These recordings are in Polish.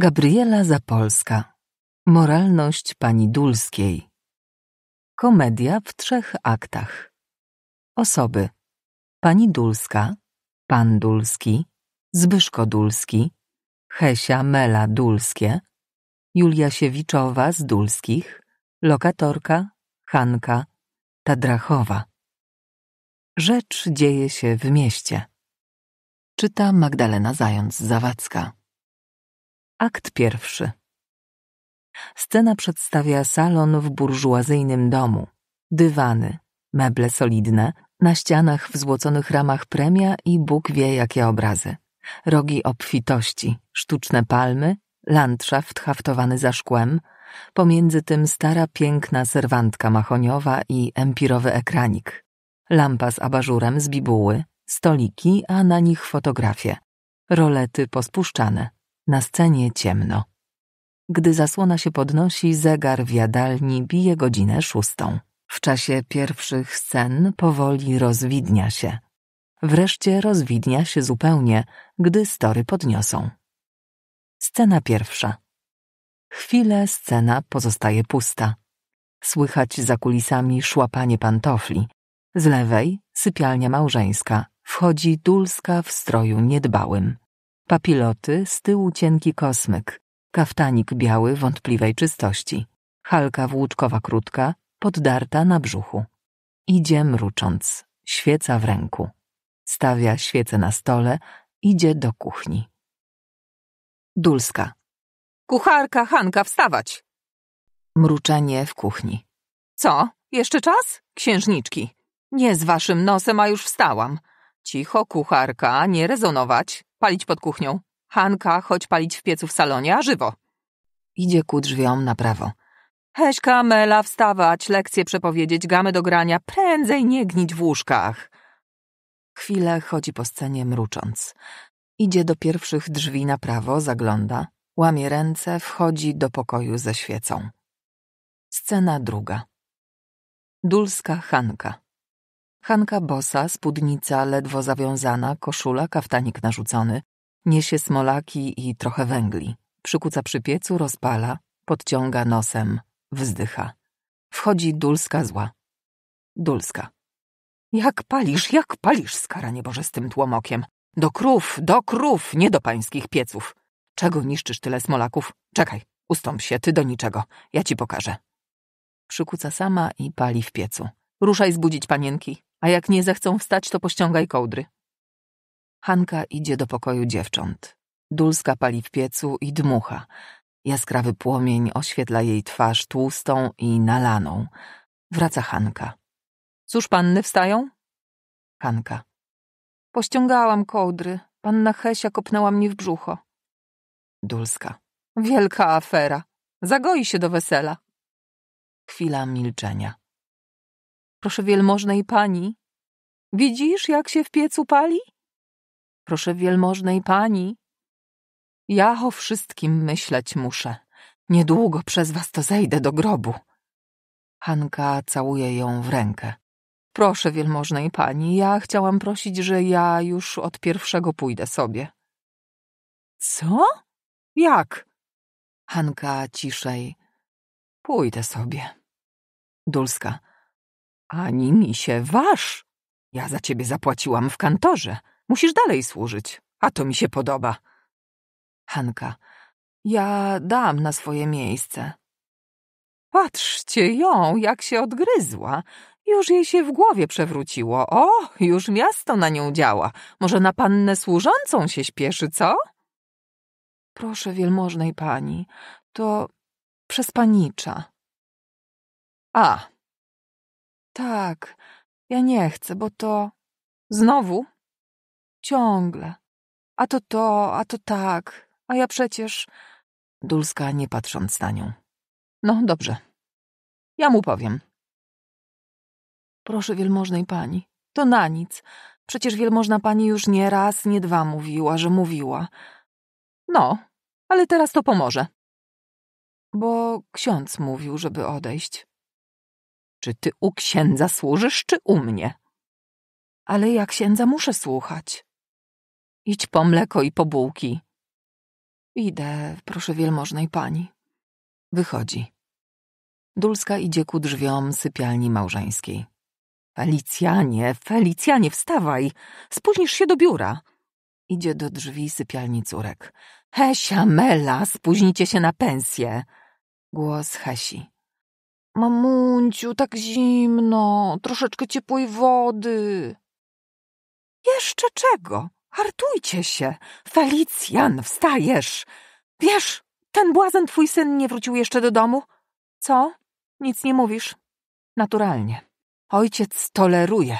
Gabriela Zapolska. Moralność pani Dulskiej. Komedia w trzech aktach. Osoby: pani Dulska, pan Dulski, Zbyszko Dulski, Hesia Mela Dulskie, Julia Siewiczowa z Dulskich, lokatorka Hanka Tadrachowa. Rzecz dzieje się w mieście. Czyta Magdalena Zając-Zawadzka. Akt pierwszy. Scena przedstawia salon w burżuazyjnym domu. Dywany, meble solidne, na ścianach w złoconych ramach premia i Bóg wie jakie obrazy. Rogi obfitości, sztuczne palmy, landszaft haftowany za szkłem, pomiędzy tym stara piękna serwantka mahoniowa i empirowy ekranik. Lampa z abażurem z bibuły, stoliki, a na nich fotografie. Rolety pospuszczane na scenie ciemno. Gdy zasłona się podnosi, zegar w jadalni bije godzinę szóstą. W czasie pierwszych scen powoli rozwidnia się. Wreszcie rozwidnia się zupełnie, gdy story podniosą. Scena pierwsza. Chwilę scena pozostaje pusta. Słychać za kulisami szłapanie pantofli. Z lewej sypialnia małżeńska. Wchodzi Dulska w stroju niedbałym. Papiloty, z tyłu cienki kosmyk, kaftanik biały wątpliwej czystości, halka włóczkowa krótka, poddarta na brzuchu. Idzie mrucząc, świeca w ręku. Stawia świecę na stole, idzie do kuchni. Dulska. Kucharka, Hanka, wstawać! Mruczenie w kuchni. Co? Jeszcze czas? Księżniczki. Nie z waszym nosem, a już wstałam. Cicho, kucharka, nie rezonować. Palić pod kuchnią. Hanka, chodź palić w piecu w salonie, a żywo. Idzie ku drzwiom na prawo. Heśka, Mela, wstawać, lekcje przepowiedzieć, gamy do grania, prędzej nie gnić w łóżkach. Chwilę chodzi po scenie mrucząc. Idzie do pierwszych drzwi na prawo, zagląda, łamie ręce, wchodzi do pokoju ze świecą. Scena druga. Dulska Hanka. Hanka bosa, spódnica ledwo zawiązana, koszula, kaftanik narzucony. Niesie smolaki i trochę węgli. Przykuca przy piecu, rozpala, podciąga nosem, wzdycha. Wchodzi Dulska zła. Dulska. Jak palisz, jak palisz, skara nieboże, z tym tłomokiem. Do krów, do krów, nie do pańskich pieców. Czego niszczysz tyle smolaków? Czekaj, ustąp się, ty do niczego. Ja ci pokażę. Przykuca sama i pali w piecu. Ruszaj zbudzić panienki, a jak nie zechcą wstać, to pościągaj kołdry. Hanka idzie do pokoju dziewcząt. Dulska pali w piecu i dmucha. Jaskrawy płomień oświetla jej twarz tłustą i nalaną. Wraca Hanka. Cóż panny wstają? Hanka. Pościągałam kołdry. Panna Hesia kopnęła mnie w brzucho. Dulska. Wielka afera. Zagoi się do wesela. Chwila milczenia. Proszę wielmożnej pani. Widzisz, jak się w piecu pali? Proszę wielmożnej pani. Ja o wszystkim myśleć muszę. Niedługo przez was to zejdę do grobu. Hanka całuje ją w rękę. Proszę wielmożnej pani, ja chciałam prosić, że ja już od pierwszego pójdę sobie. Co? Jak? Hanka ciszej. Pójdę sobie. Dulska. Ani mi się waż. Ja za ciebie zapłaciłam w kantorze. Musisz dalej służyć, a to mi się podoba. Hanka. Ja dam na swoje miejsce. Patrzcie ją, jak się odgryzła. Już jej się w głowie przewróciło. O, już miasto na nią działa. Może na pannę służącą się śpieszy, co? Proszę wielmożnej pani, to przespanicza. A, tak, ja nie chcę, bo to. Znowu? Ciągle. A to to, a to tak, a ja przecież. Dulska nie patrząc na nią. No dobrze. Ja mu powiem. Proszę wielmożnej pani, to na nic. Przecież wielmożna pani już nie raz, nie dwa mówiła, że mówiła. No, ale teraz to pomoże. Bo ksiądz mówił, żeby odejść. Czy ty u księdza służysz, czy u mnie? Ale ja księdza muszę słuchać. Idź po mleko i po bułki. Idę, proszę wielmożnej pani. Wychodzi. Dulska idzie ku drzwiom sypialni małżeńskiej. Felicjanie, Felicjanie, wstawaj! Spóźnisz się do biura! Idzie do drzwi sypialni córek. Hesia, Mela, spóźnicie się na pensję! Głos Hesi. Mamunciu, tak zimno, troszeczkę ciepłej wody. Jeszcze czego? Hartujcie się. Felicjan, wstajesz. Wiesz, ten błazen twój syn nie wrócił jeszcze do domu. Co? Nic nie mówisz? Naturalnie. Ojciec toleruje.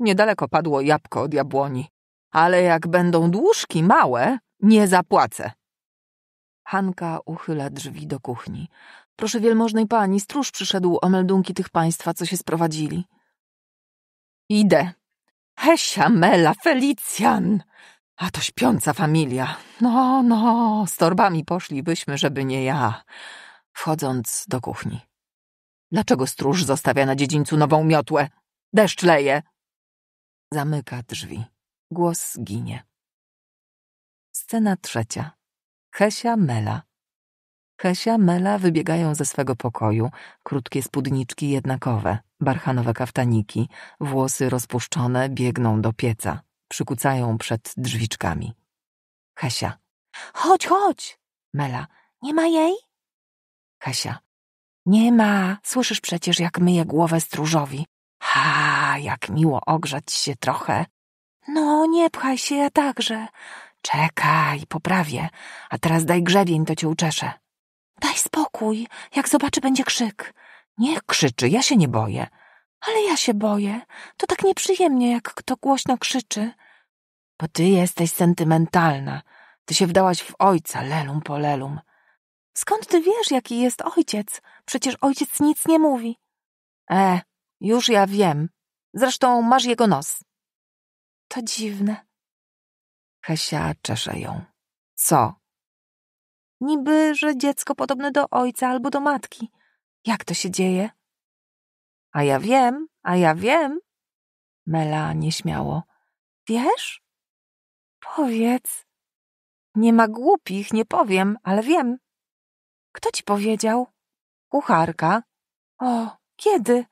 Niedaleko padło jabłko od jabłoni. Ale jak będą dłużki małe, nie zapłacę. Hanka uchyla drzwi do kuchni. Proszę wielmożnej pani, stróż przyszedł o meldunki tych państwa, co się sprowadzili. Idę. Hesia, Mela, Felicjan! A to śpiąca familia. No, no, z torbami poszlibyśmy, żeby nie ja. Wchodząc do kuchni. Dlaczego stróż zostawia na dziedzińcu nową miotłę? Deszcz leje. Zamyka drzwi. Głos ginie. Scena trzecia. Hesia Mela. Hesia, Mela wybiegają ze swego pokoju, krótkie spódniczki jednakowe, barchanowe kaftaniki, włosy rozpuszczone biegną do pieca, przykucają przed drzwiczkami. Hesia. Chodź, chodź! Mela. Nie ma jej? Hesia. Nie ma, słyszysz przecież, jak myje głowę stróżowi. Ha, jak miło ogrzać się trochę. No, nie pchaj się, ja także. Czekaj, poprawię, a teraz daj grzebień, to cię uczeszę. Daj spokój, jak zobaczy, będzie krzyk. Niech krzyczy, ja się nie boję. Ale ja się boję. To tak nieprzyjemnie, jak kto głośno krzyczy. Bo ty jesteś sentymentalna. Ty się wdałaś w ojca, lelum po lelum. Skąd ty wiesz, jaki jest ojciec? Przecież ojciec nic nie mówi. E, już ja wiem. Zresztą masz jego nos. To dziwne. Hesia czesze ją. Co? Niby, że dziecko podobne do ojca albo do matki. Jak to się dzieje? A ja wiem, a ja wiem. Mela nieśmiało. Wiesz? Powiedz. Nie ma głupich, nie powiem, ale wiem. Kto ci powiedział? Kucharka. O, kiedy?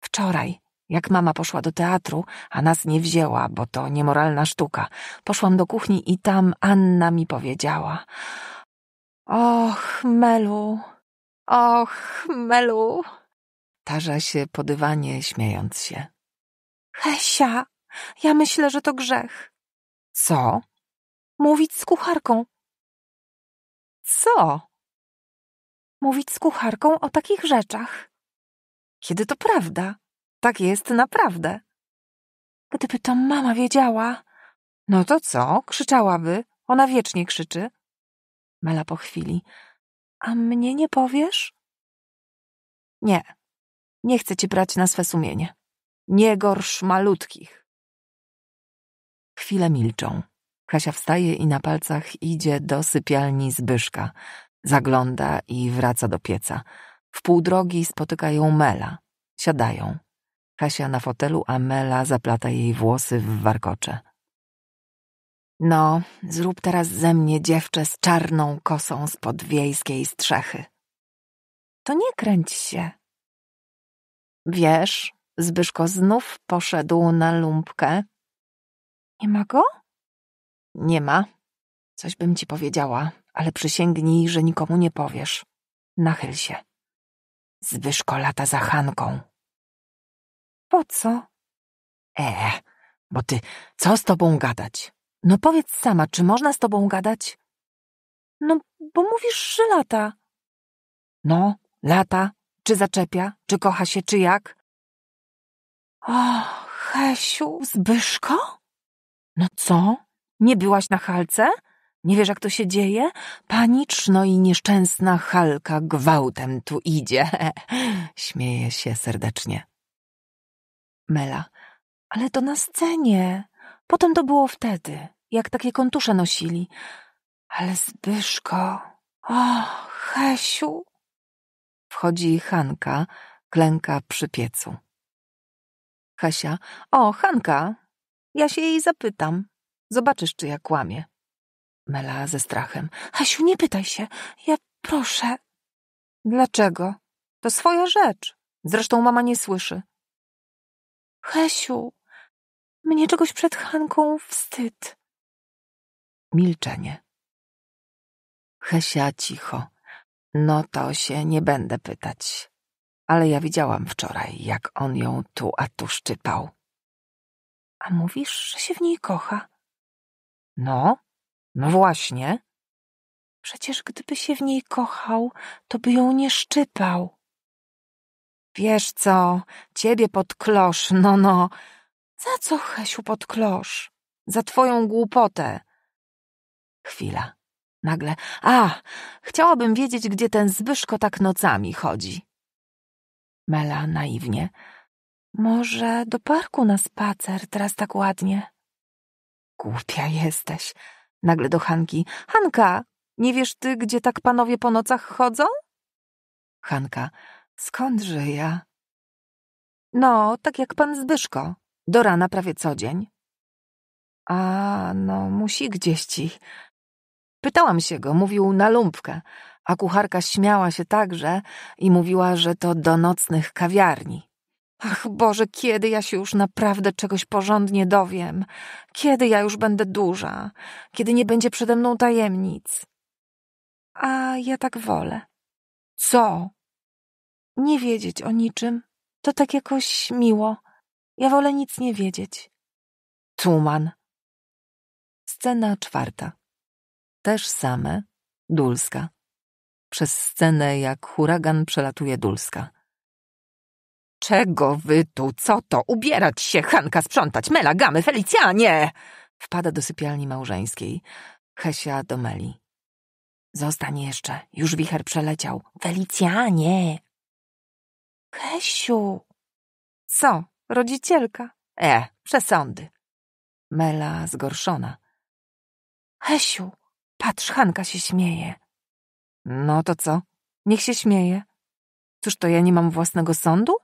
Wczoraj. Jak mama poszła do teatru, a nas nie wzięła, bo to niemoralna sztuka, poszłam do kuchni i tam Anna mi powiedziała: Och, Melu, och, Melu. Tarza się po dywanie, śmiejąc się. Hesia, ja myślę, że to grzech. Co? Mówić z kucharką. Co? Mówić z kucharką o takich rzeczach. Kiedy to prawda? tak jest naprawdę. Gdyby to mama wiedziała. No to co? Krzyczałaby. Ona wiecznie krzyczy. Mela po chwili. A mnie nie powiesz? Nie. Nie chcę ci brać na swe sumienie. Nie gorsz malutkich. Chwile milczą. Kasia wstaje i na palcach idzie do sypialni Zbyszka. Zagląda i wraca do pieca. W pół drogi spotykają Mela. Siadają. Kasia na fotelu, a Mela zaplata jej włosy w warkocze. No, zrób teraz ze mnie dziewczę z czarną kosą z podwiejskiej strzechy. To nie kręć się. Wiesz, Zbyszko znów poszedł na lumpkę. Nie ma go? Nie ma. Coś bym ci powiedziała, ale przysięgnij, że nikomu nie powiesz. Nachyl się. Zbyszko lata za Hanką. Po co? E, bo ty, co z tobą gadać? No powiedz sama, czy można z tobą gadać? No, bo mówisz, że lata. No, lata. Czy zaczepia? Czy kocha się? Czy jak? O, Hesiu, Zbyszko? No co? Nie byłaś na halce? Nie wiesz, jak to się dzieje? Paniczno i nieszczęsna halka gwałtem tu idzie. Śmieje się serdecznie. Mela. Ale to na scenie. Potem to było wtedy, jak takie kontusze nosili. Ale Zbyszko... O, Hesiu... Wchodzi Hanka, klęka przy piecu. Hesia. O, Hanka. Ja się jej zapytam. Zobaczysz, czy ja kłamię. Mela ze strachem. Hasiu, nie pytaj się. Ja proszę. Dlaczego? To swoja rzecz. Zresztą mama nie słyszy. Hesiu, mnie czegoś przed Hanką wstyd. Milczenie. Hesia cicho. No to się nie będę pytać. Ale ja widziałam wczoraj, jak on ją tu a tu szczypał. A mówisz, że się w niej kocha? No, no właśnie. Przecież gdyby się w niej kochał, to by ją nie szczypał. Wiesz co, ciebie pod klosz, no no. Za co, Hesiu, pod klosz? Za twoją głupotę. Chwila. Nagle. A, chciałabym wiedzieć, gdzie ten Zbyszko tak nocami chodzi. Mela naiwnie. Może do parku na spacer, teraz tak ładnie. Głupia jesteś. Nagle do Hanki. Hanka, nie wiesz ty, gdzie tak panowie po nocach chodzą? Hanka. Skądże ja? No, tak jak pan Zbyszko. Do rana prawie co dzień. A, no, musi gdzieś ci. Pytałam się go, mówił na lumpkę, a kucharka śmiała się także i mówiła, że to do nocnych kawiarni. Ach Boże, kiedy ja się już naprawdę czegoś porządnie dowiem? Kiedy ja już będę duża? Kiedy nie będzie przede mną tajemnic? A ja tak wolę. Co? Nie wiedzieć o niczym. To tak jakoś miło. Ja wolę nic nie wiedzieć. Tuman. Scena czwarta. Też same. Dulska. Przez scenę jak huragan przelatuje Dulska. Czego wy tu? Co to? Ubierać się, Hanka sprzątać, Mela, gamy, Felicjanie! Wpada do sypialni małżeńskiej. Hesia do Meli. Zostań jeszcze, już wicher przeleciał. Felicjanie! Kesiu, Co? Rodzicielka? E, przesądy. Mela zgorszona. Hesiu, patrz, Hanka się śmieje. No to co? Niech się śmieje. Cóż to ja nie mam własnego sądu?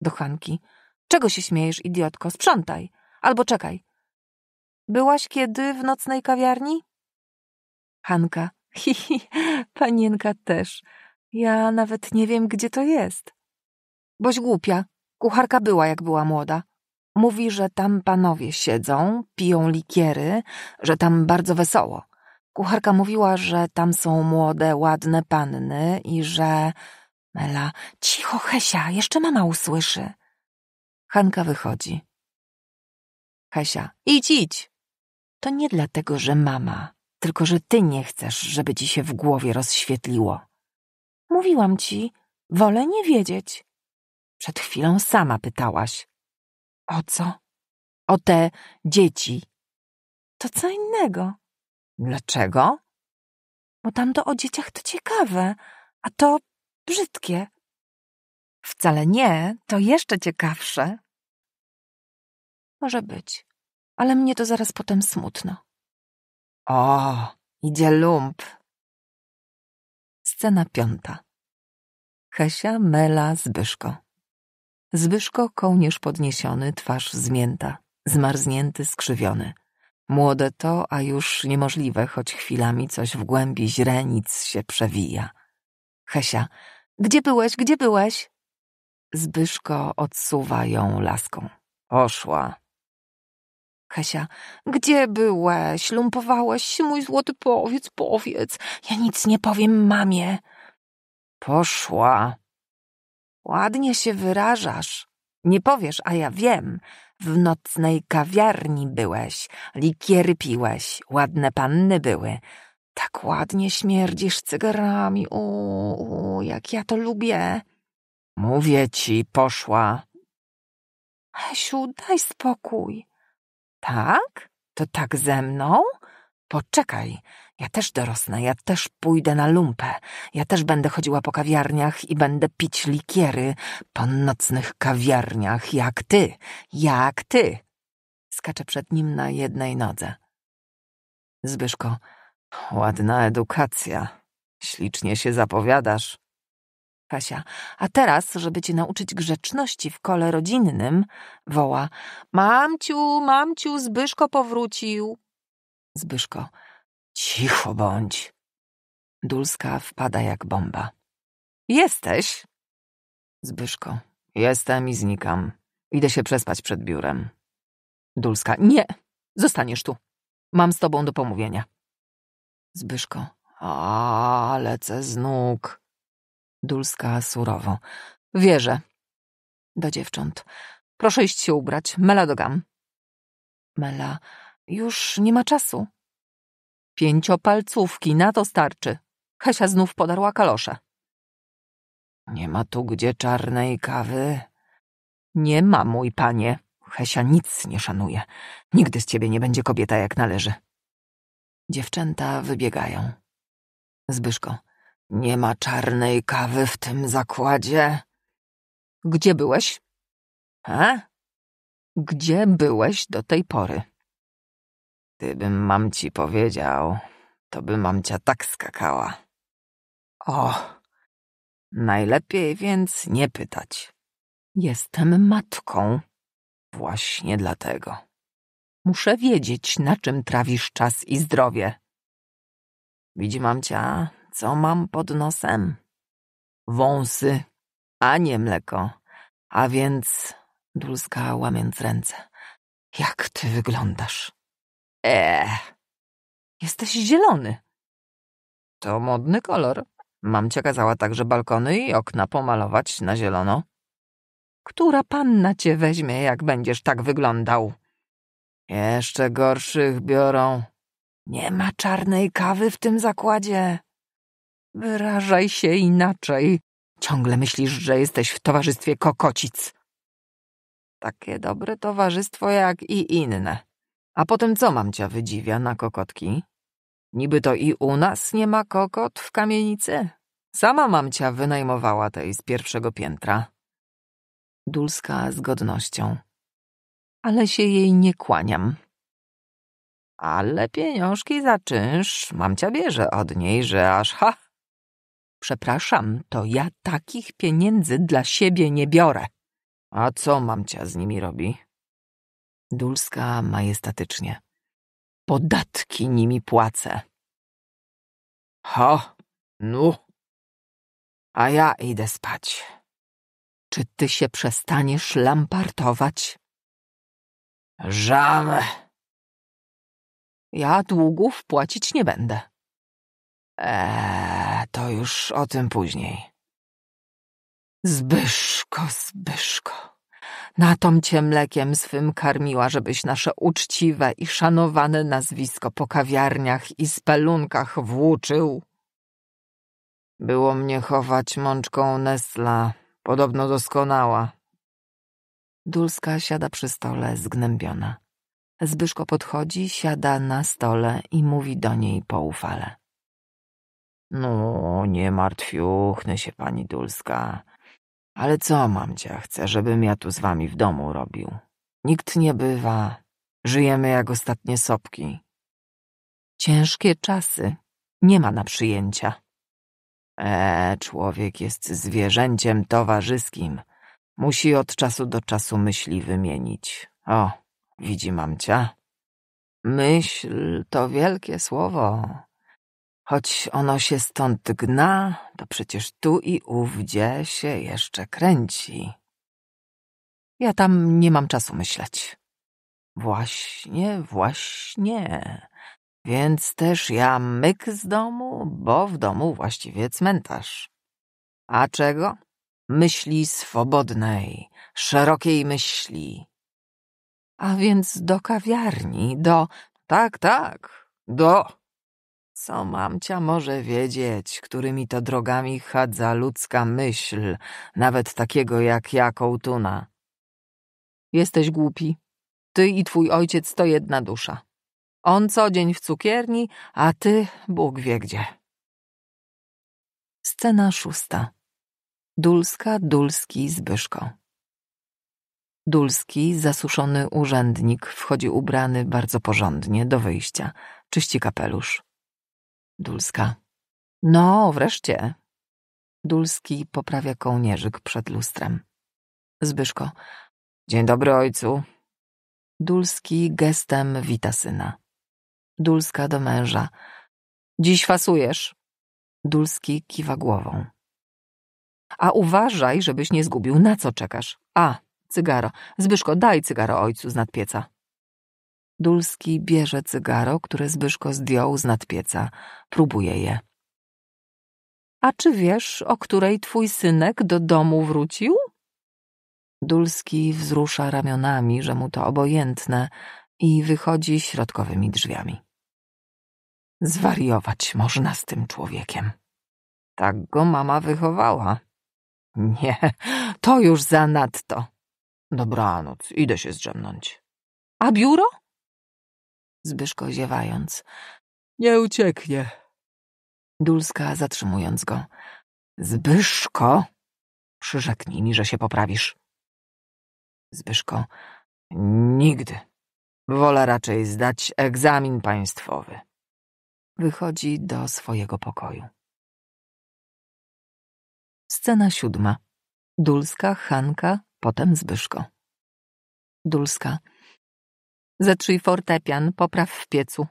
Do Hanki. Czego się śmiejesz, idiotko? Sprzątaj. Albo czekaj. Byłaś kiedy w nocnej kawiarni? Hanka. Hihi, panienka też. Ja nawet nie wiem, gdzie to jest. Boś głupia. Kucharka była, jak była młoda. Mówi, że tam panowie siedzą, piją likiery, że tam bardzo wesoło. Kucharka mówiła, że tam są młode, ładne panny i że... Mela, cicho, Hesia, jeszcze mama usłyszy. Hanka wychodzi. Hesia, idź, idź. To nie dlatego, że mama, tylko że ty nie chcesz, żeby ci się w głowie rozświetliło. Mówiłam ci, wolę nie wiedzieć. Przed chwilą sama pytałaś. O co? O te dzieci. To co innego. Dlaczego? Bo tamto o dzieciach to ciekawe, a to brzydkie. Wcale nie, to jeszcze ciekawsze. Może być, ale mnie to zaraz potem smutno. O, idzie lump. Scena piąta. Hesia, Mela, Zbyszko. Zbyszko, kołnierz podniesiony, twarz zmięta, zmarznięty, skrzywiony. Młode to, a już niemożliwe, choć chwilami coś w głębi źrenic się przewija. Hesia, gdzie byłeś, gdzie byłeś? Zbyszko odsuwa ją laską. Oszła. Hesia, gdzie byłeś? Lumpowałeś mój złoty powiedz, powiedz. Ja nic nie powiem mamie. Poszła. Ładnie się wyrażasz. Nie powiesz, a ja wiem. W nocnej kawiarni byłeś, likiery piłeś, ładne panny były. Tak ładnie śmierdzisz cygarami. Uuu, jak ja to lubię. Mówię ci, poszła. Hesiu, daj spokój. Tak? To tak ze mną? Poczekaj, ja też dorosnę, ja też pójdę na lumpę, ja też będę chodziła po kawiarniach i będę pić likiery po nocnych kawiarniach, jak ty, jak ty. Skacze przed nim na jednej nodze. Zbyszko, ładna edukacja, ślicznie się zapowiadasz. Kasia, a teraz, żeby cię nauczyć grzeczności w kole rodzinnym, woła: Mamciu, mamciu, Zbyszko powrócił. Zbyszko, Cicho bądź. Dulska wpada jak bomba. Jesteś? Zbyszko. Jestem i znikam. Idę się przespać przed biurem. Dulska. Nie! Zostaniesz tu. Mam z tobą do pomówienia. Zbyszko. A, lecę z nóg. Dulska surowo. Wierzę. Do dziewcząt. Proszę iść się ubrać. Mela dogam. Mela. Już nie ma czasu. Pięciopalcówki, na to starczy. Hesia znów podarła kalosze. Nie ma tu gdzie czarnej kawy? Nie ma, mój panie. Hesia nic nie szanuje. Nigdy z ciebie nie będzie kobieta jak należy. Dziewczęta wybiegają. Zbyszko. Nie ma czarnej kawy w tym zakładzie. Gdzie byłeś? A? E? Gdzie byłeś do tej pory? Gdybym mam ci powiedział, to by mamcia tak skakała. O, najlepiej więc nie pytać. Jestem matką. Właśnie dlatego. Muszę wiedzieć, na czym trawisz czas i zdrowie. Widzi mamcia, co mam pod nosem? Wąsy, a nie mleko. A więc... Dulska łamiąc ręce. Jak ty wyglądasz? Eee, jesteś zielony. To modny kolor. Mamcia kazała także balkony i okna pomalować na zielono. Która panna cię weźmie, jak będziesz tak wyglądał? Jeszcze gorszych biorą. Nie ma czarnej kawy w tym zakładzie. Wyrażaj się inaczej. Ciągle myślisz, że jesteś w towarzystwie kokocic. Takie dobre towarzystwo jak i inne. A potem co mamcia wydziwia na kokotki? Niby to i u nas nie ma kokot w kamienicy? Sama mamcia wynajmowała tej z pierwszego piętra. Dulska z godnością. Ale się jej nie kłaniam. Ale pieniążki za czynsz mamcia bierze od niej, że aż ha! Przepraszam, to ja takich pieniędzy dla siebie nie biorę. A co mamcia z nimi robi? Dulska majestatycznie. Podatki nimi płacę. Ho, nu. A ja idę spać. Czy ty się przestaniesz lampartować? Żam. Ja długów płacić nie będę. Eee, to już o tym później. Zbyszko, Zbyszko. Na tom cię mlekiem swym karmiła, żebyś nasze uczciwe i szanowane nazwisko po kawiarniach i spelunkach włóczył. Było mnie chować mączką Nesla, podobno doskonała. Dulska siada przy stole, zgnębiona. Zbyszko podchodzi, siada na stole i mówi do niej poufale. No, nie martwiuchny się pani Dulska. Ale co mamcia? chcę, żebym ja tu z wami w domu robił? Nikt nie bywa. Żyjemy jak ostatnie sopki. Ciężkie czasy. Nie ma na przyjęcia. E, człowiek jest zwierzęciem towarzyskim. Musi od czasu do czasu myśli wymienić. O, widzi mamcia? Myśl to wielkie słowo. Choć ono się stąd gna, to przecież tu i ówdzie się jeszcze kręci. Ja tam nie mam czasu myśleć. Właśnie, właśnie. Więc też ja myk z domu, bo w domu właściwie cmentarz. A czego? Myśli swobodnej, szerokiej myśli. A więc do kawiarni, do... Tak, tak, do... Co mamcia może wiedzieć, którymi to drogami chadza ludzka myśl, nawet takiego jak ja, kołtuna? Jesteś głupi. Ty i twój ojciec to jedna dusza. On co dzień w cukierni, a ty Bóg wie gdzie. Scena szósta. Dulska, Dulski, Zbyszko. Dulski, zasuszony urzędnik, wchodzi ubrany bardzo porządnie do wyjścia. Czyści kapelusz. Dulska. No, wreszcie. Dulski poprawia kołnierzyk przed lustrem. Zbyszko. Dzień dobry, ojcu. Dulski gestem wita syna. Dulska do męża. Dziś fasujesz. Dulski kiwa głową. A uważaj, żebyś nie zgubił, na co czekasz. A, cygaro. Zbyszko, daj cygaro ojcu z nadpieca. Dulski bierze cygaro, które Zbyszko zdjął z nadpieca. Próbuje je. A czy wiesz, o której twój synek do domu wrócił? Dulski wzrusza ramionami, że mu to obojętne i wychodzi środkowymi drzwiami. Zwariować można z tym człowiekiem. Tak go mama wychowała. Nie, to już zanadto. Dobranoc, idę się zdrzemnąć. A biuro? Zbyszko ziewając. Nie ucieknie. Dulska zatrzymując go. Zbyszko! Przyrzeknij mi, że się poprawisz. Zbyszko. Nigdy. Wolę raczej zdać egzamin państwowy. Wychodzi do swojego pokoju. Scena siódma. Dulska, Hanka, potem Zbyszko. Dulska. Zetrzyj fortepian, popraw w piecu.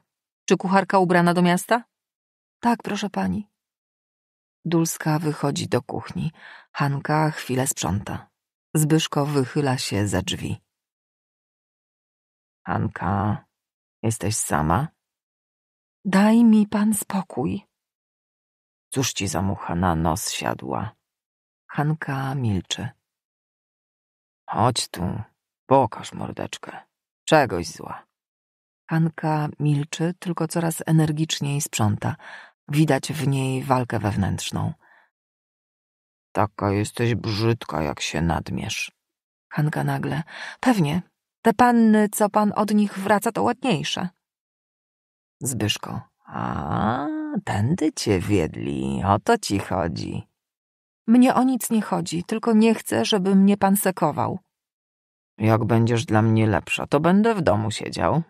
Czy kucharka ubrana do miasta? Tak, proszę pani. Dulska wychodzi do kuchni. Hanka chwilę sprząta. Zbyszko wychyla się za drzwi. Hanka, jesteś sama? Daj mi pan spokój. Cóż ci za mucha na nos siadła? Hanka milczy. Chodź tu, pokaż mordeczkę. Czegoś zła. Hanka milczy, tylko coraz energiczniej sprząta. Widać w niej walkę wewnętrzną. Taka jesteś brzydka, jak się nadmiesz. Hanka nagle. Pewnie. Te panny, co pan od nich wraca, to ładniejsze. Zbyszko. A, tędy cię wiedli, o to ci chodzi. Mnie o nic nie chodzi, tylko nie chcę, żeby mnie pan sekował. Jak będziesz dla mnie lepsza, to będę w domu siedział.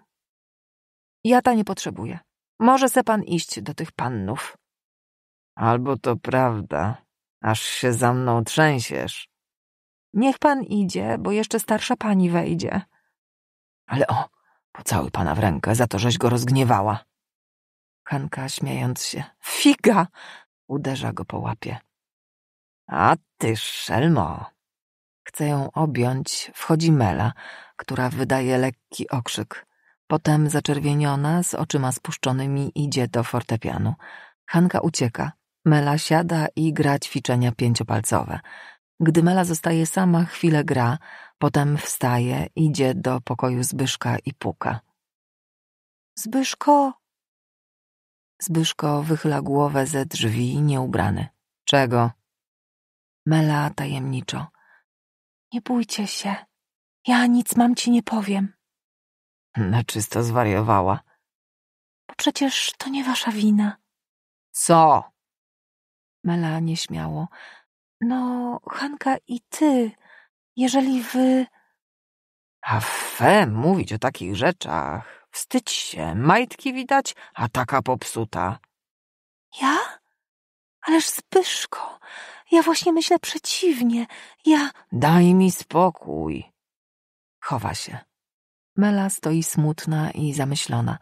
Ja ta nie potrzebuję. Może se pan iść do tych pannów. Albo to prawda, aż się za mną trzęsiesz. Niech pan idzie, bo jeszcze starsza pani wejdzie. Ale o, pocałuj pana w rękę za to, żeś go rozgniewała. Hanka, śmiejąc się, figa, uderza go po łapie. A ty, szelmo, chce ją objąć, wchodzi Mela, która wydaje lekki okrzyk. Potem zaczerwieniona, z oczyma spuszczonymi, idzie do fortepianu. Hanka ucieka. Mela siada i gra ćwiczenia pięciopalcowe. Gdy Mela zostaje sama, chwilę gra, potem wstaje, idzie do pokoju Zbyszka i puka. Zbyszko! Zbyszko wychyla głowę ze drzwi, nieubrany. Czego? Mela tajemniczo. Nie bójcie się. Ja nic mam ci nie powiem. Na czysto zwariowała. Bo przecież to nie wasza wina. Co? Mela nieśmiało. No, Hanka i ty, jeżeli wy... A fe, mówić o takich rzeczach. Wstydź się, majtki widać, a taka popsuta. Ja? Ależ Zbyszko, ja właśnie myślę przeciwnie. Ja. Daj mi spokój. Chowa się. Mela stoi smutna i zamyślona.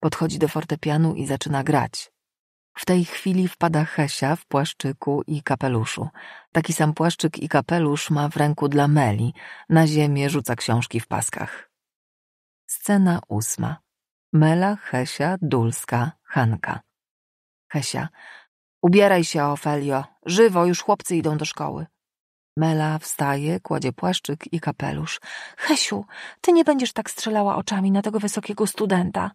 Podchodzi do fortepianu i zaczyna grać. W tej chwili wpada Hesia w płaszczyku i kapeluszu. Taki sam płaszczyk i kapelusz ma w ręku dla Meli. Na ziemię rzuca książki w paskach. Scena ósma. Mela, Hesia, Dulska, Hanka. Hesia Ubieraj się, Ofelio. Żywo, już chłopcy idą do szkoły. Mela wstaje, kładzie płaszczyk i kapelusz. Hesiu, ty nie będziesz tak strzelała oczami na tego wysokiego studenta.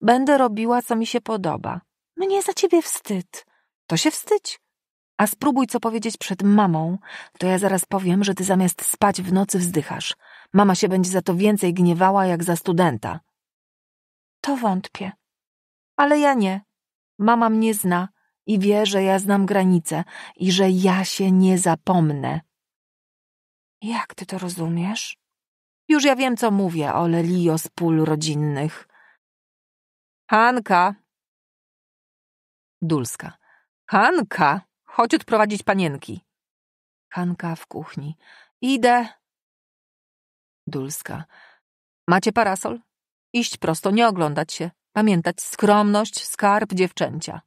Będę robiła, co mi się podoba. Mnie za ciebie wstyd. To się wstydź. A spróbuj co powiedzieć przed mamą, to ja zaraz powiem, że ty zamiast spać w nocy wzdychasz. Mama się będzie za to więcej gniewała jak za studenta. To wątpię. Ale ja nie. Mama mnie zna i wie, że ja znam granice i że ja się nie zapomnę. Jak ty to rozumiesz? Już ja wiem, co mówię o Lelio z pól rodzinnych. Hanka! Dulska. Hanka! Chodź odprowadzić panienki. Hanka w kuchni. Idę. Dulska. Macie parasol? Iść prosto, nie oglądać się. Pamiętać skromność, skarb dziewczęcia.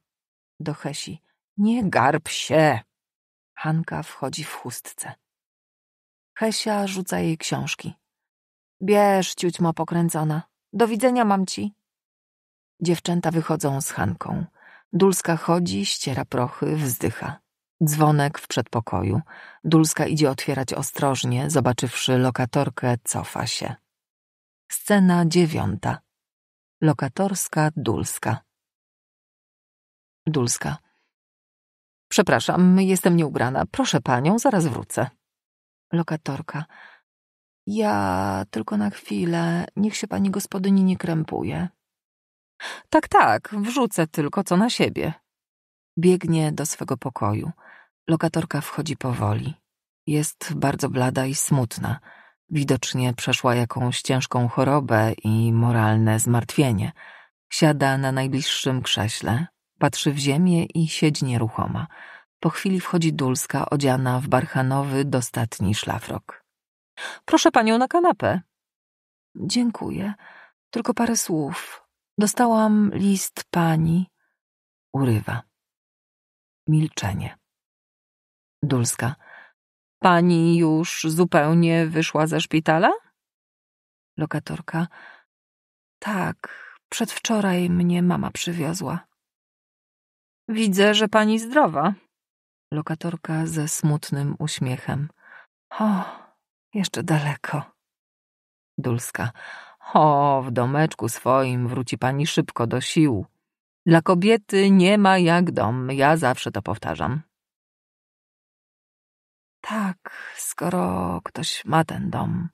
Do Hesi. Nie garb się! Hanka wchodzi w chustce. Hesia rzuca jej książki. Bierz, ciućmo pokręcona. Do widzenia mam ci. Dziewczęta wychodzą z Hanką. Dulska chodzi, ściera prochy, wzdycha. Dzwonek w przedpokoju. Dulska idzie otwierać ostrożnie, zobaczywszy lokatorkę, cofa się. Scena dziewiąta. Lokatorska Dulska. Dulska. Przepraszam, jestem nieubrana. Proszę panią, zaraz wrócę. Lokatorka. Ja tylko na chwilę. Niech się pani gospodyni nie krępuje. Tak, tak, wrzucę tylko co na siebie. Biegnie do swego pokoju. Lokatorka wchodzi powoli. Jest bardzo blada i smutna. Widocznie przeszła jakąś ciężką chorobę i moralne zmartwienie. Siada na najbliższym krześle, Patrzy w ziemię i siedzi nieruchoma. Po chwili wchodzi Dulska, odziana w barchanowy, dostatni szlafrok. Proszę panią na kanapę. Dziękuję. Tylko parę słów. Dostałam list pani. Urywa. Milczenie. Dulska. Pani już zupełnie wyszła ze szpitala? Lokatorka. Tak, przedwczoraj mnie mama przywiozła. Widzę, że pani zdrowa. Lokatorka ze smutnym uśmiechem. O, jeszcze daleko. Dulska. O, w domeczku swoim wróci pani szybko do sił. Dla kobiety nie ma jak dom, ja zawsze to powtarzam. Tak, skoro ktoś ma ten dom.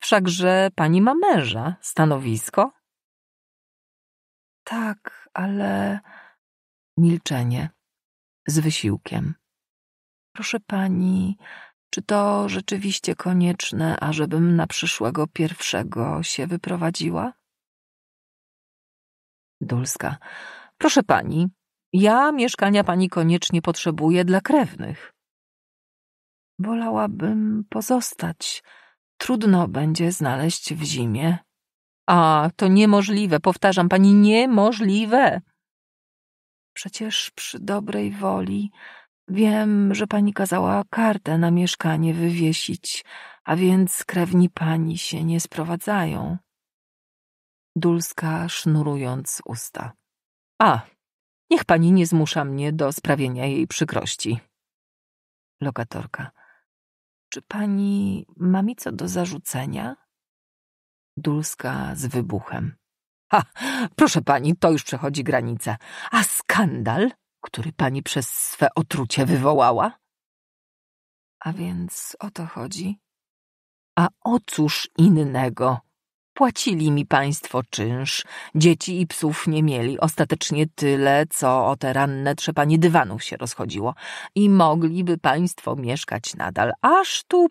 Wszakże pani ma męża, stanowisko? Tak, ale Milczenie. Z wysiłkiem. Proszę pani, czy to rzeczywiście konieczne, ażebym na przyszłego pierwszego się wyprowadziła? Dulska. Proszę pani, ja mieszkania pani koniecznie potrzebuję dla krewnych. Wolałabym pozostać. Trudno będzie znaleźć w zimie. A, to niemożliwe, powtarzam pani, niemożliwe. Przecież przy dobrej woli wiem, że pani kazała kartę na mieszkanie wywiesić, a więc krewni pani się nie sprowadzają. Dulska sznurując usta. A, niech pani nie zmusza mnie do sprawienia jej przykrości. Lokatorka. Czy pani ma mi co do zarzucenia? Dulska z wybuchem. Ha, proszę pani, to już przechodzi granicę. A skandal, który pani przez swe otrucie wywołała? A więc o to chodzi? A o cóż innego? Płacili mi państwo czynsz, dzieci i psów nie mieli, ostatecznie tyle, co o te ranne trzepanie dywanów się rozchodziło. I mogliby państwo mieszkać nadal, aż tu...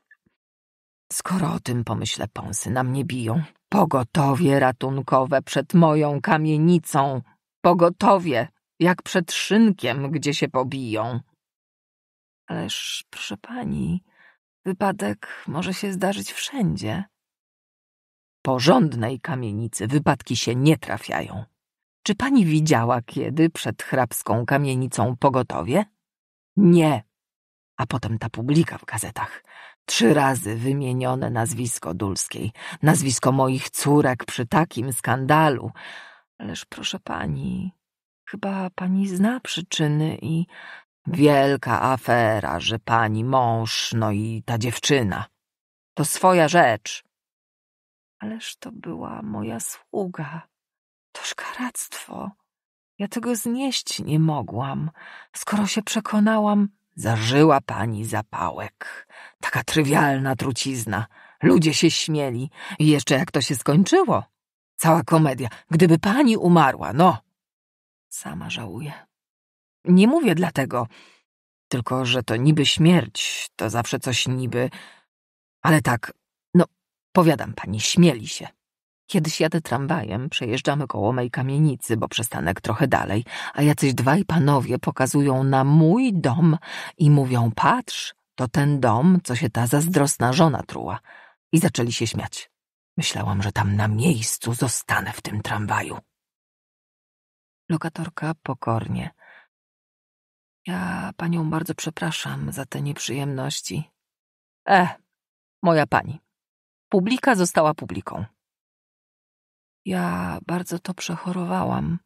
Skoro o tym pomyślę, pąsy na mnie biją. Pogotowie ratunkowe przed moją kamienicą. Pogotowie, jak przed szynkiem, gdzie się pobiją. Ależ, proszę pani, wypadek może się zdarzyć wszędzie. Porządnej kamienicy wypadki się nie trafiają. Czy pani widziała kiedy przed hrabską kamienicą pogotowie? Nie. A potem ta publika w gazetach. Trzy razy wymienione nazwisko Dulskiej, nazwisko moich córek przy takim skandalu. Ależ proszę pani, chyba pani zna przyczyny i... Wielka afera, że pani mąż, no i ta dziewczyna. To swoja rzecz. Ależ to była moja sługa. Toż karactwo. Ja tego znieść nie mogłam, skoro się przekonałam. Zażyła pani zapałek. Taka trywialna trucizna. Ludzie się śmieli. I jeszcze jak to się skończyło? Cała komedia. Gdyby pani umarła, no. Sama żałuję. Nie mówię dlatego, tylko że to niby śmierć, to zawsze coś niby. Ale tak, no, powiadam pani, śmieli się. Kiedyś jadę tramwajem, przejeżdżamy koło mej kamienicy, bo przystanek trochę dalej, a jacyś dwaj panowie pokazują na mój dom i mówią: Patrz, to ten dom, co się ta zazdrosna żona truła. I zaczęli się śmiać. Myślałam, że tam na miejscu zostanę w tym tramwaju. Lokatorka pokornie. Ja panią bardzo przepraszam za te nieprzyjemności. E, moja pani. Publika została publiką. Ja bardzo to przechorowałam.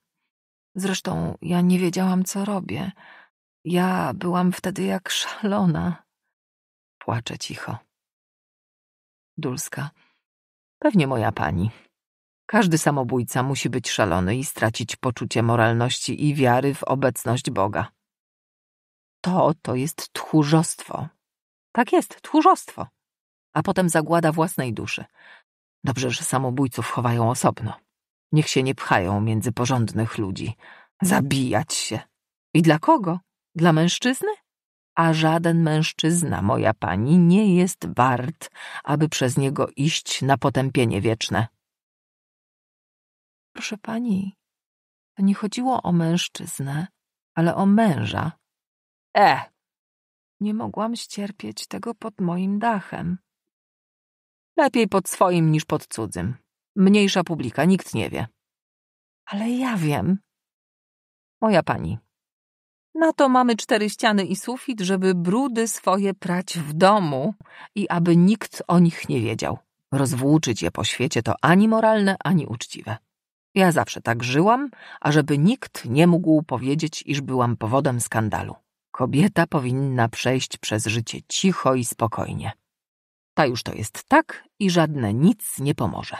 Zresztą ja nie wiedziałam, co robię. Ja byłam wtedy jak szalona. Płacze cicho. Dulska. Pewnie moja pani. Każdy samobójca musi być szalony i stracić poczucie moralności i wiary w obecność Boga. To, to jest tchórzostwo. Tak jest, tchórzostwo. A potem zagłada własnej duszy. Dobrze, że samobójców chowają osobno. Niech się nie pchają między porządnych ludzi. Zabijać się. I dla kogo? Dla mężczyzny? a żaden mężczyzna, moja pani, nie jest wart, aby przez niego iść na potępienie wieczne. Proszę pani, to nie chodziło o mężczyznę, ale o męża. E! Nie mogłam ścierpieć tego pod moim dachem. Lepiej pod swoim niż pod cudzym. Mniejsza publika, nikt nie wie. Ale ja wiem. Moja pani, na to mamy cztery ściany i sufit, żeby brudy swoje prać w domu i aby nikt o nich nie wiedział. Rozwłóczyć je po świecie to ani moralne, ani uczciwe. Ja zawsze tak żyłam, ażeby nikt nie mógł powiedzieć, iż byłam powodem skandalu. Kobieta powinna przejść przez życie cicho i spokojnie. Ta już to jest tak i żadne nic nie pomoże.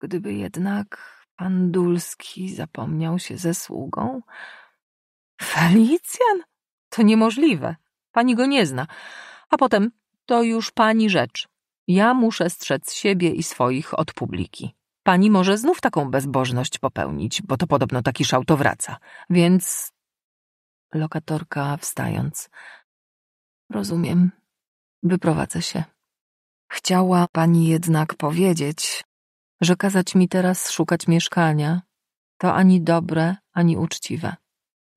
Gdyby jednak pan Dulski zapomniał się ze sługą, Felicjan? To niemożliwe. Pani go nie zna. A potem to już pani rzecz. Ja muszę strzec siebie i swoich od publiki. Pani może znów taką bezbożność popełnić, bo to podobno taki szał to wraca. Więc. Lokatorka wstając. Rozumiem. Wyprowadzę się. Chciała pani jednak powiedzieć, że kazać mi teraz szukać mieszkania to ani dobre, ani uczciwe.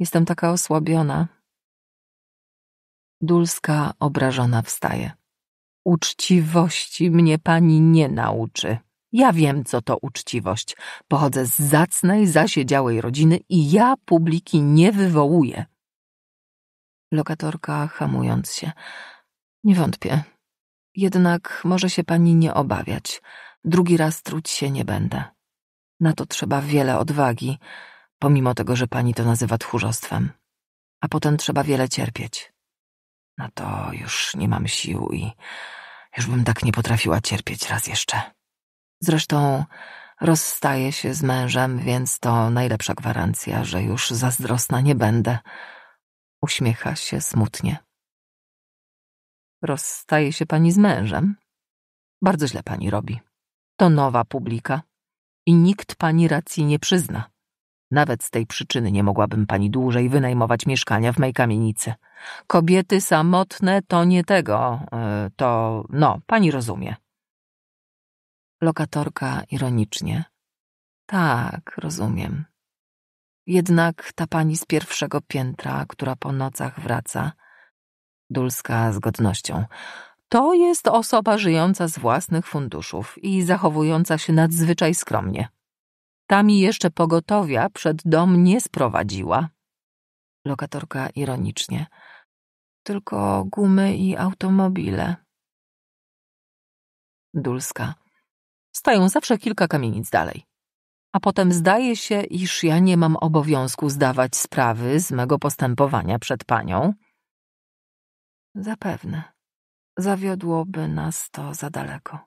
Jestem taka osłabiona. Dulska obrażona wstaje. Uczciwości mnie pani nie nauczy. Ja wiem, co to uczciwość. Pochodzę z zacnej, zasiedziałej rodziny i ja publiki nie wywołuję. Lokatorka hamując się. Nie wątpię. Jednak może się pani nie obawiać. Drugi raz truć się nie będę. Na to trzeba wiele odwagi pomimo tego, że pani to nazywa tchórzostwem. A potem trzeba wiele cierpieć. No to już nie mam sił i już bym tak nie potrafiła cierpieć raz jeszcze. Zresztą rozstaję się z mężem, więc to najlepsza gwarancja, że już zazdrosna nie będę. Uśmiecha się smutnie. Rozstaje się pani z mężem? Bardzo źle pani robi. To nowa publika i nikt pani racji nie przyzna. Nawet z tej przyczyny nie mogłabym pani dłużej wynajmować mieszkania w mej kamienicy. Kobiety samotne to nie tego, e, to no, pani rozumie. Lokatorka ironicznie. Tak, rozumiem. Jednak ta pani z pierwszego piętra, która po nocach wraca, Dulska z godnością. To jest osoba żyjąca z własnych funduszów i zachowująca się nadzwyczaj skromnie. Tam jeszcze pogotowia przed dom nie sprowadziła. Lokatorka ironicznie. Tylko gumy i automobile. Dulska. Stają zawsze kilka kamienic dalej. A potem zdaje się, iż ja nie mam obowiązku zdawać sprawy z mego postępowania przed panią. Zapewne. Zawiodłoby nas to za daleko.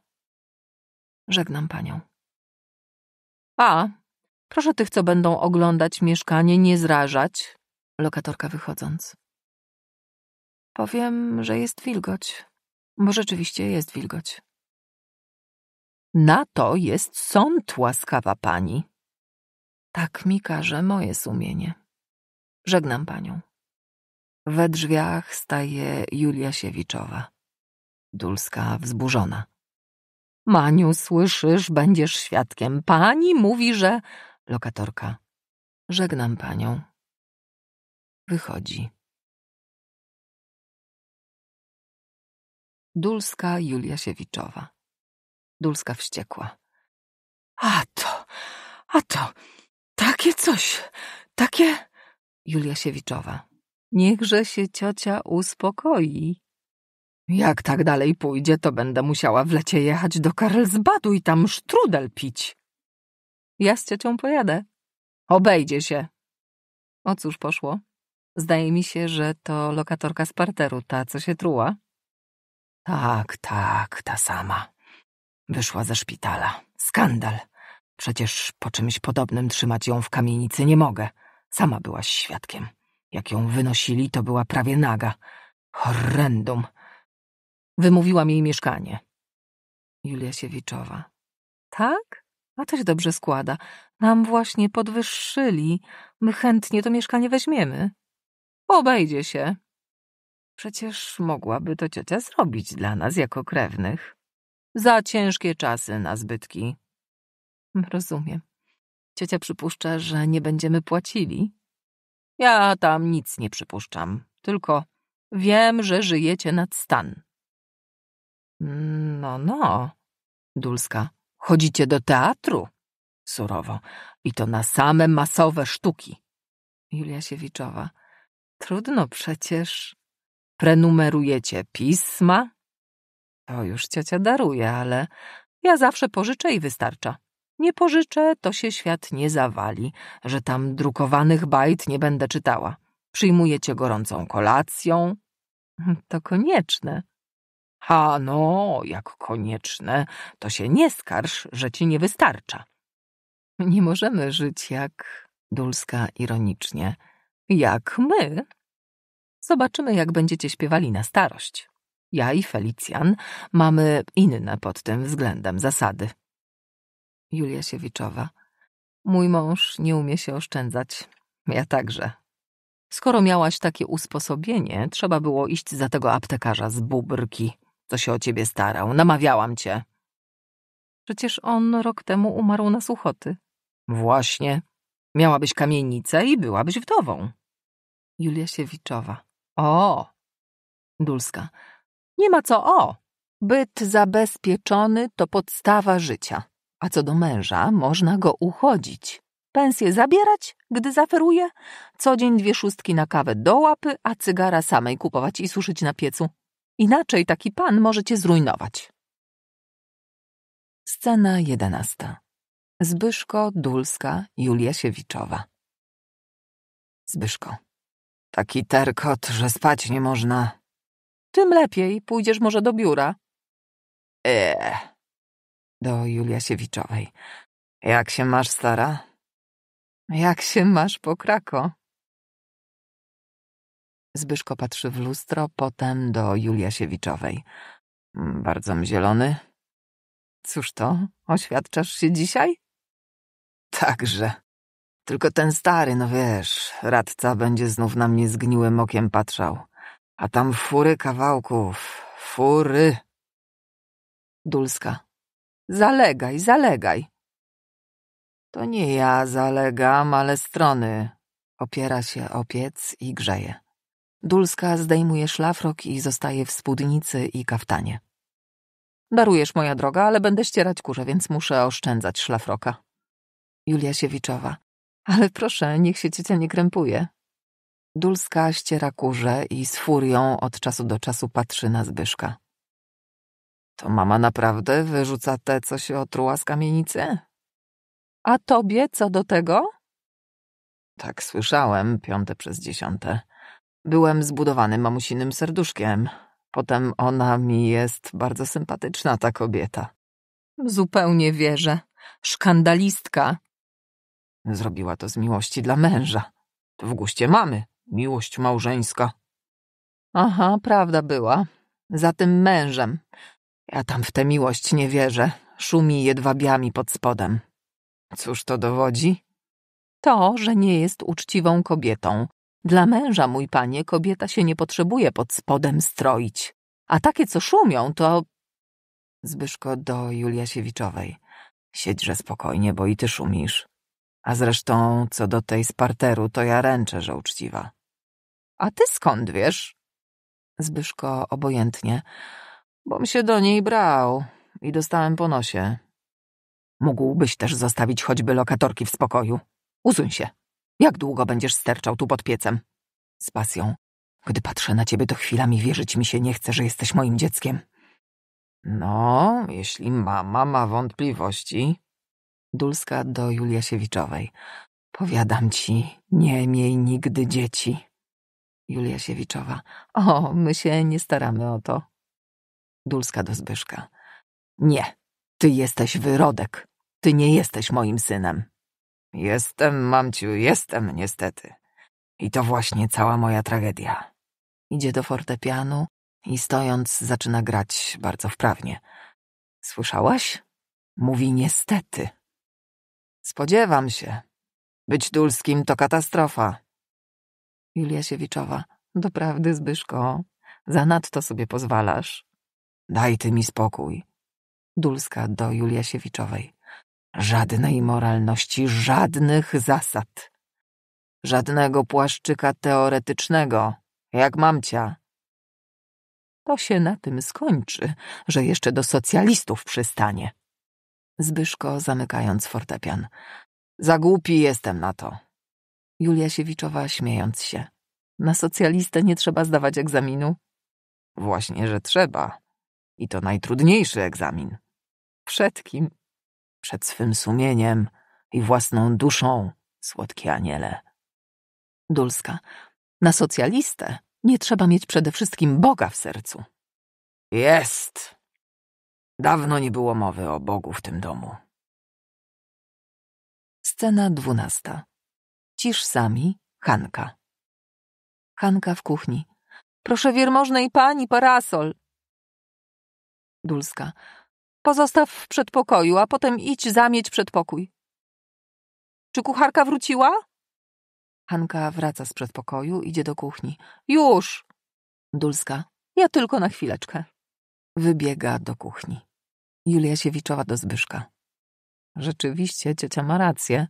Żegnam panią. A, Proszę tych, co będą oglądać mieszkanie, nie zrażać. Lokatorka wychodząc. Powiem, że jest wilgoć. Bo rzeczywiście jest wilgoć. Na to jest sąd, łaskawa pani. Tak mi każe moje sumienie. Żegnam panią. We drzwiach staje Julia Siewiczowa. Dulska wzburzona. Maniu, słyszysz, będziesz świadkiem. Pani mówi, że Lokatorka. Żegnam panią. Wychodzi. Dulska Julia Siewiczowa. Dulska wściekła. A to, a to, takie coś, takie... Julia Siewiczowa. Niechże się ciocia uspokoi. Jak tak dalej pójdzie, to będę musiała w lecie jechać do Karlsbadu i tam sztrudel pić. Ja z ciocią pojadę. Obejdzie się. O cóż poszło? Zdaje mi się, że to lokatorka z parteru, ta, co się truła. Tak, tak, ta sama. Wyszła ze szpitala. Skandal. Przecież po czymś podobnym trzymać ją w kamienicy nie mogę. Sama byłaś świadkiem. Jak ją wynosili, to była prawie naga. Horrendum. Wymówiłam jej mieszkanie. Julia Siewiczowa. Tak? A to się dobrze składa. Nam właśnie podwyższyli. My chętnie to mieszkanie weźmiemy. Obejdzie się. Przecież mogłaby to ciocia zrobić dla nas jako krewnych. Za ciężkie czasy na zbytki. Rozumiem. Ciocia przypuszcza, że nie będziemy płacili. Ja tam nic nie przypuszczam. Tylko wiem, że żyjecie nad stan. Mm, no, no. Dulska. Chodzicie do teatru? Surowo. I to na same masowe sztuki. Julia Siewiczowa. Trudno przecież. Prenumerujecie pisma? To już ciocia daruje, ale ja zawsze pożyczę i wystarcza. Nie pożyczę, to się świat nie zawali, że tam drukowanych bajt nie będę czytała. Przyjmujecie gorącą kolacją? To konieczne. A no, jak konieczne, to się nie skarż, że ci nie wystarcza. Nie możemy żyć jak Dulska ironicznie. Jak my? Zobaczymy, jak będziecie śpiewali na starość. Ja i Felicjan mamy inne pod tym względem zasady. Julia Siewiczowa. Mój mąż nie umie się oszczędzać. Ja także. Skoro miałaś takie usposobienie, trzeba było iść za tego aptekarza z bubrki co się o ciebie starał. Namawiałam cię. Przecież on rok temu umarł na suchoty. Właśnie. Miałabyś kamienicę i byłabyś wdową. Julia Siewiczowa. O! Dulska. Nie ma co o! Byt zabezpieczony to podstawa życia. A co do męża, można go uchodzić. Pensję zabierać, gdy zaferuje, co dzień dwie szóstki na kawę do łapy, a cygara samej kupować i suszyć na piecu. Inaczej taki pan może cię zrujnować. Scena jedenasta. Zbyszko, Dulska, Julia Siewiczowa. Zbyszko. Taki terkot, że spać nie można. Tym lepiej, pójdziesz może do biura. Eee. Do Julia Siewiczowej. Jak się masz, stara? Jak się masz, po krako? Zbyszko patrzy w lustro, potem do Juliasiewiczowej. Mm, Bardzom zielony. Cóż to, oświadczasz się dzisiaj? Także. Tylko ten stary, no wiesz, radca będzie znów na mnie zgniłym okiem patrzał. A tam fury kawałków, fury. Dulska. Zalegaj, zalegaj. To nie ja zalegam, ale strony. Opiera się opiec i grzeje. Dulska zdejmuje szlafrok i zostaje w spódnicy i kaftanie. Darujesz, moja droga, ale będę ścierać kurze, więc muszę oszczędzać szlafroka. Julia Siewiczowa. Ale proszę, niech się ciocia nie krępuje. Dulska ściera kurze i z furią od czasu do czasu patrzy na Zbyszka. To mama naprawdę wyrzuca te, co się otruła z kamienicy? A tobie co do tego? Tak słyszałem, piąte przez dziesiąte. Byłem zbudowany mamusinym serduszkiem. Potem ona mi jest bardzo sympatyczna, ta kobieta. Zupełnie wierzę. Szkandalistka. Zrobiła to z miłości dla męża. To w guście mamy. Miłość małżeńska. Aha, prawda była. Za tym mężem. Ja tam w tę miłość nie wierzę. Szumi jedwabiami pod spodem. Cóż to dowodzi? To, że nie jest uczciwą kobietą. Dla męża, mój panie, kobieta się nie potrzebuje pod spodem stroić. A takie, co szumią, to... Zbyszko do Juliasiewiczowej. Siedźże spokojnie, bo i ty szumisz. A zresztą, co do tej sparteru, to ja ręczę, że uczciwa. A ty skąd wiesz? Zbyszko obojętnie. Bom się do niej brał i dostałem po nosie. Mógłbyś też zostawić choćby lokatorki w spokoju. Usuń się. Jak długo będziesz sterczał tu pod piecem? Z pasją. Gdy patrzę na ciebie, to chwilami wierzyć mi się nie chce, że jesteś moim dzieckiem. No, jeśli mama ma wątpliwości. Dulska do Juliasiewiczowej. Powiadam ci, nie miej nigdy dzieci. Juliasiewiczowa. O, my się nie staramy o to. Dulska do Zbyszka. Nie, ty jesteś wyrodek. Ty nie jesteś moim synem. Jestem, mamciu, jestem niestety. I to właśnie cała moja tragedia. Idzie do fortepianu i stojąc zaczyna grać bardzo wprawnie. Słyszałaś? Mówi niestety. Spodziewam się. Być Dulskim to katastrofa. Julia Siewiczowa. Doprawdy, Zbyszko. Zanadto sobie pozwalasz. Daj ty mi spokój. Dulska do Julia Siewiczowej. Żadnej moralności, żadnych zasad. Żadnego płaszczyka teoretycznego, jak mamcia. To się na tym skończy, że jeszcze do socjalistów przystanie. Zbyszko zamykając fortepian. Za głupi jestem na to. Julia Siewiczowa śmiejąc się. Na socjalistę nie trzeba zdawać egzaminu. Właśnie, że trzeba. I to najtrudniejszy egzamin. Przed kim? przed swym sumieniem i własną duszą, słodki aniele. Dulska. Na socjalistę nie trzeba mieć przede wszystkim Boga w sercu. Jest. Dawno nie było mowy o Bogu w tym domu. Scena dwunasta. Cisz sami, Hanka. Hanka w kuchni. Proszę wiermożnej pani parasol. Dulska. Pozostaw w przedpokoju, a potem idź zamieć przedpokój. Czy kucharka wróciła? Hanka wraca z przedpokoju, idzie do kuchni. Już! Dulska. Ja tylko na chwileczkę. Wybiega do kuchni. Julia Siewiczowa do Zbyszka. Rzeczywiście, ciocia ma rację.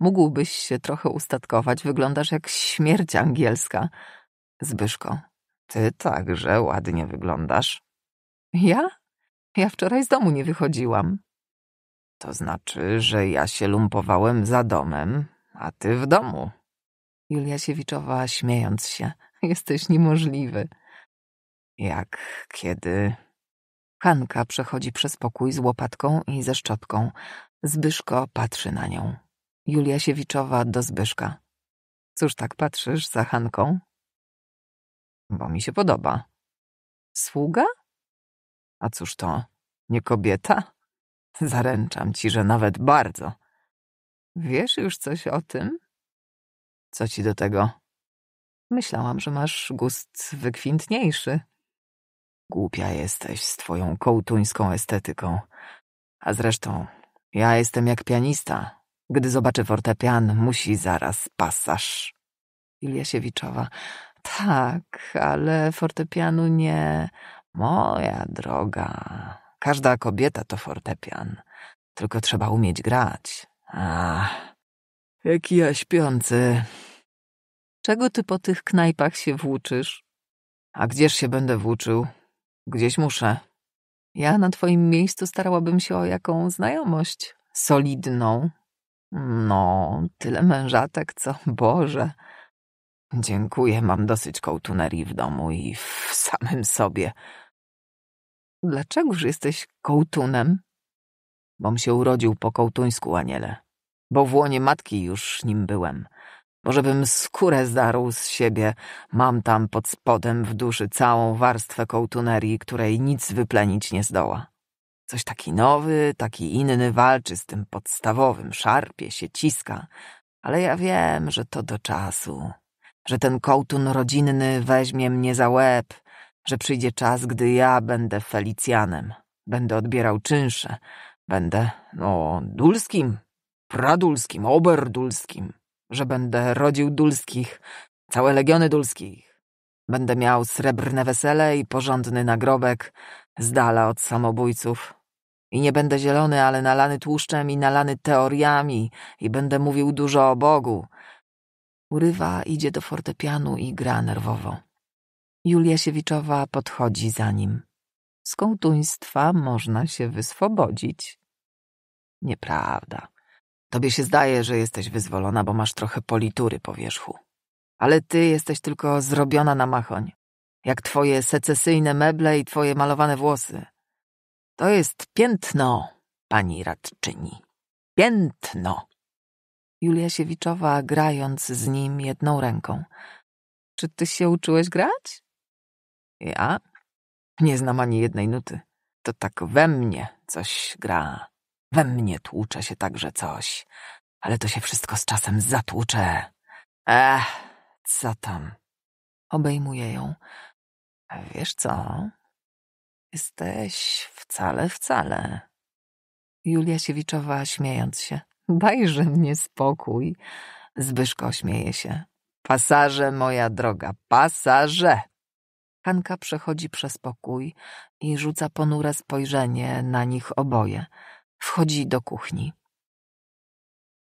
Mógłbyś się trochę ustatkować, wyglądasz jak śmierć angielska. Zbyszko. Ty także ładnie wyglądasz. Ja? Ja wczoraj z domu nie wychodziłam. To znaczy, że ja się lumpowałem za domem, a ty w domu. Julia Siewiczowa śmiejąc się. Jesteś niemożliwy. Jak kiedy? Hanka przechodzi przez pokój z łopatką i ze szczotką. Zbyszko patrzy na nią. Julia Siewiczowa do Zbyszka. Cóż tak patrzysz za Hanką? Bo mi się podoba. Sługa? A cóż to, nie kobieta? Zaręczam ci, że nawet bardzo. Wiesz już coś o tym? Co ci do tego? Myślałam, że masz gust wykwintniejszy. Głupia jesteś z twoją kołtuńską estetyką. A zresztą, ja jestem jak pianista. Gdy zobaczy fortepian, musi zaraz pasaż. Iliasiewiczowa. Tak, ale fortepianu nie. Moja droga, każda kobieta to fortepian. Tylko trzeba umieć grać. Ach, jaki ja śpiący. Czego ty po tych knajpach się włóczysz? A gdzież się będę włóczył? Gdzieś muszę. Ja na twoim miejscu starałabym się o jaką znajomość. Solidną. No, tyle mężatek, co Boże. Dziękuję, mam dosyć kołtunerii w domu i w samym sobie. Dlaczegoż jesteś kołtunem? Bom się urodził po kołtuńsku, aniele. Bo w łonie matki już nim byłem. Może bym skórę zdarł z siebie. Mam tam pod spodem w duszy całą warstwę kołtunerii, której nic wyplenić nie zdoła. Coś taki nowy, taki inny walczy z tym podstawowym, szarpie się, ciska. Ale ja wiem, że to do czasu. Że ten kołtun rodzinny weźmie mnie za łeb, że przyjdzie czas, gdy ja będę Felicjanem, będę odbierał czynsze, będę, no, dulskim, pradulskim, oberdulskim, że będę rodził dulskich, całe legiony dulskich. Będę miał srebrne wesele i porządny nagrobek z dala od samobójców. I nie będę zielony, ale nalany tłuszczem i nalany teoriami i będę mówił dużo o Bogu. Urywa, idzie do fortepianu i gra nerwowo. Julia Siewiczowa podchodzi za nim. Z kołtuństwa można się wyswobodzić. Nieprawda. Tobie się zdaje, że jesteś wyzwolona, bo masz trochę politury po wierzchu. Ale ty jesteś tylko zrobiona na machoń. Jak twoje secesyjne meble i twoje malowane włosy. To jest piętno, pani radczyni. Piętno. Julia Siewiczowa grając z nim jedną ręką. Czy ty się uczyłeś grać? Ja? Nie znam ani jednej nuty. To tak we mnie coś gra. We mnie tłucze się także coś. Ale to się wszystko z czasem zatłucze. Ech, co tam? Obejmuję ją. Wiesz co? Jesteś wcale, wcale. Julia Siewiczowa śmiejąc się. Dajże mnie spokój. Zbyszko śmieje się. Pasaże, moja droga, pasaże! Hanka przechodzi przez pokój i rzuca ponure spojrzenie na nich oboje. Wchodzi do kuchni.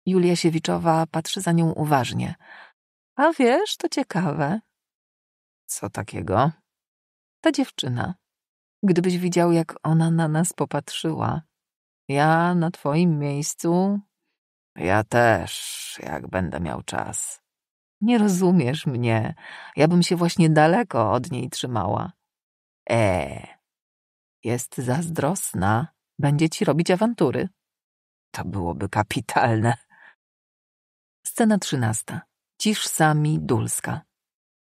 Julia Siewiczowa patrzy za nią uważnie. A wiesz, to ciekawe. Co takiego? Ta dziewczyna. Gdybyś widział, jak ona na nas popatrzyła. Ja na twoim miejscu. Ja też, jak będę miał czas. Nie rozumiesz mnie. Ja bym się właśnie daleko od niej trzymała. E, jest zazdrosna. Będzie ci robić awantury. To byłoby kapitalne. Scena trzynasta. Cisz sami Dulska.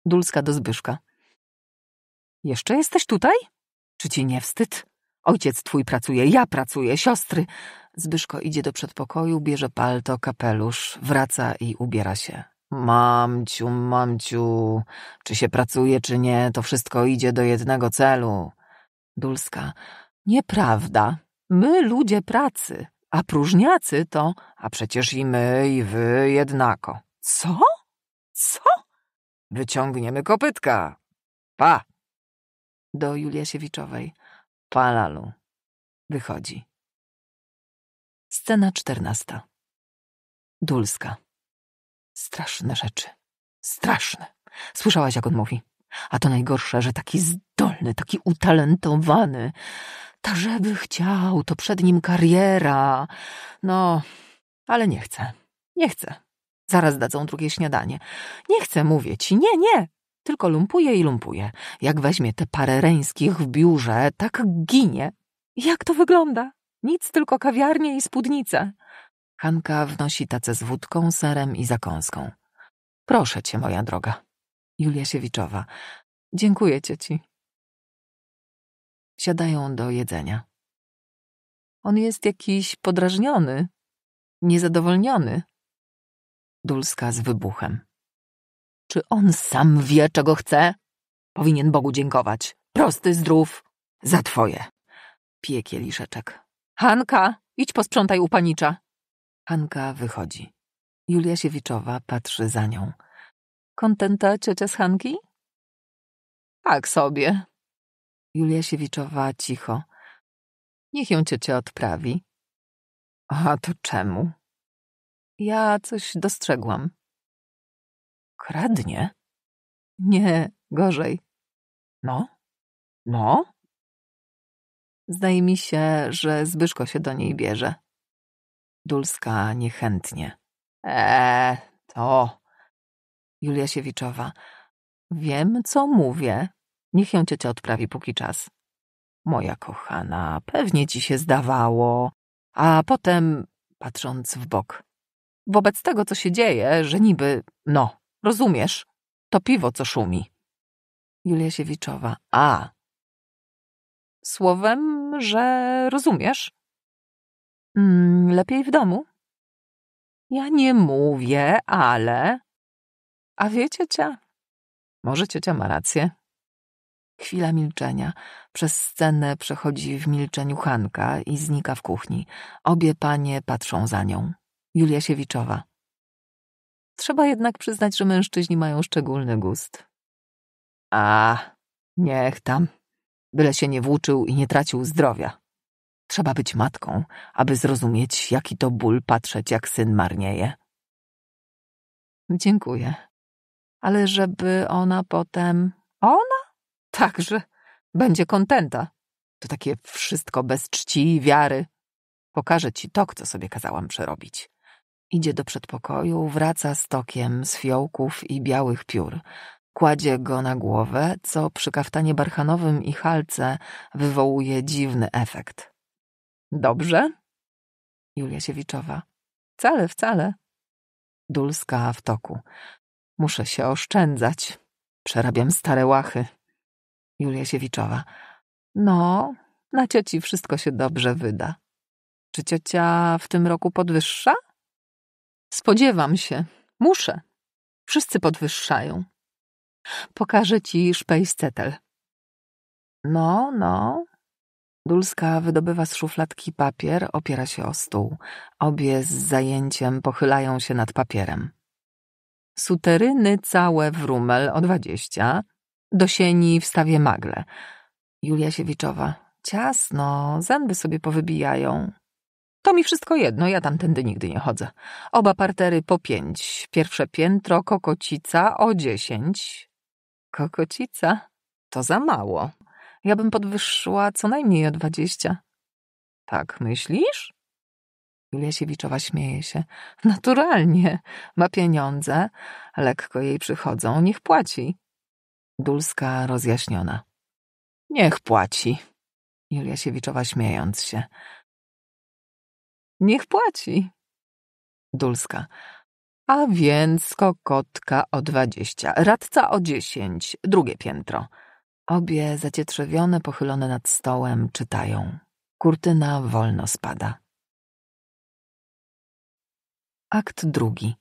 Dulska do Zbyszka. Jeszcze jesteś tutaj? Czy ci nie wstyd? Ojciec twój pracuje, ja pracuję, siostry. Zbyszko idzie do przedpokoju, bierze palto, kapelusz, wraca i ubiera się. Mamciu, mamciu, czy się pracuje, czy nie, to wszystko idzie do jednego celu. Dulska. Nieprawda. My ludzie pracy, a próżniacy to... A przecież i my, i wy jednako. Co? Co? Wyciągniemy kopytka. Pa! Do Juliasiewiczowej. Palalu. Wychodzi. Scena czternasta. Dulska. Straszne rzeczy. Straszne. Słyszałaś, jak on mówi. A to najgorsze, że taki zdolny, taki utalentowany. Ta żeby chciał, to przed nim kariera. No, ale nie chcę. Nie chcę. Zaraz dadzą drugie śniadanie. Nie chcę, mówię ci. Nie, nie. Tylko lumpuje i lumpuje. Jak weźmie te parę reńskich w biurze, tak ginie. Jak to wygląda? Nic, tylko kawiarnie i spódnice. Hanka wnosi tacę z wódką, serem i zakąską. Proszę cię, moja droga. Julia Siewiczowa. Dziękuję cioci. Siadają do jedzenia. On jest jakiś podrażniony, niezadowolniony. Dulska z wybuchem. Czy on sam wie, czego chce? Powinien Bogu dziękować. Prosty, zdrów. Za twoje. Pije kieliszeczek. Hanka, idź posprzątaj u panicza. Hanka wychodzi. Julia Siewiczowa patrzy za nią. Kontenta ciocia z Hanki? Tak sobie. Julia Siewiczowa cicho. Niech ją ciocia odprawi. A to czemu? Ja coś dostrzegłam. Kradnie? Nie, gorzej. No? No? Zdaje mi się, że Zbyszko się do niej bierze. Dulska niechętnie. Eee, to. Siewiczowa. Wiem, co mówię. Niech ją ciocia odprawi póki czas. Moja kochana, pewnie ci się zdawało. A potem, patrząc w bok. Wobec tego, co się dzieje, że niby, no, rozumiesz, to piwo, co szumi. Julia Siewiczowa. A. Słowem, że rozumiesz? Mm, lepiej w domu? Ja nie mówię, ale. A wiecie cia? Może ciocia ma rację. Chwila milczenia. Przez scenę przechodzi w milczeniu Hanka i znika w kuchni. Obie panie patrzą za nią. Julia Siewiczowa. Trzeba jednak przyznać, że mężczyźni mają szczególny gust. A, niech tam. Byle się nie włóczył i nie tracił zdrowia. Trzeba być matką, aby zrozumieć, jaki to ból patrzeć, jak syn marnieje. Dziękuję. Ale żeby ona potem. Ona? Także będzie kontenta. To takie wszystko bez czci i wiary. Pokażę ci tok, co sobie kazałam przerobić. Idzie do przedpokoju, wraca z tokiem z fiołków i białych piór. Kładzie go na głowę, co przy kaftanie barchanowym i halce wywołuje dziwny efekt. Dobrze? Julia Siewiczowa. Wcale, wcale. Dulska w toku. Muszę się oszczędzać. Przerabiam stare łachy. Julia Siewiczowa. No, na cioci wszystko się dobrze wyda. Czy ciocia w tym roku podwyższa? Spodziewam się. Muszę. Wszyscy podwyższają. Pokażę ci szpejstetel. No, no, Dulska wydobywa z szufladki papier, opiera się o stół. Obie z zajęciem pochylają się nad papierem. Suteryny całe w rumel o dwadzieścia. Do sieni wstawię magle. Julia Siewiczowa. Ciasno, zęby sobie powybijają. To mi wszystko jedno, ja tamtędy nigdy nie chodzę. Oba partery po pięć. Pierwsze piętro, kokocica o dziesięć. Kokocica? To za mało, ja bym podwyższyła co najmniej o dwadzieścia. Tak myślisz? Julia Siewiczowa śmieje się. Naturalnie. Ma pieniądze. Lekko jej przychodzą. Niech płaci. Dulska rozjaśniona. Niech płaci. Julia Siewiczowa śmiejąc się. Niech płaci. Dulska. A więc kokotka o dwadzieścia, radca o dziesięć, drugie piętro. Obie zacietrzewione, pochylone nad stołem, czytają. Kurtyna wolno spada. Akt drugi.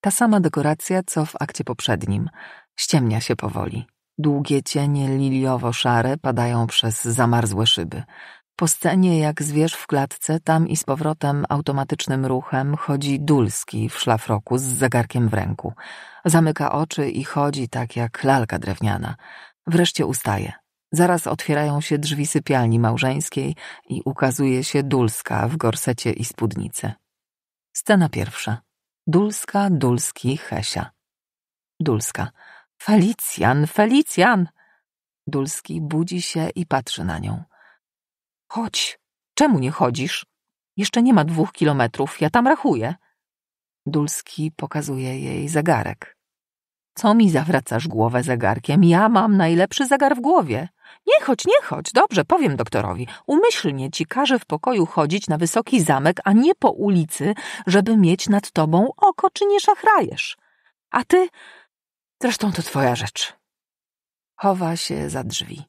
Ta sama dekoracja, co w akcie poprzednim. Ściemnia się powoli. Długie cienie liliowo-szare padają przez zamarzłe szyby. Po scenie, jak zwierz w klatce, tam i z powrotem automatycznym ruchem chodzi Dulski w szlafroku z zegarkiem w ręku. Zamyka oczy i chodzi tak jak lalka drewniana. Wreszcie ustaje. Zaraz otwierają się drzwi sypialni małżeńskiej i ukazuje się Dulska w gorsecie i spódnicy. Scena pierwsza. Dulska, Dulski, Hesia. Dulska. Felicjan, Felicjan! Dulski budzi się i patrzy na nią. Chodź, czemu nie chodzisz? Jeszcze nie ma dwóch kilometrów, ja tam rachuję. Dulski pokazuje jej zegarek. Co mi zawracasz głowę zegarkiem? Ja mam najlepszy zegar w głowie. Nie chodź, nie chodź, dobrze, powiem doktorowi. Umyślnie ci każę w pokoju chodzić na wysoki zamek, a nie po ulicy, żeby mieć nad tobą oko, czy nie szachrajesz. A ty... Zresztą to twoja rzecz. Chowa się za drzwi.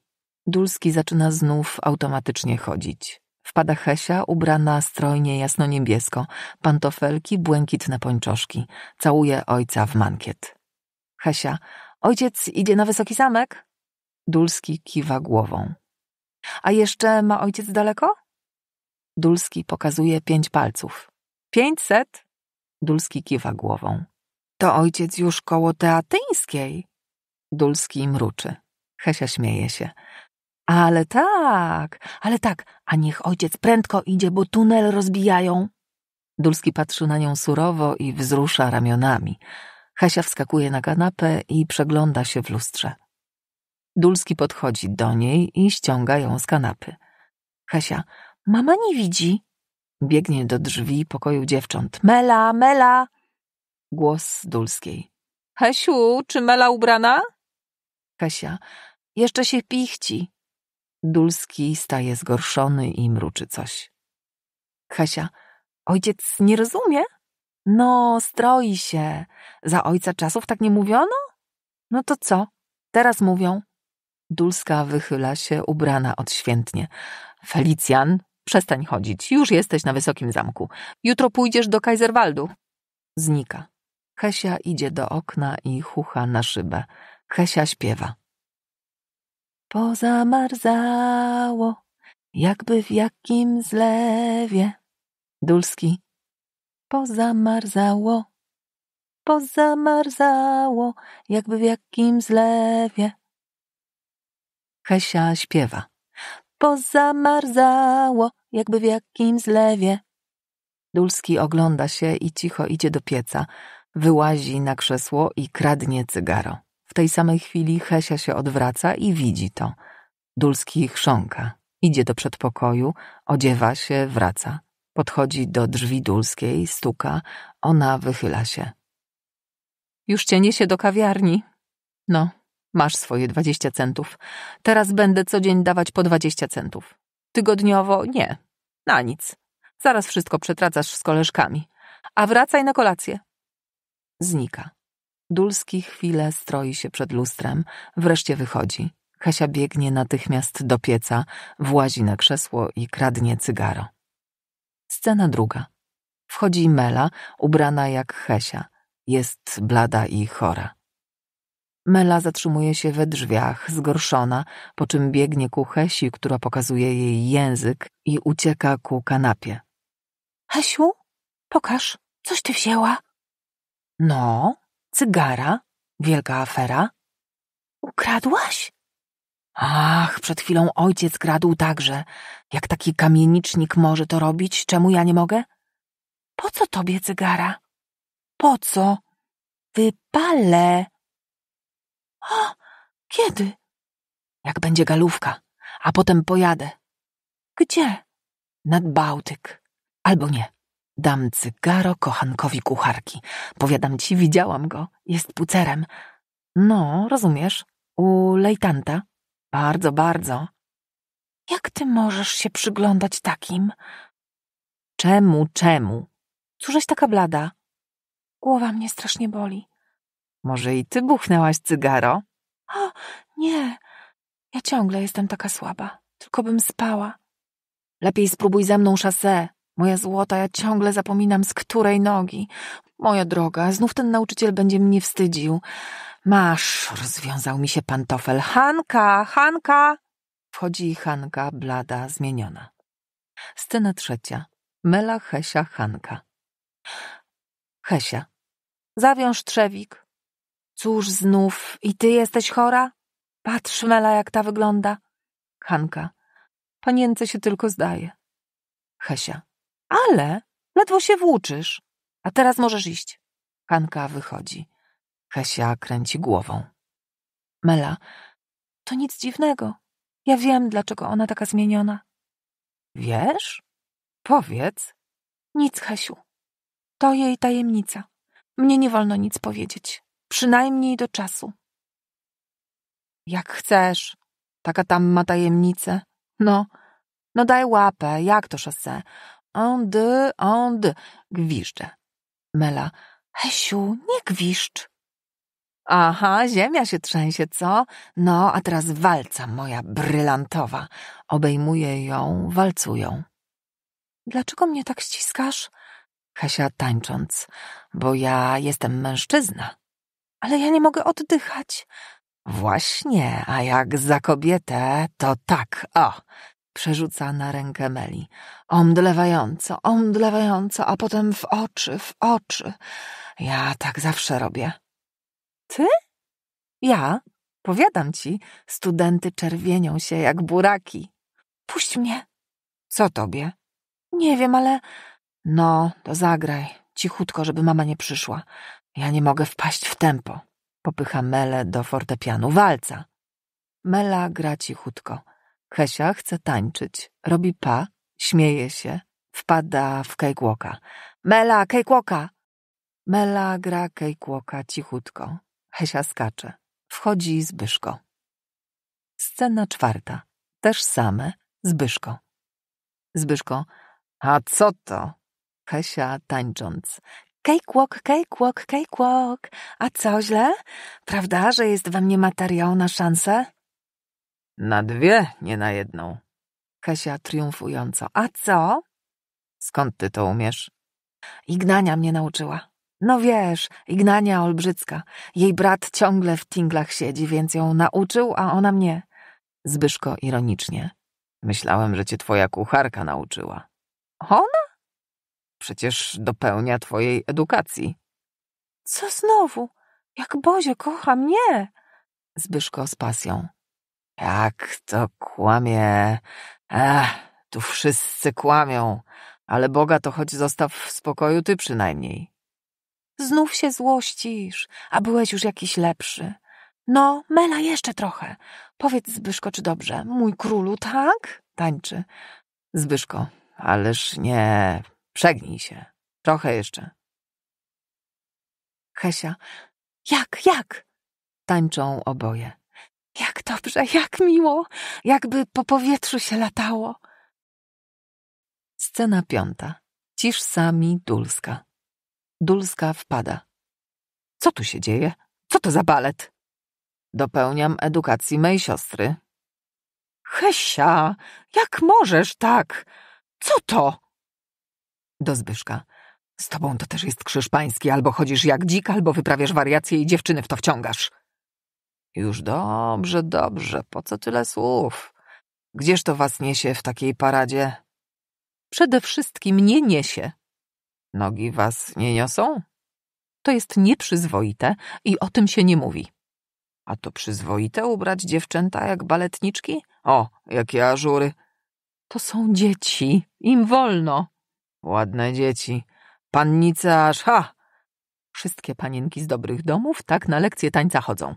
Dulski zaczyna znów automatycznie chodzić. Wpada Hesia, ubrana strojnie jasno-niebiesko, pantofelki, błękitne pończoszki. Całuje ojca w mankiet. Hesia. Ojciec idzie na wysoki zamek? Dulski kiwa głową. A jeszcze ma ojciec daleko? Dulski pokazuje pięć palców. Pięćset? Dulski kiwa głową. To ojciec już koło teatyńskiej. Dulski mruczy. Hesia śmieje się. Ale tak, ale tak, a niech ojciec prędko idzie, bo tunel rozbijają. Dulski patrzy na nią surowo i wzrusza ramionami. Hesia wskakuje na kanapę i przegląda się w lustrze. Dulski podchodzi do niej i ściąga ją z kanapy. Hesia, mama nie widzi. Biegnie do drzwi pokoju dziewcząt. Mela, Mela! Głos Dulskiej. Hesiu, czy Mela ubrana? Hesia, jeszcze się pichci. Dulski staje zgorszony i mruczy coś. Hesia, ojciec nie rozumie? No, stroi się. Za ojca czasów tak nie mówiono? No to co? Teraz mówią. Dulska wychyla się, ubrana odświętnie. Felicjan, przestań chodzić. Już jesteś na wysokim zamku. Jutro pójdziesz do Kaiserwaldu. Znika. Hesia idzie do okna i chucha na szybę. Hesia śpiewa. Pozamarzało, jakby w jakim zlewie. Dulski Pozamarzało, pozamarzało, jakby w jakim zlewie. Hesia śpiewa. Pozamarzało, jakby w jakim zlewie. Dulski ogląda się i cicho idzie do pieca. Wyłazi na krzesło i kradnie cygaro. W tej samej chwili Hesia się odwraca i widzi to. Dulski chrząka. Idzie do przedpokoju, odziewa się, wraca. Podchodzi do drzwi dulskiej, stuka, ona wychyla się. Już cię niesie do kawiarni. No, masz swoje dwadzieścia centów. Teraz będę co dzień dawać po dwadzieścia centów. Tygodniowo nie. Na nic. Zaraz wszystko przetracasz z koleżkami. A wracaj na kolację. Znika. Dulski chwilę stroi się przed lustrem, wreszcie wychodzi. Kasia biegnie natychmiast do pieca, włazi na krzesło i kradnie cygaro. Scena druga. Wchodzi Mela, ubrana jak Hesia. Jest blada i chora. Mela zatrzymuje się we drzwiach, zgorszona, po czym biegnie ku Hesi, która pokazuje jej język i ucieka ku kanapie. Hesiu, pokaż, coś ty wzięła? No, cygara, wielka afera. Ukradłaś? Ach, przed chwilą ojciec kradł także. Jak taki kamienicznik może to robić, czemu ja nie mogę? Po co tobie cygara? Po co? Wypalę. O, kiedy? Jak będzie galówka, a potem pojadę. Gdzie? Nad Bałtyk. Albo nie. Dam cygaro kochankowi kucharki. Powiadam ci, widziałam go. Jest pucerem. No, rozumiesz? U lejtanta bardzo, bardzo. Jak ty możesz się przyglądać takim? Czemu, czemu? Cóżeś taka blada? Głowa mnie strasznie boli. Może i ty buchnęłaś cygaro? O, nie. Ja ciągle jestem taka słaba. Tylko bym spała. Lepiej spróbuj ze mną szasę. Moja złota, ja ciągle zapominam z której nogi. Moja droga, znów ten nauczyciel będzie mnie wstydził. Masz, rozwiązał mi się pantofel. Hanka, Hanka! Wchodzi Hanka, blada, zmieniona. Scena trzecia. Mela, Hesia, Hanka. Hesia. Zawiąż trzewik. Cóż znów, i ty jesteś chora? Patrz, Mela, jak ta wygląda. Hanka. Panience się tylko zdaje. Hesia. Ale ledwo się włóczysz. A teraz możesz iść. Hanka wychodzi. Kasia kręci głową. Mela, to nic dziwnego. Ja wiem, dlaczego ona taka zmieniona. Wiesz? Powiedz. Nic, Hesiu. To jej tajemnica. Mnie nie wolno nic powiedzieć. Przynajmniej do czasu. Jak chcesz. Taka tam ma tajemnicę. No, no daj łapę. Jak to szosę? On, d, Gwiżdżę. Mela. Hesiu, nie gwiszcz. Aha, ziemia się trzęsie, co? No, a teraz walca moja brylantowa. Obejmuję ją, walcują. Dlaczego mnie tak ściskasz? Kasia tańcząc. Bo ja jestem mężczyzna. Ale ja nie mogę oddychać. Właśnie, a jak za kobietę, to tak, o! Przerzuca na rękę Meli. Omdlewająco, omdlewająco, a potem w oczy, w oczy. Ja tak zawsze robię. Ty? Ja? Powiadam ci, studenty czerwienią się jak buraki. Puść mnie. Co tobie? Nie wiem, ale... No, to zagraj. Cichutko, żeby mama nie przyszła. Ja nie mogę wpaść w tempo. Popycha Mele do fortepianu. Walca. Mela gra cichutko. Hesia chce tańczyć. Robi pa, śmieje się. Wpada w cakewalka. Mela, cakewalka! Mela gra cakewalka cichutko. Hesia skacze. Wchodzi Zbyszko. Scena czwarta. Też same. Zbyszko. Zbyszko. A co to? Hesia tańcząc. Cakewalk, cakewalk, cakewalk. A co źle? Prawda, że jest we mnie materiał na szansę? Na dwie, nie na jedną. Hesia triumfująco. A co? Skąd ty to umiesz? Ignania mnie nauczyła. No wiesz, Ignania Olbrzycka. Jej brat ciągle w tinglach siedzi, więc ją nauczył, a ona mnie. Zbyszko ironicznie. Myślałem, że cię twoja kucharka nauczyła. Ona? Przecież dopełnia twojej edukacji. Co znowu? Jak Bozie kocha mnie! Zbyszko z pasją. Jak to kłamie. Ech, tu wszyscy kłamią. Ale Boga to choć zostaw w spokoju ty przynajmniej. Znów się złościsz, a byłeś już jakiś lepszy. No, Mela, jeszcze trochę. Powiedz Zbyszko, czy dobrze? Mój królu, tak? Tańczy. Zbyszko, ależ nie. Przegnij się. Trochę jeszcze. Hesia. Jak, jak? Tańczą oboje. Jak dobrze, jak miło, jakby po powietrzu się latało. Scena piąta. Cisz sami Dulska. Dulska wpada. Co tu się dzieje? Co to za balet? Dopełniam edukacji mej siostry. Hesia, jak możesz tak? Co to? Do Zbyszka. Z tobą to też jest krzyż pański, albo chodzisz jak dzik, albo wyprawiasz wariacje i dziewczyny w to wciągasz. Już dobrze, dobrze, po co tyle słów? Gdzież to was niesie w takiej paradzie? Przede wszystkim nie niesie, Nogi was nie niosą? To jest nieprzyzwoite i o tym się nie mówi. A to przyzwoite ubrać dziewczęta jak baletniczki? O, jakie ażury! To są dzieci, im wolno. Ładne dzieci. Pannice aż ha! Wszystkie panienki z dobrych domów tak na lekcje tańca chodzą.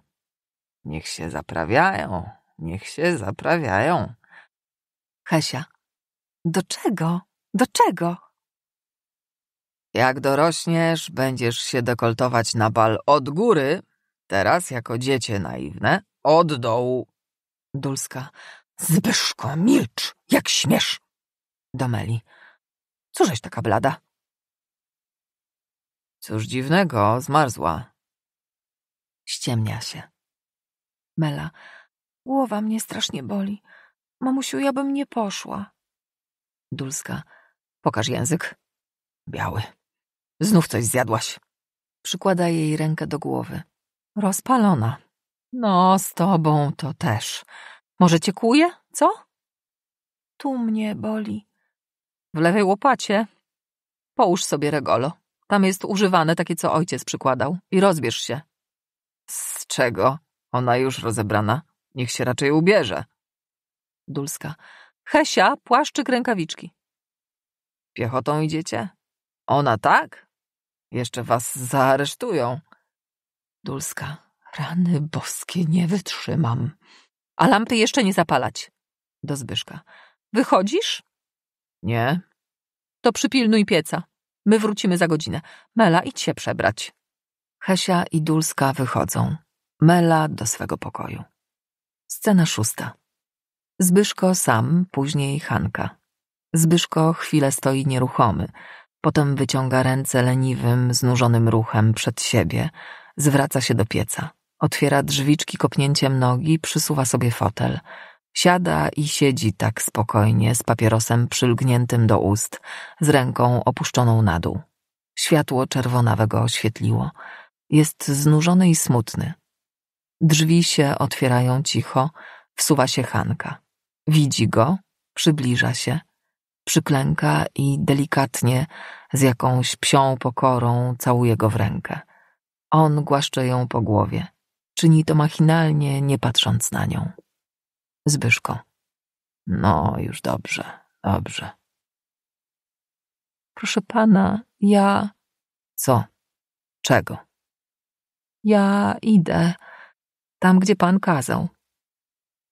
Niech się zaprawiają, niech się zaprawiają. Hesia. Do czego? Do czego? Jak dorośniesz, będziesz się dekoltować na bal od góry, teraz jako dziecię naiwne, od dołu. Dulska. Zbyszko, milcz, jak śmiesz. Domeli. Cóżeś taka blada? Cóż dziwnego, zmarzła. Ściemnia się. Mela. Głowa mnie strasznie boli. Mamusiu, ja bym nie poszła. Dulska. Pokaż język. Biały. Znów coś zjadłaś. Przykłada jej rękę do głowy. Rozpalona. No, z tobą to też. Może cię kuje, co? Tu mnie boli. W lewej łopacie. Połóż sobie regolo. Tam jest używane takie, co ojciec przykładał. I rozbierz się. Z czego? Ona już rozebrana. Niech się raczej ubierze. Dulska. Hesia, płaszczyk, rękawiczki. Piechotą idziecie? Ona tak? Jeszcze was zaaresztują. Dulska. Rany boskie, nie wytrzymam. A lampy jeszcze nie zapalać. Do Zbyszka. Wychodzisz? Nie. To przypilnuj pieca. My wrócimy za godzinę. Mela, idź się przebrać. Hesia i Dulska wychodzą. Mela do swego pokoju. Scena szósta. Zbyszko sam, później Hanka. Zbyszko chwilę stoi nieruchomy – Potem wyciąga ręce leniwym, znużonym ruchem przed siebie, zwraca się do pieca, otwiera drzwiczki kopnięciem nogi, przysuwa sobie fotel. Siada i siedzi tak spokojnie, z papierosem przylgniętym do ust, z ręką opuszczoną na dół. Światło czerwonawe go oświetliło. Jest znużony i smutny. Drzwi się otwierają cicho, wsuwa się Hanka. Widzi go, przybliża się – przyklęka i delikatnie, z jakąś psią pokorą, całuje go w rękę. On głaszcze ją po głowie. Czyni to machinalnie, nie patrząc na nią. Zbyszko. No, już dobrze, dobrze. Proszę pana, ja. Co? Czego? Ja idę tam, gdzie pan kazał.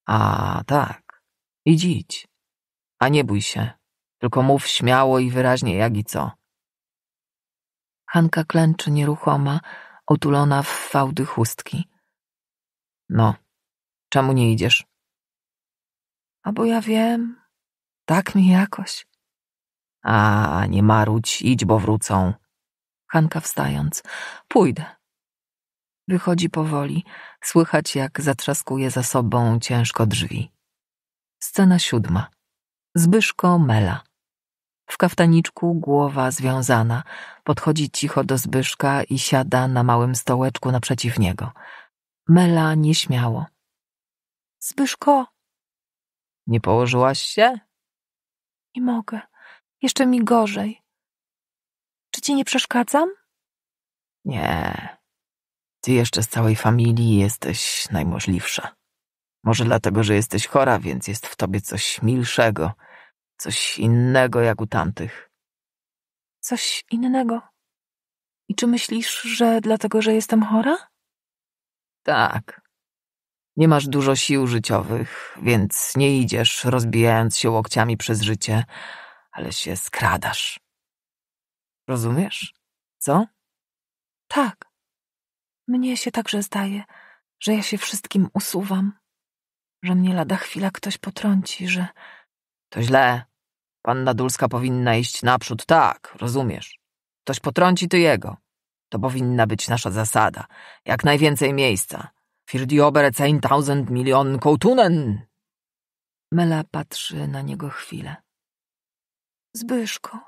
A tak, idź, idź. A nie bój się, tylko mów śmiało i wyraźnie jak i co. Hanka klęczy nieruchoma, otulona w fałdy chustki. No, czemu nie idziesz? A bo ja wiem, tak mi jakoś. A, nie marudź, idź, bo wrócą. Hanka wstając, pójdę. Wychodzi powoli, słychać jak zatrzaskuje za sobą ciężko drzwi. Scena siódma. Zbyszko Mela. W kaftaniczku, głowa związana, podchodzi cicho do Zbyszka i siada na małym stołeczku naprzeciw niego. Mela nieśmiało. Zbyszko! Nie położyłaś się? Nie mogę. Jeszcze mi gorzej. Czy ci nie przeszkadzam? Nie. Ty jeszcze z całej familii jesteś najmożliwsza. Może dlatego, że jesteś chora, więc jest w tobie coś milszego – Coś innego jak u tamtych. Coś innego? I czy myślisz, że dlatego, że jestem chora? Tak. Nie masz dużo sił życiowych, więc nie idziesz, rozbijając się łokciami przez życie, ale się skradasz. Rozumiesz? Co? Tak. Mnie się także zdaje, że ja się wszystkim usuwam, że mnie lada chwila ktoś potrąci, że. To źle. Panna Dulska powinna iść naprzód, tak, rozumiesz. Ktoś potrąci ty jego. To powinna być nasza zasada. Jak najwięcej miejsca. Für die obere 10.000 milion kołtunen! Mela patrzy na niego chwilę. Zbyszko,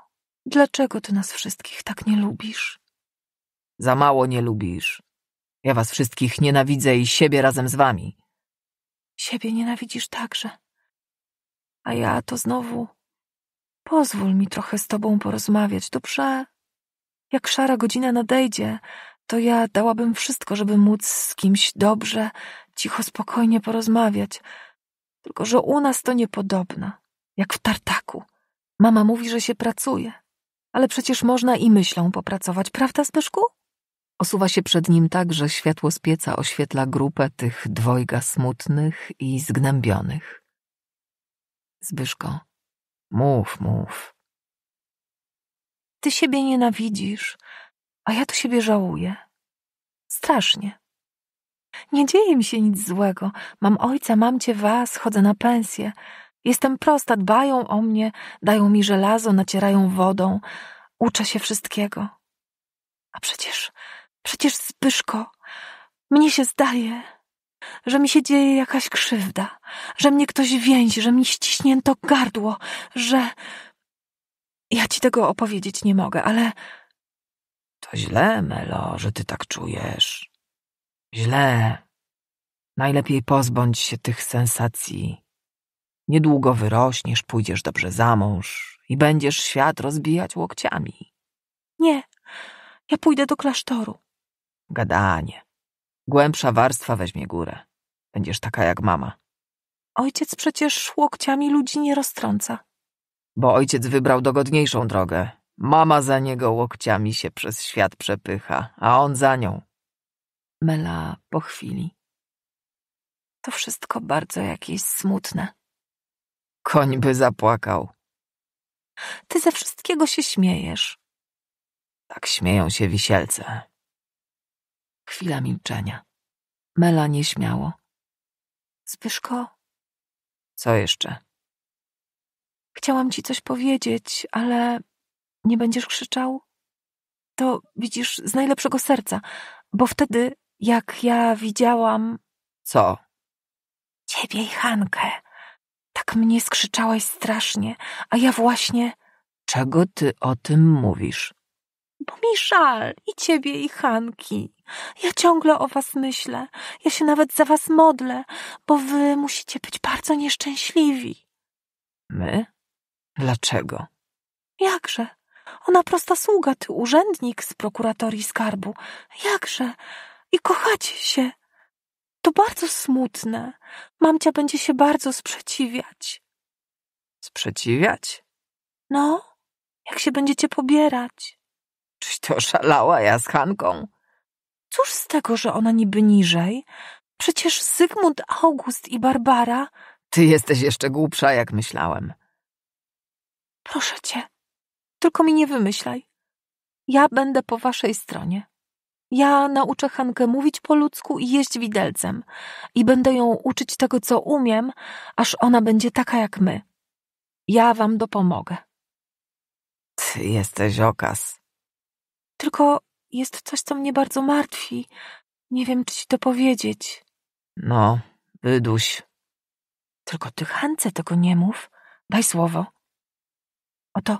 dlaczego ty nas wszystkich tak nie lubisz? Za mało nie lubisz. Ja was wszystkich nienawidzę i siebie razem z wami. Siebie nienawidzisz także. A ja to znowu Pozwól mi trochę z tobą porozmawiać, dobrze? Jak szara godzina nadejdzie, to ja dałabym wszystko, żeby móc z kimś dobrze, cicho, spokojnie porozmawiać. Tylko, że u nas to niepodobne, jak w tartaku. Mama mówi, że się pracuje, ale przecież można i myślą popracować, prawda, Zbyszku? Osuwa się przed nim tak, że światło z pieca oświetla grupę tych dwojga smutnych i zgnębionych. Zbyszko, Mów, mów. Ty siebie nienawidzisz, a ja tu siebie żałuję. Strasznie. Nie dzieje mi się nic złego. Mam ojca, mam cię was, chodzę na pensję. Jestem prosta, dbają o mnie, dają mi żelazo, nacierają wodą. Uczę się wszystkiego. A przecież, przecież Zbyszko, mnie się zdaje, że mi się dzieje jakaś krzywda, że mnie ktoś więzi, że mi ściśnięto gardło, że. Ja ci tego opowiedzieć nie mogę, ale. To źle, Melo, że ty tak czujesz. Źle. Najlepiej pozbądź się tych sensacji. Niedługo wyrośniesz, pójdziesz dobrze za mąż i będziesz świat rozbijać łokciami. Nie, ja pójdę do klasztoru. Gadanie. Głębsza warstwa weźmie górę. Będziesz taka jak mama. Ojciec przecież łokciami ludzi nie roztrąca. Bo ojciec wybrał dogodniejszą drogę. Mama za niego łokciami się przez świat przepycha, a on za nią. Mela po chwili. To wszystko bardzo jakieś smutne. Koń by zapłakał. Ty ze wszystkiego się śmiejesz. Tak śmieją się wisielce. Chwila milczenia. Mela nieśmiało. Zbyszko? Co jeszcze? Chciałam ci coś powiedzieć, ale nie będziesz krzyczał? To widzisz z najlepszego serca, bo wtedy, jak ja widziałam. Co? Ciebie i Hankę. Tak mnie skrzyczałaś strasznie, a ja właśnie. Czego ty o tym mówisz? bo mi żal i ciebie, i Hanki. Ja ciągle o was myślę, ja się nawet za was modlę, bo wy musicie być bardzo nieszczęśliwi. My? Dlaczego? Jakże? Ona prosta sługa, ty urzędnik z prokuratorii skarbu. Jakże? I kochacie się. To bardzo smutne. Mamcia będzie się bardzo sprzeciwiać. Sprzeciwiać? No, jak się będziecie pobierać. Czyś to szalała ja z Hanką? Cóż z tego, że ona niby niżej? Przecież Zygmunt, August i Barbara... Ty jesteś jeszcze głupsza, jak myślałem. Proszę cię, tylko mi nie wymyślaj. Ja będę po waszej stronie. Ja nauczę Hankę mówić po ludzku i jeść widelcem. I będę ją uczyć tego, co umiem, aż ona będzie taka jak my. Ja wam dopomogę. Ty jesteś okaz. Tylko jest coś, co mnie bardzo martwi. Nie wiem, czy ci to powiedzieć. No, wyduś. Tylko ty Hance tego nie mów. Daj słowo. Oto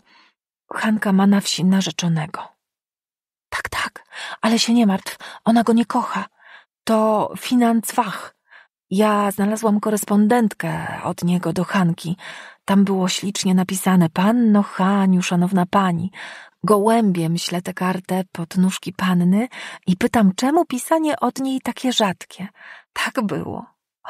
Hanka ma na wsi narzeczonego. Tak, tak, ale się nie martw, ona go nie kocha. To Finanzwach. Ja znalazłam korespondentkę od niego do Hanki. Tam było ślicznie napisane: Panno Haniu, szanowna pani, Gołębiem śle tę kartę pod nóżki panny i pytam, czemu pisanie od niej takie rzadkie. Tak było.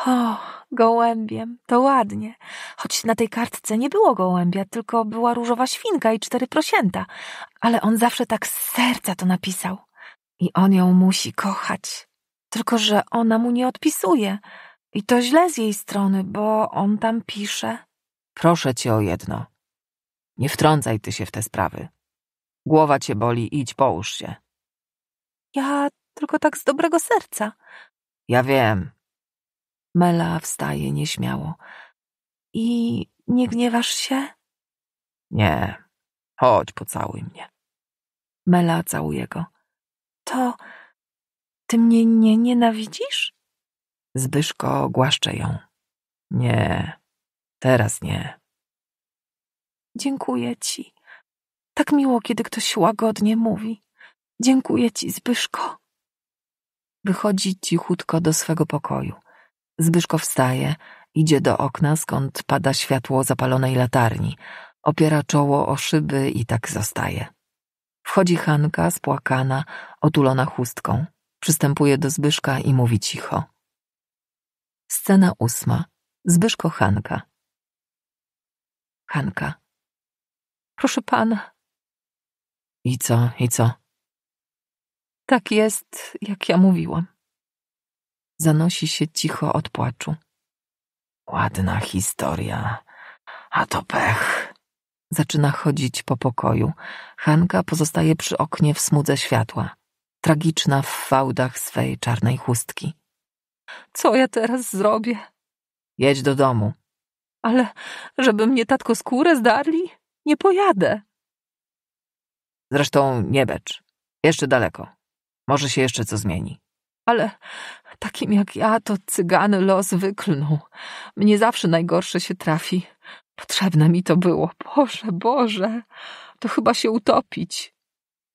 O, gołębiem, to ładnie. Choć na tej kartce nie było gołębia, tylko była różowa świnka i cztery prosięta. Ale on zawsze tak z serca to napisał. I on ją musi kochać. Tylko, że ona mu nie odpisuje. I to źle z jej strony, bo on tam pisze. Proszę cię o jedno. Nie wtrącaj ty się w te sprawy. Głowa cię boli, idź, połóż się. Ja tylko tak z dobrego serca. Ja wiem. Mela wstaje nieśmiało. I nie gniewasz się? Nie. Chodź, pocałuj mnie. Mela całuje go. To ty mnie nie nienawidzisz? Zbyszko głaszcze ją. Nie, teraz nie. Dziękuję ci. Tak miło, kiedy ktoś łagodnie mówi. Dziękuję ci, Zbyszko. Wychodzi cichutko do swego pokoju. Zbyszko wstaje, idzie do okna, skąd pada światło zapalonej latarni. Opiera czoło o szyby i tak zostaje. Wchodzi Hanka, spłakana, otulona chustką. Przystępuje do Zbyszka i mówi cicho. Scena ósma. Zbyszko Hanka. Hanka. Proszę pana, i co, i co? Tak jest, jak ja mówiłam. Zanosi się cicho od płaczu. Ładna historia, a to pech. Zaczyna chodzić po pokoju. Hanka pozostaje przy oknie w smudze światła, tragiczna w fałdach swej czarnej chustki. Co ja teraz zrobię? Jedź do domu. Ale żeby mnie tatko skórę zdarli, nie pojadę. Zresztą nie becz. Jeszcze daleko. Może się jeszcze co zmieni. Ale takim jak ja to cygany los wyklnął. Mnie zawsze najgorsze się trafi. Potrzebne mi to było. Boże, Boże. To chyba się utopić.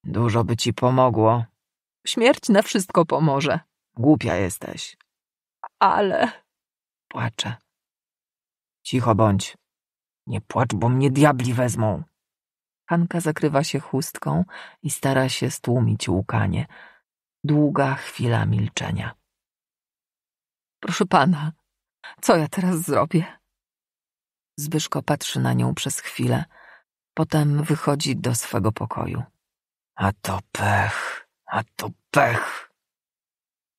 Dużo by ci pomogło. Śmierć na wszystko pomoże. Głupia jesteś. Ale... Płaczę. Cicho bądź. Nie płacz, bo mnie diabli wezmą. Hanka zakrywa się chustką i stara się stłumić łkanie. Długa chwila milczenia. Proszę pana, co ja teraz zrobię? Zbyszko patrzy na nią przez chwilę, potem wychodzi do swego pokoju. A to pech, a to pech.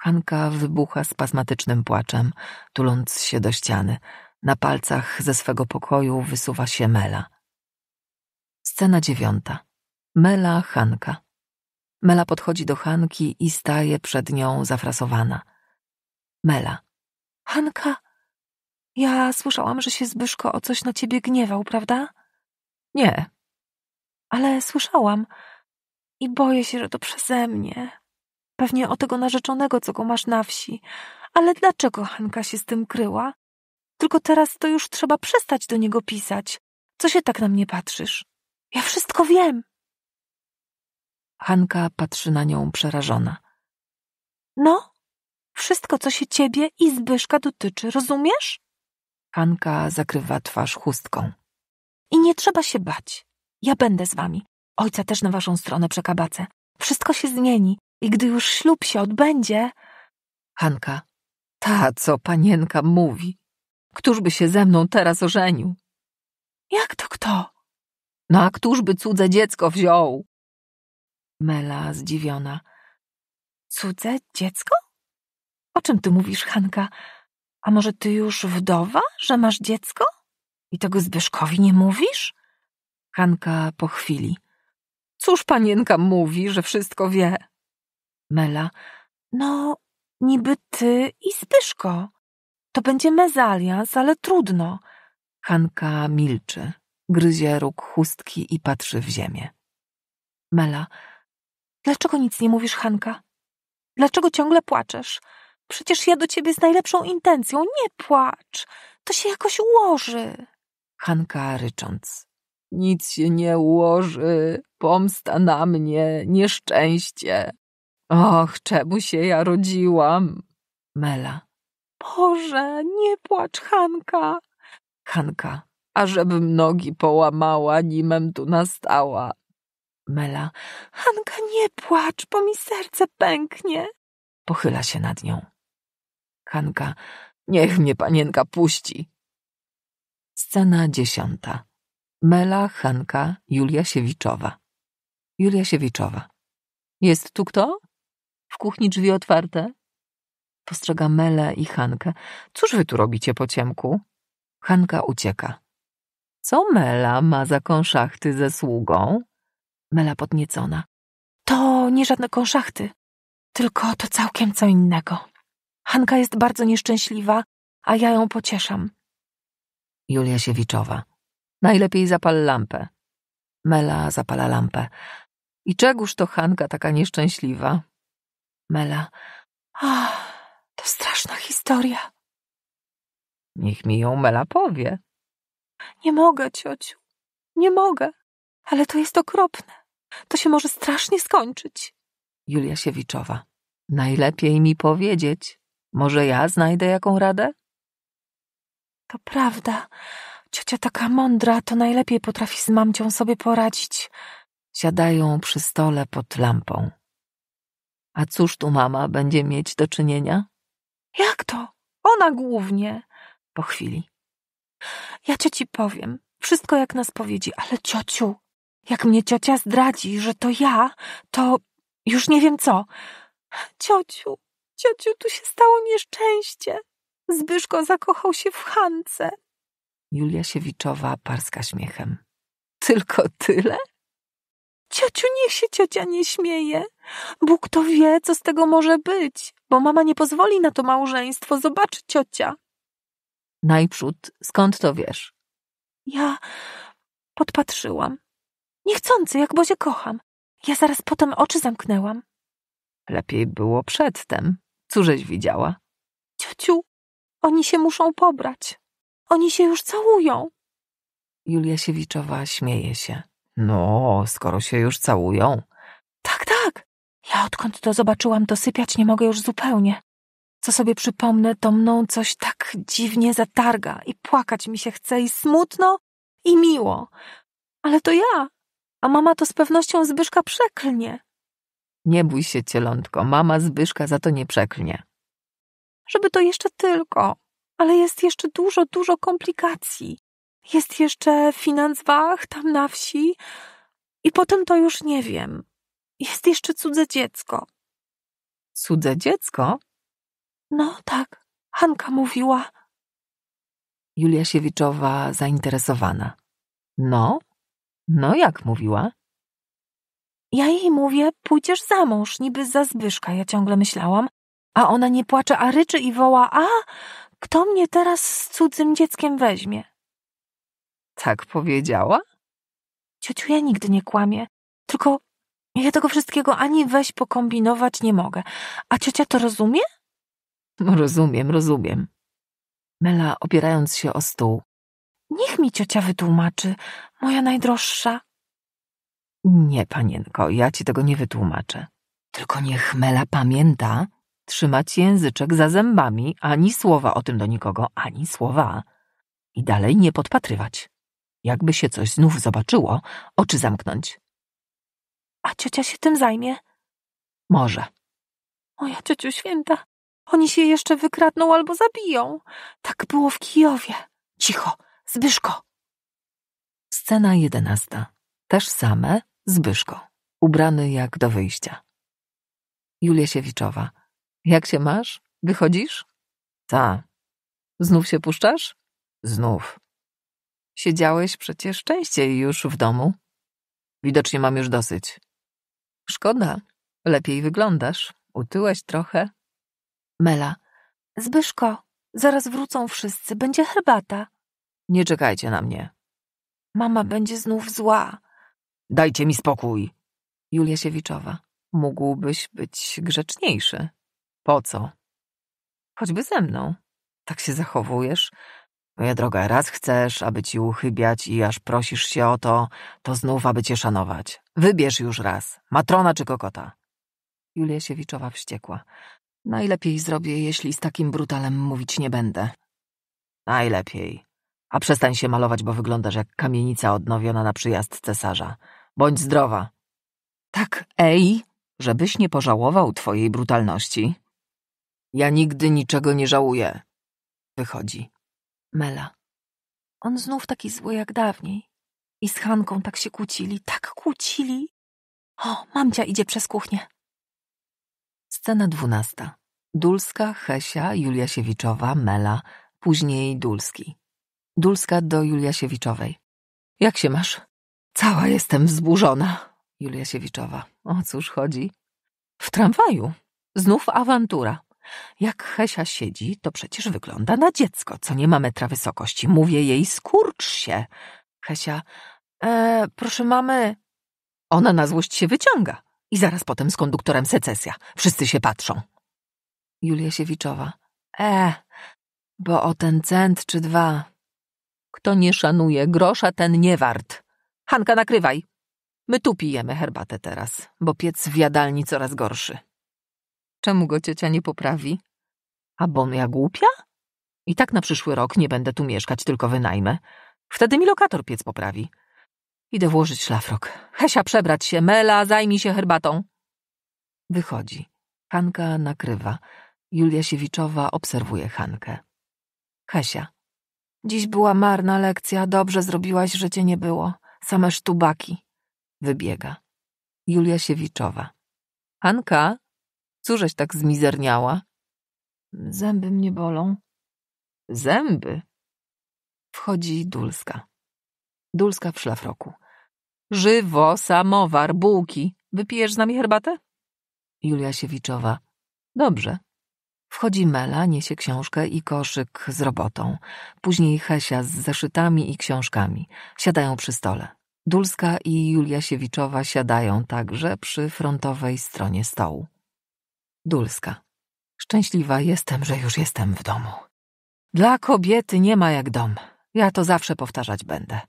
Hanka wybucha spazmatycznym płaczem, tuląc się do ściany. Na palcach ze swego pokoju wysuwa się mela. Scena dziewiąta. Mela, Hanka. Mela podchodzi do Hanki i staje przed nią zafrasowana. Mela. Hanka, ja słyszałam, że się Zbyszko o coś na ciebie gniewał, prawda? Nie. Ale słyszałam i boję się, że to przeze mnie. Pewnie o tego narzeczonego, co go masz na wsi. Ale dlaczego Hanka się z tym kryła? Tylko teraz to już trzeba przestać do niego pisać. Co się tak na mnie patrzysz? Ja wszystko wiem. Hanka patrzy na nią przerażona. No, wszystko, co się ciebie i Zbyszka dotyczy, rozumiesz? Hanka zakrywa twarz chustką. I nie trzeba się bać. Ja będę z wami. Ojca też na waszą stronę przekabacę. Wszystko się zmieni i gdy już ślub się odbędzie... Hanka. Ta, co panienka mówi. Któż by się ze mną teraz ożenił? Jak to kto? No a któżby cudze dziecko wziął? Mela zdziwiona. Cudze dziecko? O czym ty mówisz, Hanka? A może ty już wdowa, że masz dziecko? I tego Zbyszkowi nie mówisz? Hanka po chwili. Cóż panienka mówi, że wszystko wie? Mela. No, niby ty i Zbyszko. To będzie mezalians, ale trudno. Hanka milczy. Gryzie róg chustki i patrzy w ziemię. Mela. Dlaczego nic nie mówisz, Hanka? Dlaczego ciągle płaczesz? Przecież ja do ciebie z najlepszą intencją. Nie płacz. To się jakoś ułoży. Hanka rycząc. Nic się nie ułoży. Pomsta na mnie. Nieszczęście. Och, czemu się ja rodziłam? Mela. Boże, nie płacz, Hanka. Hanka ażebym nogi połamała, nimem tu nastała. Mela. Hanka, nie płacz, bo mi serce pęknie. Pochyla się nad nią. Hanka. Niech mnie panienka puści. Scena dziesiąta. Mela, Hanka, Julia Siewiczowa. Julia Siewiczowa. Jest tu kto? W kuchni drzwi otwarte. Postrzega Melę i Hankę. Cóż wy tu robicie po ciemku? Hanka ucieka. Co Mela ma za konszachty ze sługą? Mela podniecona. To nie żadne konszachty, tylko to całkiem co innego. Hanka jest bardzo nieszczęśliwa, a ja ją pocieszam. Julia Siewiczowa. Najlepiej zapal lampę. Mela zapala lampę. I czegóż to Hanka taka nieszczęśliwa? Mela. Ach, to straszna historia. Niech mi ją Mela powie. Nie mogę, ciociu. Nie mogę. Ale to jest okropne. To się może strasznie skończyć. Julia Siewiczowa. Najlepiej mi powiedzieć. Może ja znajdę jaką radę? To prawda. Ciocia taka mądra, to najlepiej potrafi z mamcią sobie poradzić. Siadają przy stole pod lampą. A cóż tu mama będzie mieć do czynienia? Jak to? Ona głównie. Po chwili. Ja cioci powiem, wszystko jak na spowiedzi, ale ciociu, jak mnie ciocia zdradzi, że to ja, to już nie wiem co. Ciociu, ciociu, tu się stało nieszczęście. Zbyszko zakochał się w Hance. Julia Siewiczowa parska śmiechem. Tylko tyle? Ciociu, niech się ciocia nie śmieje. Bóg to wie, co z tego może być, bo mama nie pozwoli na to małżeństwo. Zobacz, ciocia, Najprzód, skąd to wiesz? Ja podpatrzyłam. Niechcący, jak Bozie kocham. Ja zaraz potem oczy zamknęłam. Lepiej było przedtem. Cóżeś widziała? Ciociu, oni się muszą pobrać. Oni się już całują. Julia Siewiczowa śmieje się. No, skoro się już całują. Tak, tak. Ja odkąd to zobaczyłam, dosypiać nie mogę już zupełnie. Co sobie przypomnę, to mną coś tak dziwnie zatarga i płakać mi się chce i smutno i miło. Ale to ja, a mama to z pewnością Zbyszka przeklnie. Nie bój się, cielątko, mama Zbyszka za to nie przeklnie. Żeby to jeszcze tylko, ale jest jeszcze dużo, dużo komplikacji. Jest jeszcze finanswach tam na wsi i potem to już nie wiem. Jest jeszcze cudze dziecko. Cudze dziecko? No tak, Hanka mówiła. Julia Siewiczowa zainteresowana. No? No jak mówiła? Ja jej mówię, pójdziesz za mąż, niby za Zbyszka, ja ciągle myślałam. A ona nie płacze, a ryczy i woła, a kto mnie teraz z cudzym dzieckiem weźmie? Tak powiedziała? Ciociu, ja nigdy nie kłamię, tylko ja tego wszystkiego ani weź pokombinować nie mogę. A ciocia to rozumie? No, rozumiem, rozumiem. Mela, opierając się o stół. Niech mi ciocia wytłumaczy, moja najdroższa. Nie, panienko, ja ci tego nie wytłumaczę. Tylko niech Mela pamięta trzymać języczek za zębami, ani słowa o tym do nikogo, ani słowa. I dalej nie podpatrywać. Jakby się coś znów zobaczyło, oczy zamknąć. A ciocia się tym zajmie? Może. Moja ciociu święta, oni się jeszcze wykradną albo zabiją. Tak było w Kijowie. Cicho, Zbyszko. Scena jedenasta. Też same, Zbyszko. Ubrany jak do wyjścia. Julia Siewiczowa. Jak się masz? Wychodzisz? Ta. Znów się puszczasz? Znów. Siedziałeś przecież częściej już w domu. Widocznie mam już dosyć. Szkoda. Lepiej wyglądasz. Utyłeś trochę. Mela. Zbyszko, zaraz wrócą wszyscy, będzie herbata. Nie czekajcie na mnie. Mama będzie znów zła. Dajcie mi spokój. Julia Siewiczowa. Mógłbyś być grzeczniejszy. Po co? Choćby ze mną. Tak się zachowujesz. Moja droga, raz chcesz, aby ci uchybiać i aż prosisz się o to, to znów, aby cię szanować. Wybierz już raz. Matrona czy kokota? Julia Siewiczowa wściekła. Najlepiej zrobię, jeśli z takim brutalem mówić nie będę. Najlepiej. A przestań się malować, bo wyglądasz jak kamienica odnowiona na przyjazd cesarza. Bądź zdrowa. Tak, ej, żebyś nie pożałował twojej brutalności. Ja nigdy niczego nie żałuję. Wychodzi. Mela. On znów taki zły jak dawniej. I z Hanką tak się kłócili, tak kłócili. O, mamcia idzie przez kuchnię. Scena dwunasta. Dulska, Hesia, Juliasiewiczowa, Mela, później Dulski. Dulska do Juliasiewiczowej. Jak się masz? Cała jestem wzburzona. Juliasiewiczowa. O cóż chodzi? W tramwaju. Znów awantura. Jak Hesia siedzi, to przecież wygląda na dziecko, co nie ma metra wysokości. Mówię jej, skurcz się. Hesia. E, proszę mamy. Ona na złość się wyciąga. I zaraz potem z konduktorem secesja. Wszyscy się patrzą. Julia Siewiczowa. E, bo o ten cent czy dwa. Kto nie szanuje grosza, ten nie wart. Hanka, nakrywaj. My tu pijemy herbatę teraz, bo piec w jadalni coraz gorszy. Czemu go ciocia nie poprawi? A bon ja głupia? I tak na przyszły rok nie będę tu mieszkać, tylko wynajmę. Wtedy mi lokator piec poprawi. Idę włożyć szlafrok. Hesia, przebrać się. Mela, zajmij się herbatą. Wychodzi. Hanka nakrywa. Julia Siewiczowa obserwuje Hankę. Hesia. Dziś była marna lekcja. Dobrze zrobiłaś, że cię nie było. Same sztubaki. Wybiega. Julia Siewiczowa. Hanka, cóżeś tak zmizerniała? Zęby mnie bolą. Zęby? Wchodzi Dulska. Dulska w szlafroku. Żywo, samowar, bułki. Wypijesz z nami herbatę? Julia Siewiczowa. Dobrze. Wchodzi Mela, niesie książkę i koszyk z robotą. Później Hesia z zeszytami i książkami. Siadają przy stole. Dulska i Julia Siewiczowa siadają także przy frontowej stronie stołu. Dulska. Szczęśliwa jestem, że już jestem w domu. Dla kobiety nie ma jak dom. Ja to zawsze powtarzać będę.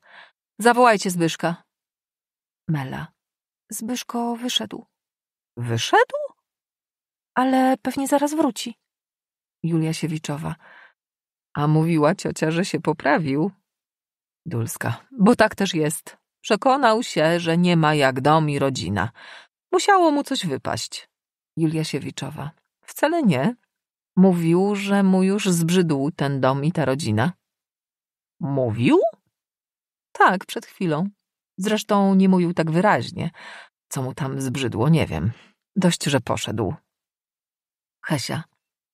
Zawołajcie Zbyszka. Mela. Zbyszko wyszedł. Wyszedł? Ale pewnie zaraz wróci. Julia Siewiczowa. A mówiła ciocia, że się poprawił. Dulska. Bo tak też jest. Przekonał się, że nie ma jak dom i rodzina. Musiało mu coś wypaść. Julia Siewiczowa. Wcale nie. Mówił, że mu już zbrzydł ten dom i ta rodzina. Mówił? Tak, przed chwilą. Zresztą nie mówił tak wyraźnie. Co mu tam zbrzydło, nie wiem. Dość, że poszedł. Hesia.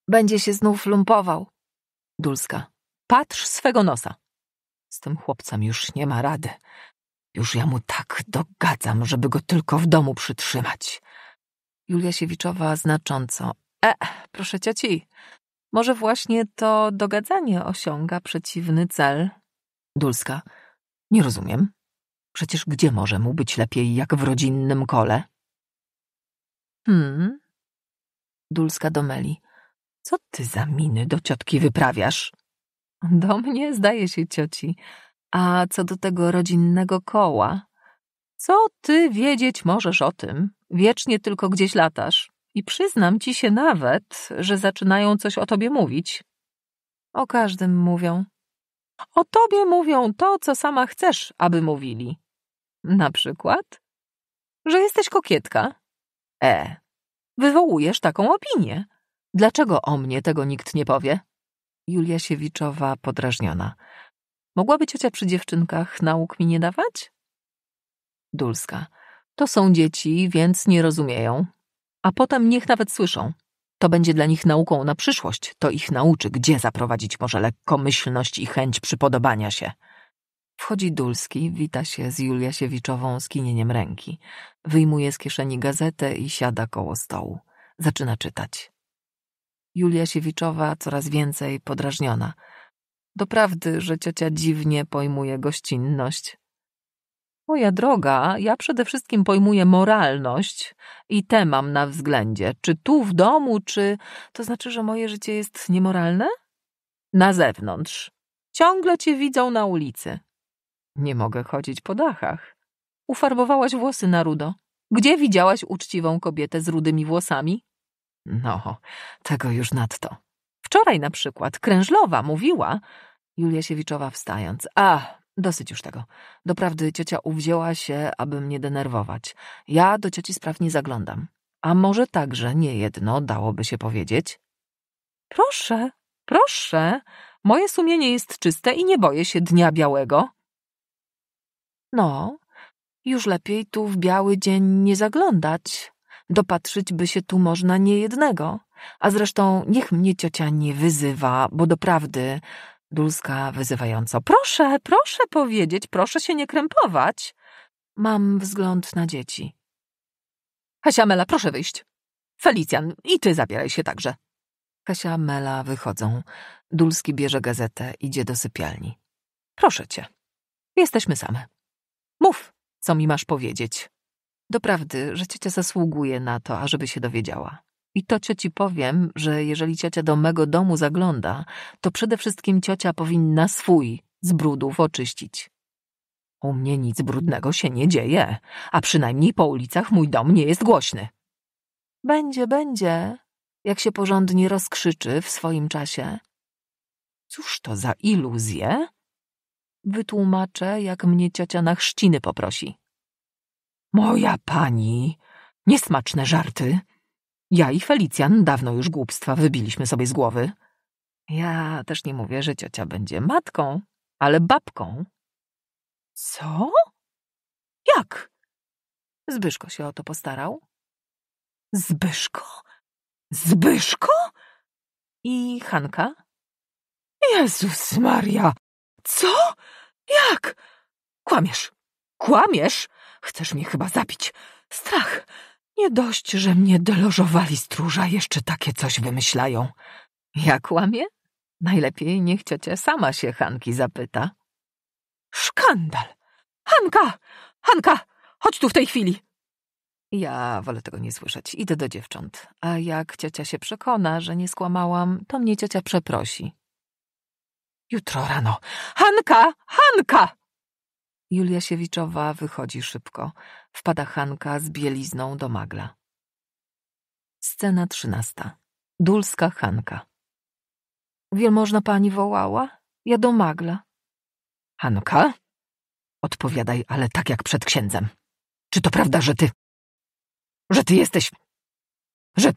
Będzie się znów lumpował. Dulska. Patrz swego nosa. Z tym chłopcem już nie ma rady. Już ja mu tak dogadzam, żeby go tylko w domu przytrzymać. Julia Siewiczowa znacząco. E, proszę cioci, może właśnie to dogadzanie osiąga przeciwny cel. Dulska. Nie rozumiem. Przecież gdzie może mu być lepiej, jak w rodzinnym kole? Hmm. Dulska do Meli. Co ty za miny do ciotki wyprawiasz? Do mnie zdaje się cioci. A co do tego rodzinnego koła? Co ty wiedzieć możesz o tym? Wiecznie tylko gdzieś latasz. I przyznam ci się nawet, że zaczynają coś o tobie mówić. O każdym mówią. O tobie mówią to, co sama chcesz, aby mówili. Na przykład, że jesteś kokietka. E, wywołujesz taką opinię. Dlaczego o mnie tego nikt nie powie? Julia Siewiczowa podrażniona. Mogłaby ciocia przy dziewczynkach nauk mi nie dawać? Dulska. To są dzieci, więc nie rozumieją. A potem niech nawet słyszą. To będzie dla nich nauką na przyszłość, to ich nauczy, gdzie zaprowadzić może lekkomyślność i chęć przypodobania się. Wchodzi Dulski, wita się z Juliasiewiczową skinieniem ręki. Wyjmuje z kieszeni gazetę i siada koło stołu. Zaczyna czytać. Juliasiewiczowa coraz więcej podrażniona. Doprawdy, że ciocia dziwnie pojmuje gościnność. Moja droga, ja przede wszystkim pojmuję moralność i tę mam na względzie. Czy tu w domu, czy. To znaczy, że moje życie jest niemoralne? Na zewnątrz. Ciągle cię widzą na ulicy. Nie mogę chodzić po dachach. Ufarbowałaś włosy na rudo. Gdzie widziałaś uczciwą kobietę z rudymi włosami? No, tego już nadto. Wczoraj na przykład krężlowa mówiła, Julia Siewiczowa wstając. A, Dosyć już tego. Doprawdy ciocia uwzięła się, aby mnie denerwować. Ja do cioci spraw nie zaglądam. A może także niejedno dałoby się powiedzieć? Proszę, proszę. Moje sumienie jest czyste i nie boję się dnia białego. No, już lepiej tu w biały dzień nie zaglądać. Dopatrzyć by się tu można niejednego. A zresztą niech mnie ciocia nie wyzywa, bo doprawdy Dulska wyzywająco. Proszę, proszę powiedzieć, proszę się nie krępować. Mam wzgląd na dzieci. Kasia Mela, proszę wyjść. Felicjan, i ty zabieraj się także. Kasia Mela wychodzą. Dulski bierze gazetę, idzie do sypialni. Proszę cię. Jesteśmy same. Mów, co mi masz powiedzieć. Doprawdy, że ciocia zasługuje na to, ażeby się dowiedziała. I to cioci powiem, że jeżeli ciocia do mego domu zagląda, to przede wszystkim ciocia powinna swój z brudów oczyścić. U mnie nic brudnego się nie dzieje, a przynajmniej po ulicach mój dom nie jest głośny. Będzie, będzie, jak się porządnie rozkrzyczy w swoim czasie. Cóż to za iluzje? Wytłumaczę, jak mnie ciocia na chrzciny poprosi. Moja pani, niesmaczne żarty. Ja i Felicjan dawno już głupstwa wybiliśmy sobie z głowy. Ja też nie mówię, że ciocia będzie matką, ale babką. Co? Jak? Zbyszko się o to postarał. Zbyszko? Zbyszko? I Hanka? Jezus Maria! Co? Jak? Kłamiesz! Kłamiesz! Chcesz mnie chyba zapić. Strach! Nie dość, że mnie delożowali stróża, jeszcze takie coś wymyślają. Ja kłamie? Najlepiej niech ciocia sama się Hanki zapyta. Szkandal! Hanka! Hanka! Chodź tu w tej chwili! Ja wolę tego nie słyszeć. Idę do dziewcząt. A jak ciocia się przekona, że nie skłamałam, to mnie ciocia przeprosi. Jutro rano. Hanka! Hanka! Julia Siewiczowa wychodzi szybko. Wpada Hanka z bielizną do magla. Scena trzynasta. Dulska Hanka. Wielmożna pani wołała? Ja do magla. Hanka? Odpowiadaj, ale tak jak przed księdzem. Czy to prawda, że ty... że ty jesteś... że...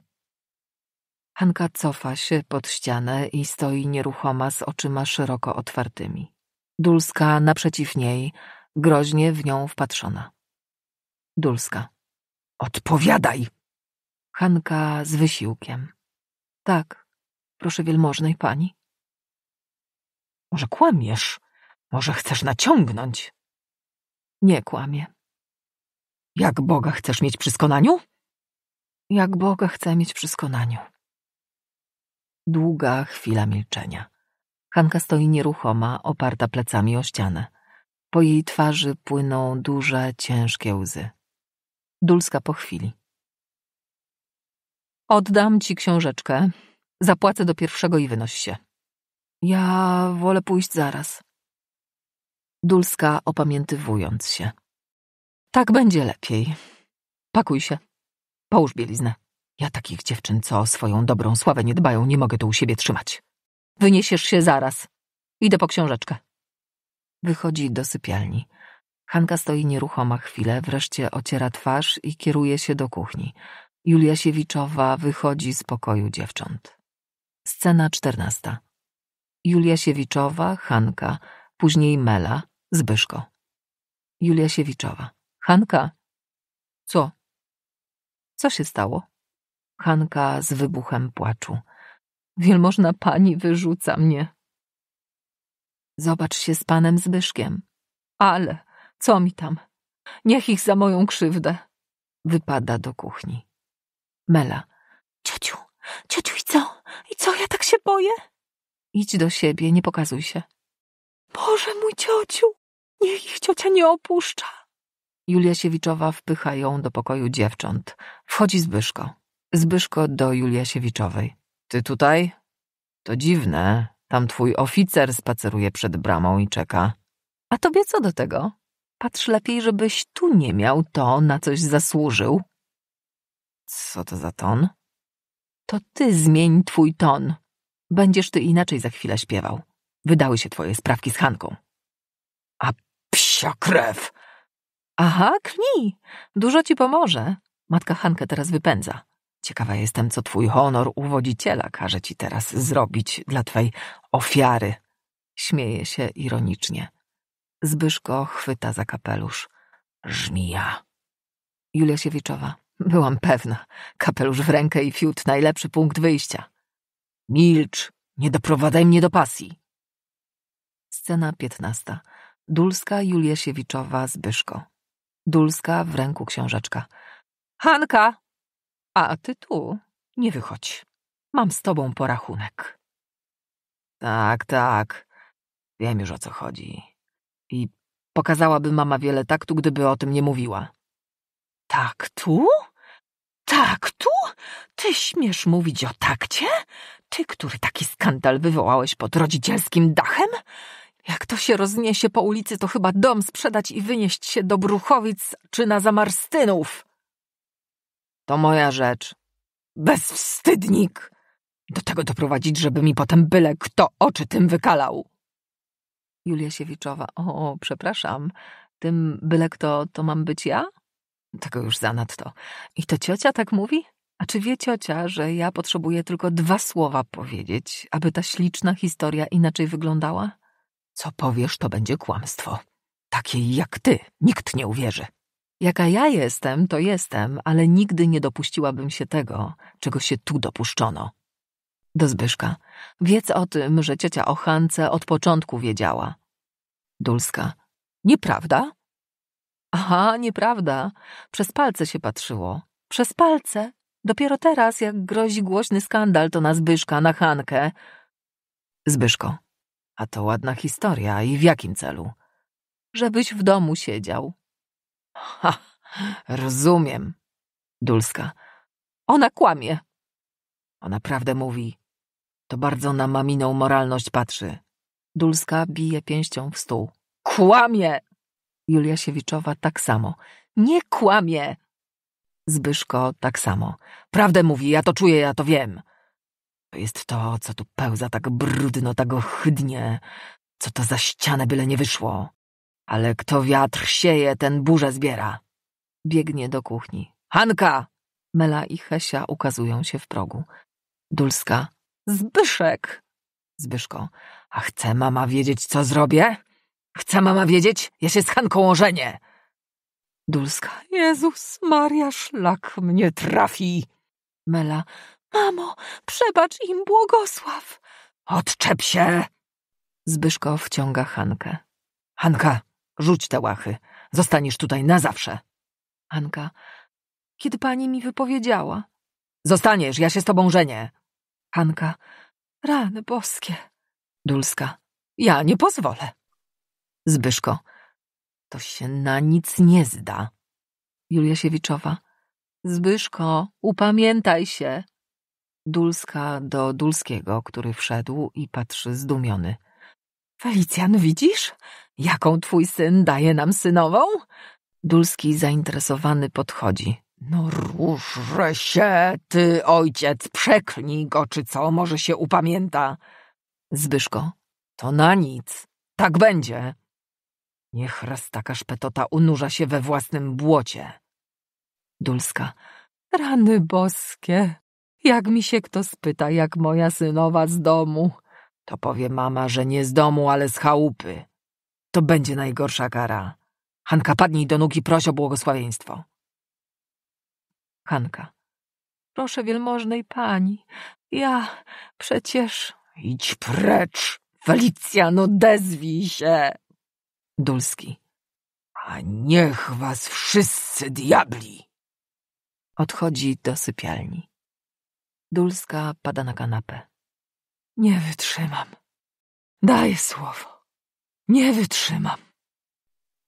Hanka cofa się pod ścianę i stoi nieruchoma z oczyma szeroko otwartymi. Dulska naprzeciw niej groźnie w nią wpatrzona. Dulska. Odpowiadaj! Hanka z wysiłkiem. Tak, proszę wielmożnej pani. Może kłamiesz? Może chcesz naciągnąć? Nie kłamie. Jak Boga chcesz mieć przy skonaniu? Jak Boga chcę mieć przy skonaniu. Długa chwila milczenia. Hanka stoi nieruchoma, oparta plecami o ścianę. Po jej twarzy płyną duże, ciężkie łzy. Dulska po chwili. Oddam ci książeczkę. Zapłacę do pierwszego i wynoś się. Ja wolę pójść zaraz. Dulska opamiętywując się. Tak będzie lepiej. Pakuj się. Połóż bieliznę. Ja takich dziewczyn, co o swoją dobrą sławę nie dbają, nie mogę tu u siebie trzymać. Wyniesiesz się zaraz. Idę po książeczkę. Wychodzi do sypialni. Hanka stoi nieruchoma chwilę, wreszcie ociera twarz i kieruje się do kuchni. Julia Siewiczowa wychodzi z pokoju dziewcząt. Scena czternasta. Julia Siewiczowa, Hanka, później Mela, Zbyszko. Julia Siewiczowa. Hanka? Co? Co się stało? Hanka z wybuchem płaczu. Wielmożna pani wyrzuca mnie. Zobacz się z panem Zbyszkiem. Ale, co mi tam? Niech ich za moją krzywdę. Wypada do kuchni. Mela. Ciociu, ciociu i co? I co, ja tak się boję? Idź do siebie, nie pokazuj się. Boże mój ciociu, niech ich ciocia nie opuszcza. Julia Siewiczowa wpycha ją do pokoju dziewcząt. Wchodzi Zbyszko. Zbyszko do Julia Siewiczowej. Ty tutaj? To dziwne, tam twój oficer spaceruje przed bramą i czeka. A tobie co do tego? Patrz lepiej, żebyś tu nie miał to, na coś zasłużył. Co to za ton? To ty zmień twój ton. Będziesz ty inaczej za chwilę śpiewał. Wydały się twoje sprawki z Hanką. A psia krew! Aha, knij. Dużo ci pomoże. Matka Hankę teraz wypędza. Ciekawa jestem, co twój honor uwodziciela każe ci teraz zrobić dla twej ofiary. Śmieje się ironicznie. Zbyszko chwyta za kapelusz. Żmija. Julia Siewiczowa. Byłam pewna. Kapelusz w rękę i fiut najlepszy punkt wyjścia. Milcz, nie doprowadzaj mnie do pasji. Scena piętnasta. Dulska Julia Siewiczowa Zbyszko. Dulska w ręku książeczka. Hanka, a ty tu nie wychodź. Mam z tobą porachunek. Tak, tak. Wiem już o co chodzi. I pokazałaby mama wiele taktu, gdyby o tym nie mówiła. Tak tu? Tak tu? Ty śmiesz mówić o takcie? Ty, który taki skandal wywołałeś pod rodzicielskim dachem? Jak to się rozniesie po ulicy, to chyba dom sprzedać i wynieść się do Bruchowic czy na Zamarstynów. To moja rzecz. Bezwstydnik! Do tego doprowadzić, żeby mi potem byle kto oczy tym wykalał. Julia Siewiczowa. O, przepraszam. Tym byle kto to mam być ja? Tego już zanadto. I to ciocia tak mówi? A czy wie ciocia, że ja potrzebuję tylko dwa słowa powiedzieć, aby ta śliczna historia inaczej wyglądała? Co powiesz, to będzie kłamstwo. Takiej jak ty nikt nie uwierzy. Jaka ja jestem, to jestem, ale nigdy nie dopuściłabym się tego, czego się tu dopuszczono. Do Zbyszka. Wiedz o tym, że ciocia o Hance od początku wiedziała. Dulska. Nieprawda? Aha, nieprawda. Przez palce się patrzyło. Przez palce. Dopiero teraz, jak grozi głośny skandal, to na Zbyszka, na Hankę. Zbyszko. A to ładna historia i w jakim celu? Żebyś w domu siedział. Ha, rozumiem. Dulska. Ona kłamie. Ona prawdę mówi. To bardzo na maminą moralność patrzy. Dulska bije pięścią w stół. Kłamie! Julia Siewiczowa tak samo. Nie kłamie! Zbyszko tak samo. Prawdę mówi, ja to czuję, ja to wiem. To jest to, co tu pełza tak brudno, tak ohydnie. Co to za ścianę, byle nie wyszło. Ale kto wiatr sieje, ten burzę zbiera. Biegnie do kuchni. Hanka! Mela i Hesia ukazują się w progu. Dulska. Zbyszek! Zbyszko. A chce mama wiedzieć, co zrobię? Chce mama wiedzieć? Ja się z Hanką ożenię! Dulska. Jezus Maria, szlak mnie trafi! Mela. Mamo, przebacz im, błogosław! Odczep się! Zbyszko wciąga Hankę. Hanka, Rzuć te łachy. Zostaniesz tutaj na zawsze. Anka. Kiedy pani mi wypowiedziała? Zostaniesz, ja się z tobą żenię. Anka. Rany boskie. Dulska. Ja nie pozwolę. Zbyszko. To się na nic nie zda. Julia Siewiczowa. Zbyszko, upamiętaj się. Dulska do Dulskiego, który wszedł i patrzy zdumiony. Felicjan, widzisz? Jaką twój syn daje nam synową? Dulski zainteresowany podchodzi. No różże się, ty ojciec, przeklnij go, czy co, może się upamięta. Zbyszko, to na nic, tak będzie. Niech raz taka szpetota unurza się we własnym błocie. Dulska, rany boskie, jak mi się kto spyta, jak moja synowa z domu, to powie mama, że nie z domu, ale z chałupy. To będzie najgorsza kara. Hanka, padnij do nóg i proś o błogosławieństwo. Hanka. Proszę wielmożnej pani, ja przecież... Idź precz, Felicja, no dezwij się! Dulski. A niech was wszyscy diabli! Odchodzi do sypialni. Dulska pada na kanapę. Nie wytrzymam. Daję słowo. Nie wytrzymam.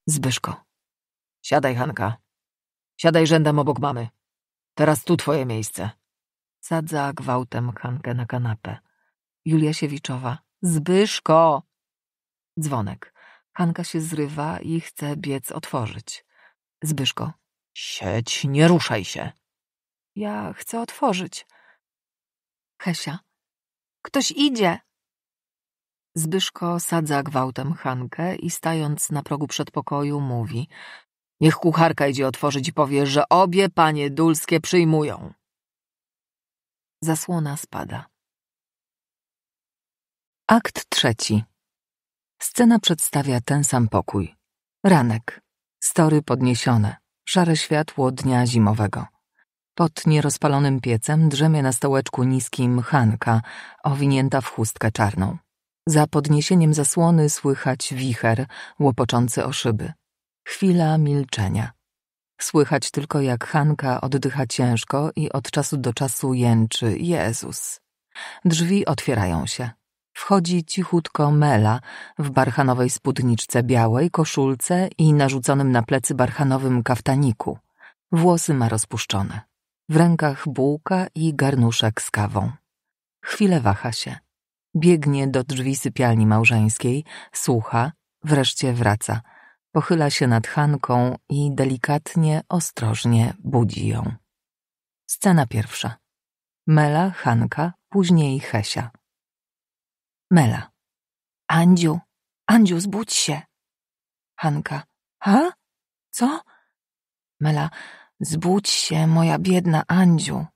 Zbyszko. Siadaj, Hanka. Siadaj rzędem obok mamy. Teraz tu twoje miejsce. Sadza gwałtem Hankę na kanapę. Julia Siewiczowa. Zbyszko! Dzwonek. Hanka się zrywa i chce biec otworzyć. Zbyszko. Sieć, nie ruszaj się. Ja chcę otworzyć. Hesia. Ktoś idzie. Zbyszko sadza gwałtem Hankę i stając na progu przedpokoju mówi Niech kucharka idzie otworzyć i powie, że obie panie dulskie przyjmują. Zasłona spada. Akt trzeci. Scena przedstawia ten sam pokój. Ranek. Story podniesione. Szare światło dnia zimowego. Pod nierozpalonym piecem drzemie na stołeczku niskim Hanka, owinięta w chustkę czarną. Za podniesieniem zasłony słychać wicher łopoczący o szyby. Chwila milczenia. Słychać tylko jak Hanka oddycha ciężko i od czasu do czasu jęczy Jezus. Drzwi otwierają się. Wchodzi cichutko Mela w barchanowej spódniczce białej, koszulce i narzuconym na plecy barchanowym kaftaniku. Włosy ma rozpuszczone. W rękach bułka i garnuszek z kawą. Chwilę waha się. Biegnie do drzwi sypialni małżeńskiej, słucha, wreszcie wraca. Pochyla się nad Hanką i delikatnie, ostrożnie budzi ją. Scena pierwsza. Mela, Hanka, później Hesia. Mela. Andziu, Andziu, zbudź się. Hanka. Ha? Co? Mela. Zbudź się, moja biedna Andziu.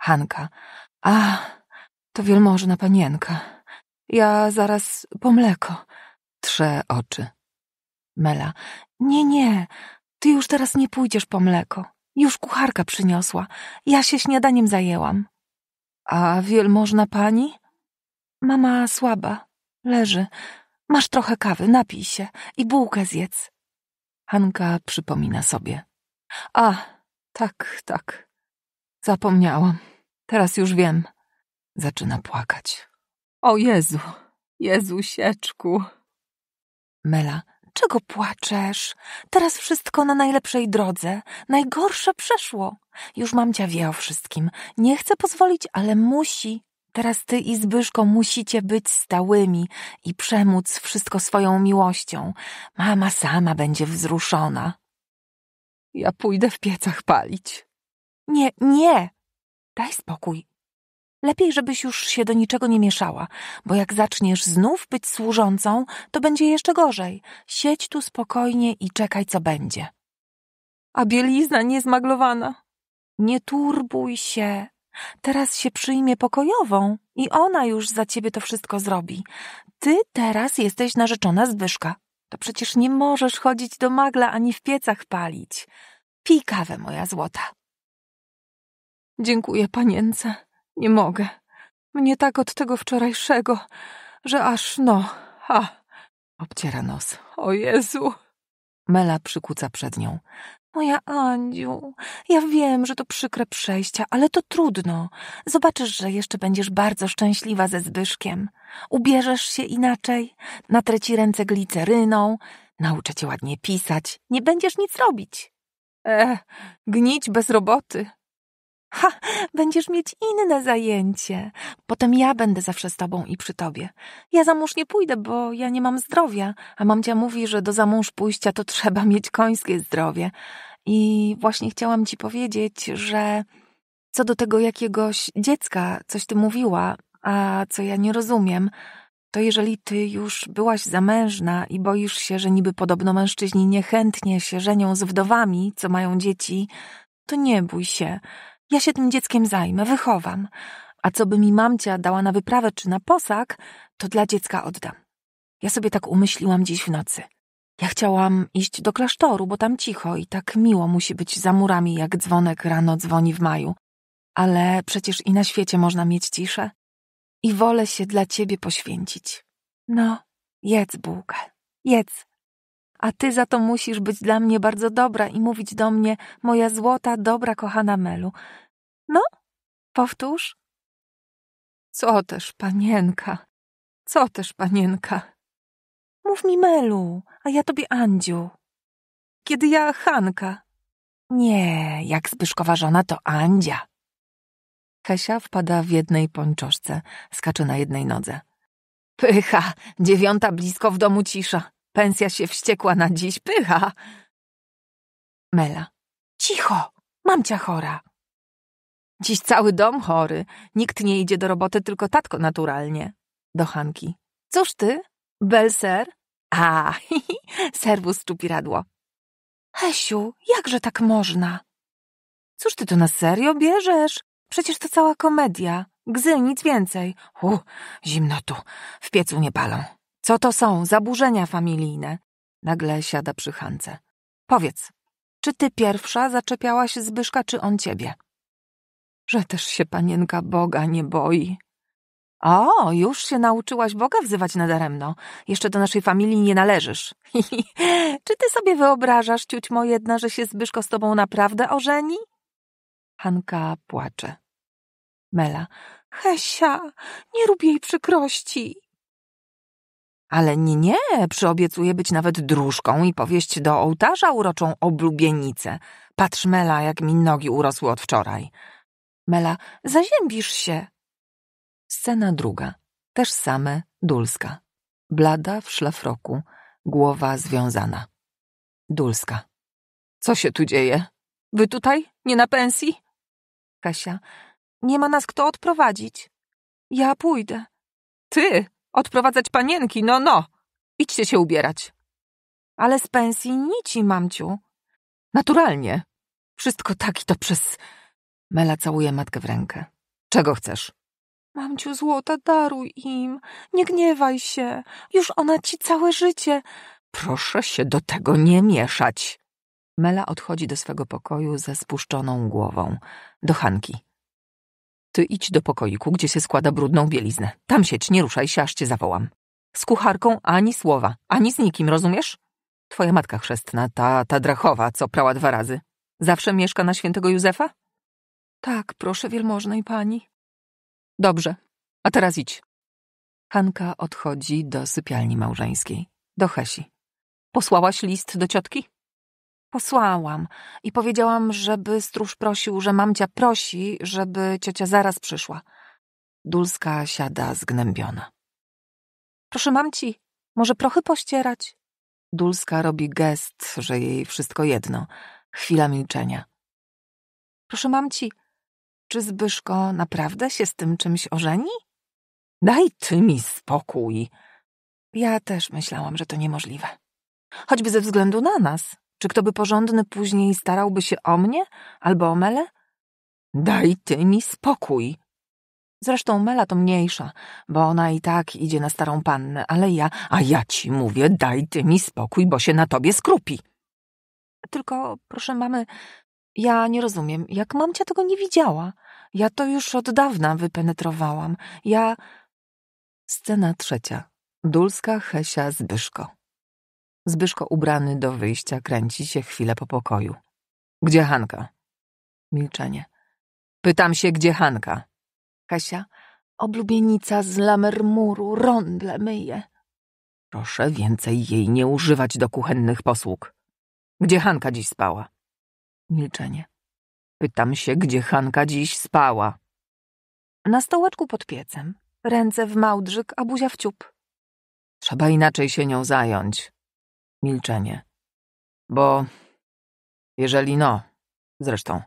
Hanka. Ach, to wielmożna panienka. Ja zaraz po mleko. Trze oczy. Mela. Nie, nie. Ty już teraz nie pójdziesz po mleko. Już kucharka przyniosła. Ja się śniadaniem zajęłam. A wielmożna pani? Mama słaba. Leży. Masz trochę kawy, napij się i bułkę zjedz. Hanka przypomina sobie. A, tak, tak. Zapomniałam. Teraz już wiem. Zaczyna płakać. O Jezu, Jezusieczku. Mela, czego płaczesz? Teraz wszystko na najlepszej drodze. Najgorsze przeszło. Już mamcia wie o wszystkim. Nie chcę pozwolić, ale musi. Teraz ty i Zbyszko musicie być stałymi i przemóc wszystko swoją miłością. Mama sama będzie wzruszona. Ja pójdę w piecach palić. Nie, nie! Daj spokój. Lepiej, żebyś już się do niczego nie mieszała, bo jak zaczniesz znów być służącą, to będzie jeszcze gorzej. Siedź tu spokojnie i czekaj, co będzie. A bielizna niezmaglowana. Nie turbuj się. Teraz się przyjmie pokojową i ona już za ciebie to wszystko zrobi. Ty teraz jesteś narzeczona Zbyszka. To przecież nie możesz chodzić do magla ani w piecach palić. Pij kawę, moja złota. Dziękuję panience. Nie mogę. Mnie tak od tego wczorajszego, że aż no, ha! obciera nos. O Jezu. Mela przykuca przed nią. Moja Andziu, ja wiem, że to przykre przejścia, ale to trudno. Zobaczysz, że jeszcze będziesz bardzo szczęśliwa ze Zbyszkiem. Ubierzesz się inaczej, natrę ci ręce gliceryną, nauczę cię ładnie pisać, nie będziesz nic robić. E, gnić bez roboty. Ha, będziesz mieć inne zajęcie. Potem ja będę zawsze z tobą i przy tobie. Ja za mąż nie pójdę, bo ja nie mam zdrowia, a mamcia mówi, że do za mąż pójścia to trzeba mieć końskie zdrowie. I właśnie chciałam ci powiedzieć, że co do tego jakiegoś dziecka, coś ty mówiła, a co ja nie rozumiem, to jeżeli ty już byłaś zamężna i boisz się, że niby podobno mężczyźni niechętnie się żenią z wdowami, co mają dzieci, to nie bój się. Ja się tym dzieckiem zajmę, wychowam. A co by mi mamcia dała na wyprawę czy na posag, to dla dziecka oddam. Ja sobie tak umyśliłam dziś w nocy. Ja chciałam iść do klasztoru, bo tam cicho i tak miło musi być za murami, jak dzwonek rano dzwoni w maju. Ale przecież i na świecie można mieć ciszę. I wolę się dla ciebie poświęcić. No, jedz bułkę, jedz a ty za to musisz być dla mnie bardzo dobra i mówić do mnie, moja złota, dobra, kochana Melu. No, powtórz. Co też, panienka, co też, panienka. Mów mi Melu, a ja tobie Andziu. Kiedy ja Hanka. Nie, jak Zbyszkowa żona to Andzia. Kasia wpada w jednej pończoszce, skacze na jednej nodze. Pycha, dziewiąta blisko w domu cisza. Pensja się wściekła na dziś, pycha. Mela. Cicho, mamcia chora. Dziś cały dom chory. Nikt nie idzie do roboty, tylko tatko naturalnie. Do Hanki. Cóż ty? Belser? A, hi, hi, serwus czupiradło. Hesiu, jakże tak można? Cóż ty to na serio bierzesz? Przecież to cała komedia. Gzy, nic więcej. U, zimno tu. W piecu nie palą. Co to są zaburzenia familijne? Nagle siada przy Hance. Powiedz, czy ty pierwsza zaczepiałaś Zbyszka, czy on ciebie? Że też się panienka Boga nie boi. O, już się nauczyłaś Boga wzywać nadaremno. Jeszcze do naszej familii nie należysz. czy ty sobie wyobrażasz, ciućmo jedna, że się Zbyszko z tobą naprawdę ożeni? Hanka płacze. Mela. Hesia, nie rób jej przykrości. Ale nie, nie, przyobiecuję być nawet dróżką i powieść do ołtarza uroczą oblubienicę. Patrz, Mela, jak mi nogi urosły od wczoraj. Mela, zaziębisz się. Scena druga. Też same, Dulska. Blada w szlafroku, głowa związana. Dulska. Co się tu dzieje? Wy tutaj? Nie na pensji? Kasia. Nie ma nas kto odprowadzić. Ja pójdę. Ty? Odprowadzać panienki, no, no. Idźcie się ubierać. Ale z pensji nici, mamciu. Naturalnie. Wszystko taki to przez... Mela całuje matkę w rękę. Czego chcesz? Mamciu złota, daruj im. Nie gniewaj się. Już ona ci całe życie... Proszę się do tego nie mieszać. Mela odchodzi do swego pokoju ze spuszczoną głową. Do Hanki. Ty idź do pokoiku, gdzie się składa brudną bieliznę. Tam sieć, nie ruszaj się, aż cię zawołam. Z kucharką ani słowa, ani z nikim, rozumiesz? Twoja matka chrzestna, ta, ta drachowa, co prała dwa razy. Zawsze mieszka na świętego Józefa? Tak, proszę wielmożnej pani. Dobrze, a teraz idź. Hanka odchodzi do sypialni małżeńskiej, do Hesi. Posłałaś list do ciotki? posłałam i powiedziałam, żeby stróż prosił, że mamcia prosi, żeby ciocia zaraz przyszła. Dulska siada zgnębiona. Proszę mamci, może prochy pościerać? Dulska robi gest, że jej wszystko jedno. Chwila milczenia. Proszę mamci, czy Zbyszko naprawdę się z tym czymś ożeni? Daj ty mi spokój. Ja też myślałam, że to niemożliwe. Choćby ze względu na nas. Czy kto by porządny później starałby się o mnie albo o Melę? Daj ty mi spokój. Zresztą Mela to mniejsza, bo ona i tak idzie na starą pannę, ale ja, a ja ci mówię, daj ty mi spokój, bo się na tobie skrupi. Tylko, proszę mamy, ja nie rozumiem, jak mamcia tego nie widziała? Ja to już od dawna wypenetrowałam. Ja... Scena trzecia. Dulska, Hesia, Zbyszko. Zbyszko ubrany do wyjścia kręci się chwilę po pokoju. Gdzie Hanka? Milczenie. Pytam się, gdzie Hanka? Kasia, oblubienica z lamermuru, rondle myje. Proszę więcej jej nie używać do kuchennych posług. Gdzie Hanka dziś spała? Milczenie. Pytam się, gdzie Hanka dziś spała. Na stołeczku pod piecem. Ręce w małdrzyk, a buzia w ciup. Trzeba inaczej się nią zająć. Milczenie. Bo... Jeżeli no... Zresztą,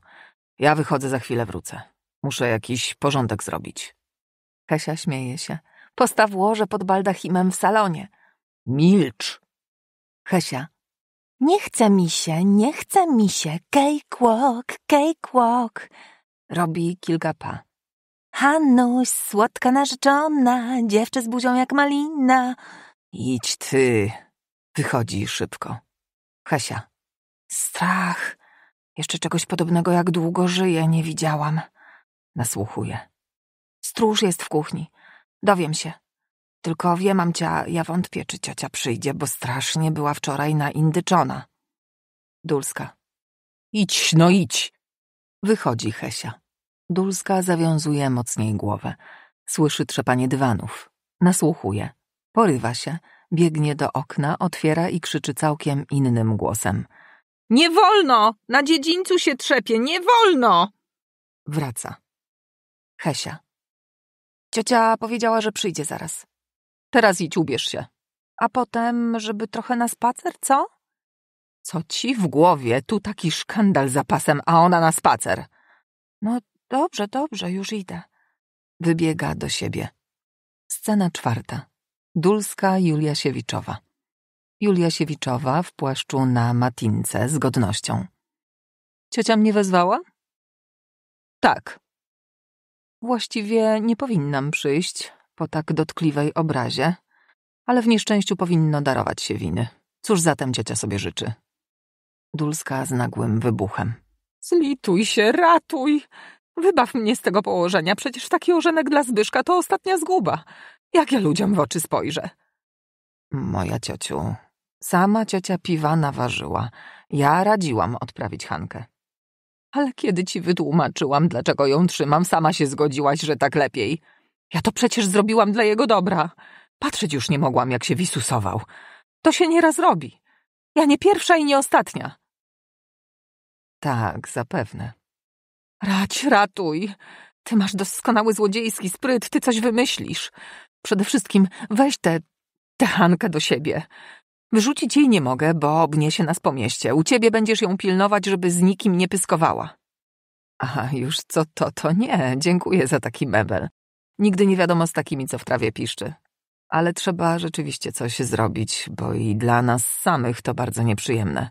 ja wychodzę za chwilę, wrócę. Muszę jakiś porządek zrobić. Kasia śmieje się. Postaw łoże pod baldachimem w salonie. Milcz! Hesia. Nie chce mi się, nie chce mi się. Cakewalk, cakewalk. Robi kilka pa. Hanuś, słodka narzeczona, dziewczę z buzią jak malina. Idź ty, Wychodzi szybko. Hesia. Strach. Jeszcze czegoś podobnego jak długo żyję nie widziałam. Nasłuchuje. Stróż jest w kuchni. Dowiem się. Tylko wie mamcia, ja wątpię, czy ciocia przyjdzie, bo strasznie była wczoraj naindyczona. Dulska. Idź, no idź. Wychodzi Hesia. Dulska zawiązuje mocniej głowę. Słyszy trzepanie dywanów. Nasłuchuje. Porywa się Biegnie do okna, otwiera i krzyczy całkiem innym głosem. Nie wolno! Na dziedzińcu się trzepie, nie wolno! Wraca. Hesia. Ciocia powiedziała, że przyjdzie zaraz. Teraz idź ubierz się. A potem, żeby trochę na spacer, co? Co ci w głowie? Tu taki szkandal za pasem, a ona na spacer. No dobrze, dobrze, już idę. Wybiega do siebie. Scena czwarta. Dulska Julia Siewiczowa. Julia Siewiczowa w płaszczu na matince z godnością. Ciocia mnie wezwała? Tak. Właściwie nie powinnam przyjść po tak dotkliwej obrazie, ale w nieszczęściu powinno darować się winy. Cóż zatem ciocia sobie życzy? Dulska z nagłym wybuchem. Zlituj się, ratuj! Wybaw mnie z tego położenia, przecież taki ożenek dla Zbyszka to ostatnia zguba. Jak ja ludziom w oczy spojrzę? Moja ciociu, sama ciocia piwa naważyła. Ja radziłam odprawić Hankę. Ale kiedy ci wytłumaczyłam, dlaczego ją trzymam, sama się zgodziłaś, że tak lepiej. Ja to przecież zrobiłam dla jego dobra. Patrzeć już nie mogłam, jak się wisusował. To się nieraz robi. Ja nie pierwsza i nie ostatnia. Tak, zapewne. Rać, ratuj. Ty masz doskonały złodziejski spryt, ty coś wymyślisz. Przede wszystkim weź tę tę Hankę do siebie. Wyrzucić jej nie mogę, bo obniesie nas po mieście. U ciebie będziesz ją pilnować, żeby z nikim nie pyskowała. Aha, już co to, to nie. Dziękuję za taki mebel. Nigdy nie wiadomo z takimi, co w trawie piszczy. Ale trzeba rzeczywiście coś zrobić, bo i dla nas samych to bardzo nieprzyjemne.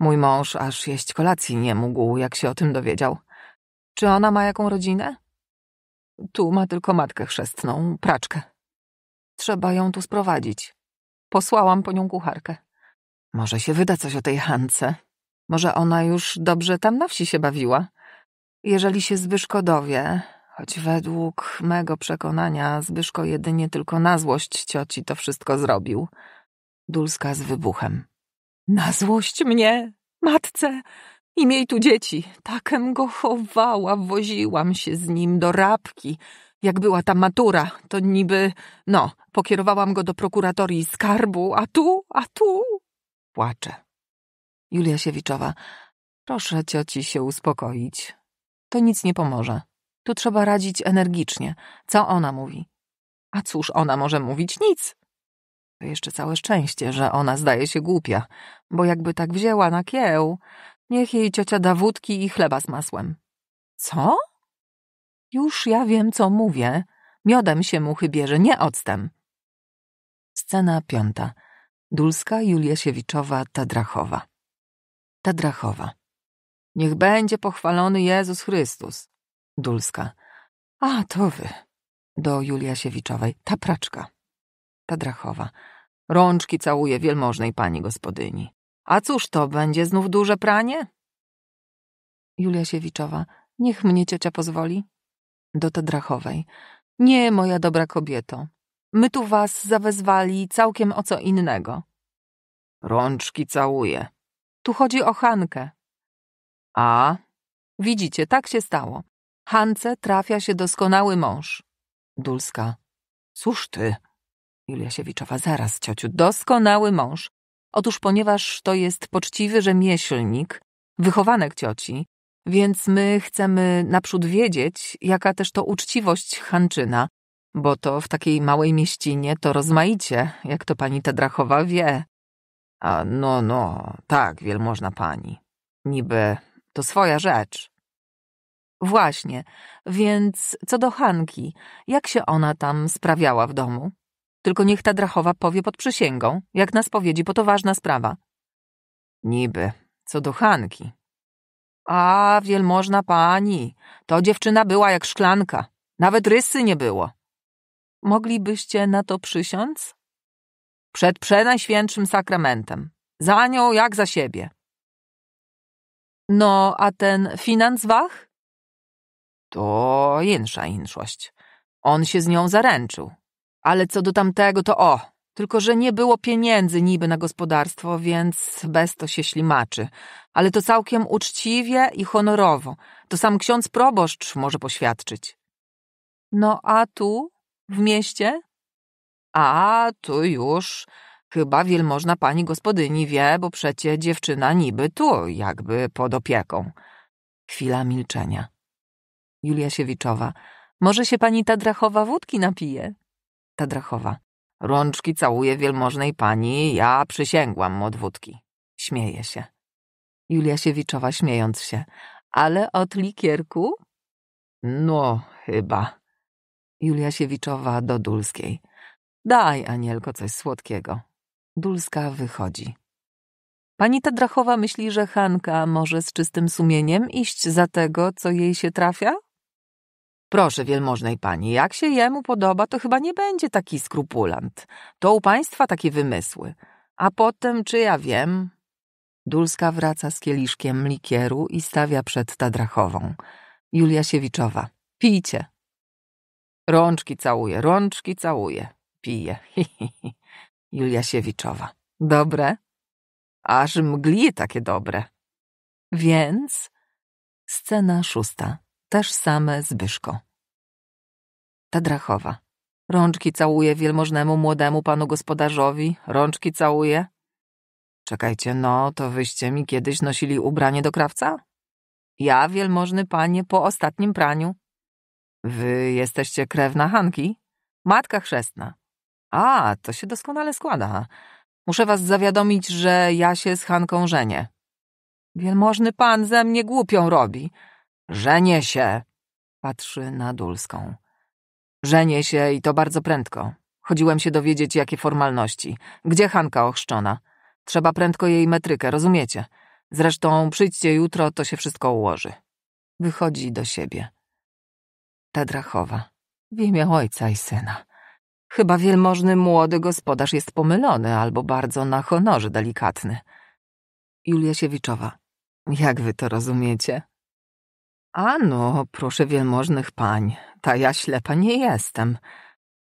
Mój mąż aż jeść kolacji nie mógł, jak się o tym dowiedział. Czy ona ma jaką rodzinę? Tu ma tylko matkę chrzestną, praczkę. Trzeba ją tu sprowadzić. Posłałam po nią kucharkę. Może się wyda coś o tej Hance. Może ona już dobrze tam na wsi się bawiła. Jeżeli się Zbyszko dowie, choć według mego przekonania Zbyszko jedynie tylko na złość cioci to wszystko zrobił. Dulska z wybuchem. Na złość mnie, matce, i miej tu dzieci. Takem go chowała, woziłam się z nim do rabki. Jak była ta matura, to niby, no, pokierowałam go do prokuratorii skarbu, a tu, a tu... Płacze. Julia Siewiczowa. Proszę cioci się uspokoić. To nic nie pomoże. Tu trzeba radzić energicznie. Co ona mówi? A cóż ona może mówić? Nic. To jeszcze całe szczęście, że ona zdaje się głupia, bo jakby tak wzięła na kieł, Niech jej ciocia da wódki i chleba z masłem. Co? Już ja wiem, co mówię. Miodem się muchy bierze, nie octem. Scena piąta. Dulska, Siewiczowa Tadrachowa. Tadrachowa. Niech będzie pochwalony Jezus Chrystus. Dulska. A, to wy. Do Julia Siewiczowej. Ta praczka. Tadrachowa. Rączki całuje wielmożnej pani gospodyni. A cóż to, będzie znów duże pranie? Julia Siewiczowa. Niech mnie ciocia pozwoli. Do Tedrachowej. Nie, moja dobra kobieto. My tu was zawezwali całkiem o co innego. Rączki całuję. Tu chodzi o Hankę. A? Widzicie, tak się stało. Hance trafia się doskonały mąż. Dulska. Cóż ty? Julia Siewiczowa. Zaraz, ciociu. Doskonały mąż. Otóż ponieważ to jest poczciwy rzemieślnik, wychowanek cioci, więc my chcemy naprzód wiedzieć, jaka też to uczciwość Hanczyna, bo to w takiej małej mieścinie to rozmaicie, jak to pani Tedrachowa wie. A no, no, tak, wielmożna pani. Niby to swoja rzecz. Właśnie, więc co do Hanki, jak się ona tam sprawiała w domu? Tylko niech ta Drachowa powie pod przysięgą, jak nas powiedzi, bo to ważna sprawa. Niby. Co do Hanki. A, wielmożna pani, to dziewczyna była jak szklanka. Nawet rysy nie było. Moglibyście na to przysiąc? Przed przenajświętszym sakramentem. Za nią jak za siebie. No, a ten finanzwach? To insza inszość. On się z nią zaręczył. Ale co do tamtego, to o, tylko że nie było pieniędzy niby na gospodarstwo, więc bez to się ślimaczy. Ale to całkiem uczciwie i honorowo. To sam ksiądz proboszcz może poświadczyć. No a tu? W mieście? A, tu już. Chyba wielmożna pani gospodyni wie, bo przecie dziewczyna niby tu, jakby pod opieką. Chwila milczenia. Julia Siewiczowa. Może się pani ta drachowa wódki napije? ta drachowa. Rączki całuję wielmożnej pani, ja przysięgłam od wódki. Śmieje się. Julia Siewiczowa śmiejąc się. Ale od likierku? No, chyba. Julia Siewiczowa do Dulskiej. Daj, Anielko, coś słodkiego. Dulska wychodzi. Pani Tadrachowa myśli, że Hanka może z czystym sumieniem iść za tego, co jej się trafia? Proszę wielmożnej pani, jak się jemu podoba, to chyba nie będzie taki skrupulant. To u państwa takie wymysły. A potem, czy ja wiem? Dulska wraca z kieliszkiem likieru i stawia przed Tadrachową. Julia Siewiczowa. Pijcie. Rączki całuje, rączki całuje. Pije. Julia Siewiczowa. Dobre? Aż mgli takie dobre. Więc... Scena szósta. Też same Zbyszko. drachowa. Rączki całuje wielmożnemu młodemu panu gospodarzowi. Rączki całuje. Czekajcie, no, to wyście mi kiedyś nosili ubranie do krawca? Ja, wielmożny panie, po ostatnim praniu. Wy jesteście krewna Hanki? Matka chrzestna. A, to się doskonale składa. Muszę was zawiadomić, że ja się z Hanką żenię. Wielmożny pan ze mnie głupią robi. Żenie się! Patrzy na Dulską. Żenie się i to bardzo prędko. Chodziłem się dowiedzieć, jakie formalności. Gdzie Hanka ochrzczona? Trzeba prędko jej metrykę, rozumiecie? Zresztą przyjdźcie jutro, to się wszystko ułoży. Wychodzi do siebie. Tadrachowa. W imię ojca i syna. Chyba wielmożny młody gospodarz jest pomylony albo bardzo na honorze delikatny. Julia Siewiczowa. Jak wy to rozumiecie? Ano, proszę wielmożnych pań, ta ja ślepa nie jestem.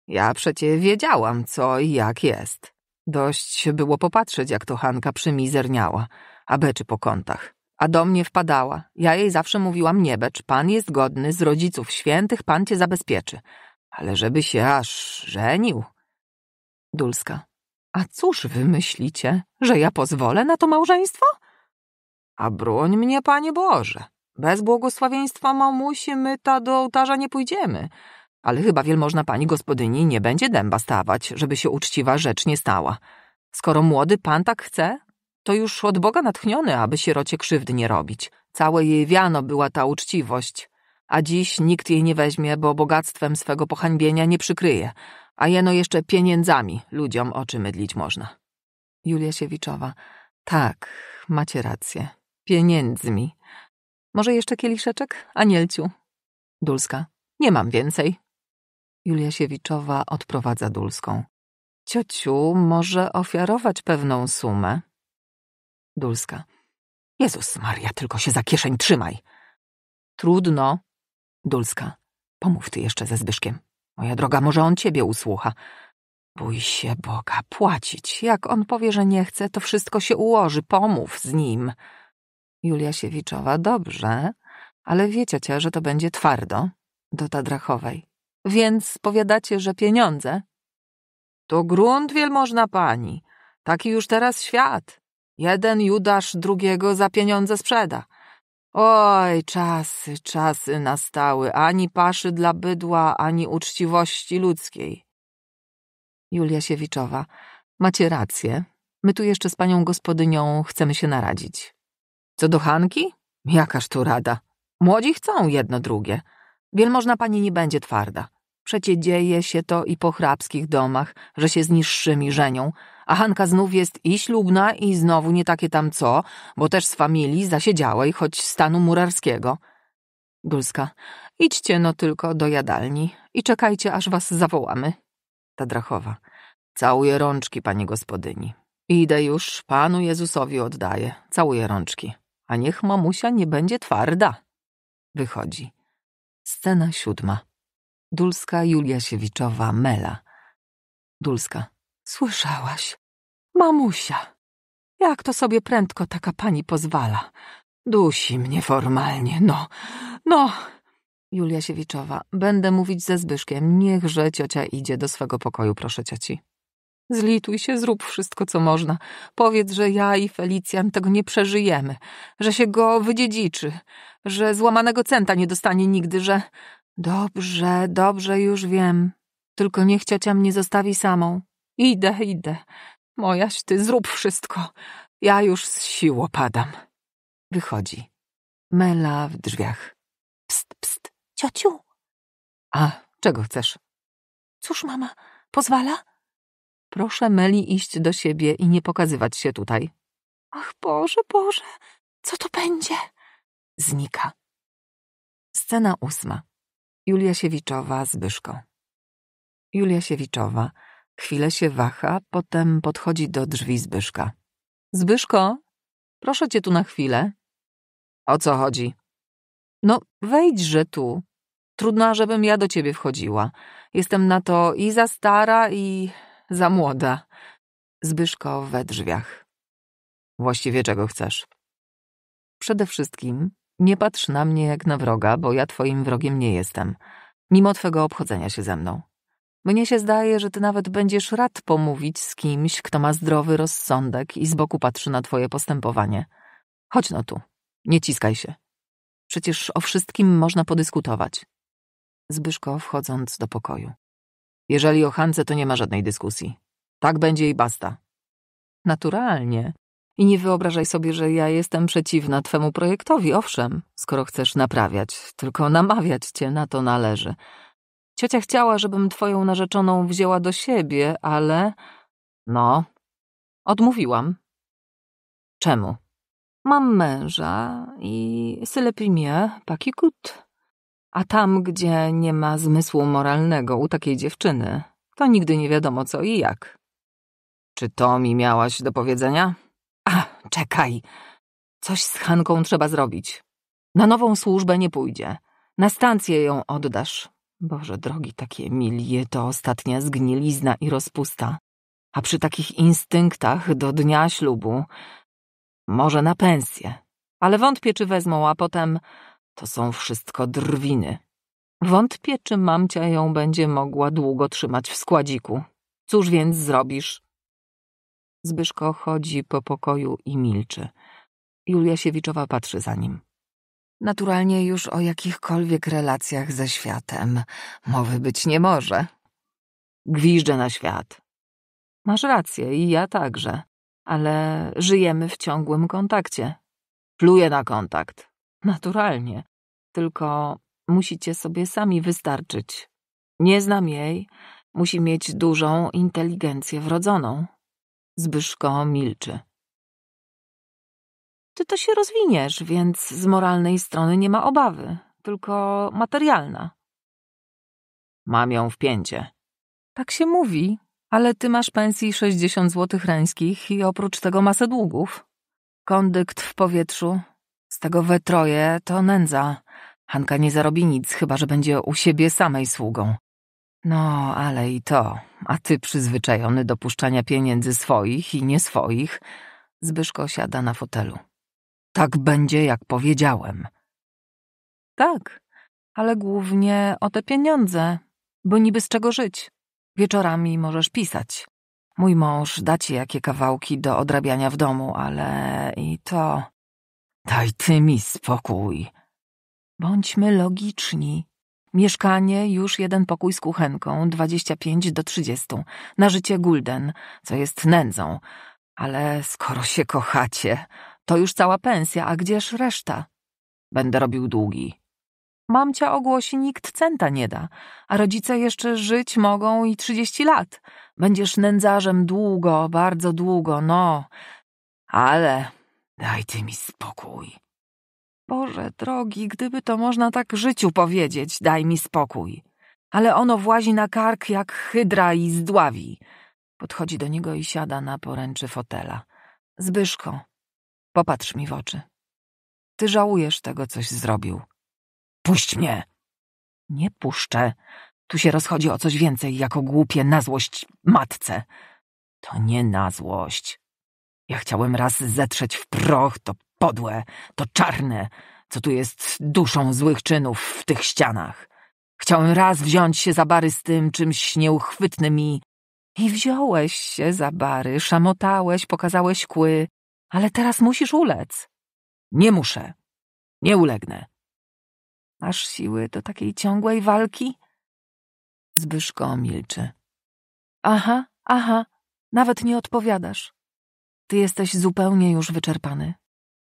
Ja przecie wiedziałam, co i jak jest. Dość było popatrzeć, jak to Hanka przymizerniała, a beczy po kątach. A do mnie wpadała. Ja jej zawsze mówiłam nie becz, pan jest godny, z rodziców świętych pan cię zabezpieczy. Ale żeby się aż żenił. Dulska. A cóż wy myślicie, że ja pozwolę na to małżeństwo? A broń mnie, panie Boże. Bez błogosławieństwa mamusi my ta do ołtarza nie pójdziemy. Ale chyba wielmożna pani gospodyni nie będzie dęba stawać, żeby się uczciwa rzecz nie stała. Skoro młody pan tak chce, to już od Boga natchniony, aby sierocie krzywdy nie robić. Całe jej wiano była ta uczciwość. A dziś nikt jej nie weźmie, bo bogactwem swego pohańbienia nie przykryje. A jeno jeszcze pieniędzami ludziom oczy mydlić można. Julia Siewiczowa. Tak, macie rację. Pieniędzmi. Może jeszcze kieliszeczek? Anielciu. Dulska. Nie mam więcej. Julia Siewiczowa odprowadza Dulską. Ciociu może ofiarować pewną sumę. Dulska. Jezus Maria, tylko się za kieszeń trzymaj. Trudno. Dulska. Pomów ty jeszcze ze Zbyszkiem. Moja droga, może on ciebie usłucha. Bój się Boga, płacić. Jak on powie, że nie chce, to wszystko się ułoży. Pomów z nim. Julia Siewiczowa. Dobrze, ale wiecie cię, że to będzie twardo. Do Tadrachowej. Więc powiadacie, że pieniądze? To grunt wielmożna pani. Taki już teraz świat. Jeden Judasz drugiego za pieniądze sprzeda. Oj, czasy, czasy nastały. Ani paszy dla bydła, ani uczciwości ludzkiej. Julia Siewiczowa. Macie rację. My tu jeszcze z panią gospodynią chcemy się naradzić. Co do Hanki? Jakaż tu rada. Młodzi chcą jedno drugie. Wielmożna pani nie będzie twarda. Przecie dzieje się to i po hrabskich domach, że się z niższymi żenią, a Hanka znów jest i ślubna i znowu nie takie tam co, bo też z familii zasiedziałej, choć stanu murarskiego. Dulska. Idźcie no tylko do jadalni i czekajcie, aż was zawołamy. Tadrachowa. Całuję rączki, pani gospodyni. Idę już, panu Jezusowi oddaję. Całuję rączki a niech mamusia nie będzie twarda. Wychodzi. Scena siódma. Dulska Julia Siewiczowa, Mela. Dulska. Słyszałaś? Mamusia. Jak to sobie prędko taka pani pozwala? Dusi mnie formalnie, no, no. Julia Siewiczowa. Będę mówić ze Zbyszkiem. Niechże ciocia idzie do swego pokoju, proszę cioci. Zlituj się, zrób wszystko, co można. Powiedz, że ja i Felicjan tego nie przeżyjemy, że się go wydziedziczy, że złamanego centa nie dostanie nigdy, że... Dobrze, dobrze, już wiem. Tylko niech ciocia mnie zostawi samą. Idę, idę. Mojaś, ty zrób wszystko. Ja już z sił opadam. Wychodzi. Mela w drzwiach. Pst, pst, ciociu. A, czego chcesz? Cóż, mama, pozwala? Proszę Meli iść do siebie i nie pokazywać się tutaj. Ach, Boże, Boże, co to będzie? Znika. Scena ósma. Julia Siewiczowa, Zbyszko. Julia Siewiczowa. Chwilę się waha, potem podchodzi do drzwi Zbyszka. Zbyszko, proszę cię tu na chwilę. O co chodzi? No, wejdźże tu. Trudno, żebym ja do ciebie wchodziła. Jestem na to i za stara, i za młoda. Zbyszko we drzwiach. Właściwie czego chcesz? Przede wszystkim nie patrz na mnie jak na wroga, bo ja twoim wrogiem nie jestem. Mimo twego obchodzenia się ze mną. Mnie się zdaje, że ty nawet będziesz rad pomówić z kimś, kto ma zdrowy rozsądek i z boku patrzy na twoje postępowanie. Chodź no tu, nie ciskaj się. Przecież o wszystkim można podyskutować. Zbyszko wchodząc do pokoju. Jeżeli o Hance, to nie ma żadnej dyskusji. Tak będzie i basta. Naturalnie. I nie wyobrażaj sobie, że ja jestem przeciwna twemu projektowi, owszem, skoro chcesz naprawiać, tylko namawiać cię na to należy. Ciocia chciała, żebym twoją narzeczoną wzięła do siebie, ale. No, odmówiłam. Czemu? Mam męża i c'est le premier, a tam, gdzie nie ma zmysłu moralnego u takiej dziewczyny, to nigdy nie wiadomo co i jak. Czy to mi miałaś do powiedzenia? A, czekaj. Coś z Hanką trzeba zrobić. Na nową służbę nie pójdzie. Na stację ją oddasz. Boże drogi, takie milie to ostatnia zgnilizna i rozpusta. A przy takich instynktach do dnia ślubu. Może na pensję. Ale wątpię, czy wezmą, a potem to są wszystko drwiny. Wątpię, czy mamcia ją będzie mogła długo trzymać w składziku. Cóż więc zrobisz? Zbyszko chodzi po pokoju i milczy. Julia Siewiczowa patrzy za nim. Naturalnie już o jakichkolwiek relacjach ze światem mowy być nie może. Gwiżdżę na świat. Masz rację i ja także, ale żyjemy w ciągłym kontakcie. Pluję na kontakt. Naturalnie. Tylko musicie sobie sami wystarczyć. Nie znam jej. Musi mieć dużą inteligencję wrodzoną. Zbyszko milczy. Ty to się rozwiniesz, więc z moralnej strony nie ma obawy, tylko materialna. Mam ją w pięcie. Tak się mówi, ale ty masz pensji 60 złotych rańskich i oprócz tego masę długów. Kondykt w powietrzu, z tego we troje to nędza. Hanka nie zarobi nic, chyba że będzie u siebie samej sługą. No, ale i to. A ty przyzwyczajony do puszczania pieniędzy swoich i nie swoich. Zbyszko siada na fotelu. Tak będzie, jak powiedziałem. Tak, ale głównie o te pieniądze, bo niby z czego żyć. Wieczorami możesz pisać. Mój mąż da ci jakie kawałki do odrabiania w domu, ale i to. Daj ty mi spokój. Bądźmy logiczni. Mieszkanie już jeden pokój z kuchenką, 25 do 30. Na życie gulden, co jest nędzą. Ale skoro się kochacie, to już cała pensja, a gdzież reszta? Będę robił długi. Mamcia ogłosi, nikt centa nie da, a rodzice jeszcze żyć mogą i 30 lat. Będziesz nędzarzem długo, bardzo długo, no. Ale Daj ty mi spokój. Boże drogi, gdyby to można tak życiu powiedzieć, daj mi spokój. Ale ono włazi na kark jak hydra i zdławi. Podchodzi do niego i siada na poręczy fotela. Zbyszko, popatrz mi w oczy. Ty żałujesz tego, coś zrobił. Puść mnie! Nie puszczę. Tu się rozchodzi o coś więcej, jako głupie na złość matce. To nie na złość. Ja chciałem raz zetrzeć w proch to podłe, to czarne, co tu jest duszą złych czynów w tych ścianach. Chciałem raz wziąć się za bary z tym czymś nieuchwytnym i... I wziąłeś się za bary, szamotałeś, pokazałeś kły, ale teraz musisz ulec. Nie muszę. Nie ulegnę. Masz siły do takiej ciągłej walki? Zbyszko milczy. Aha, aha, nawet nie odpowiadasz. Ty jesteś zupełnie już wyczerpany.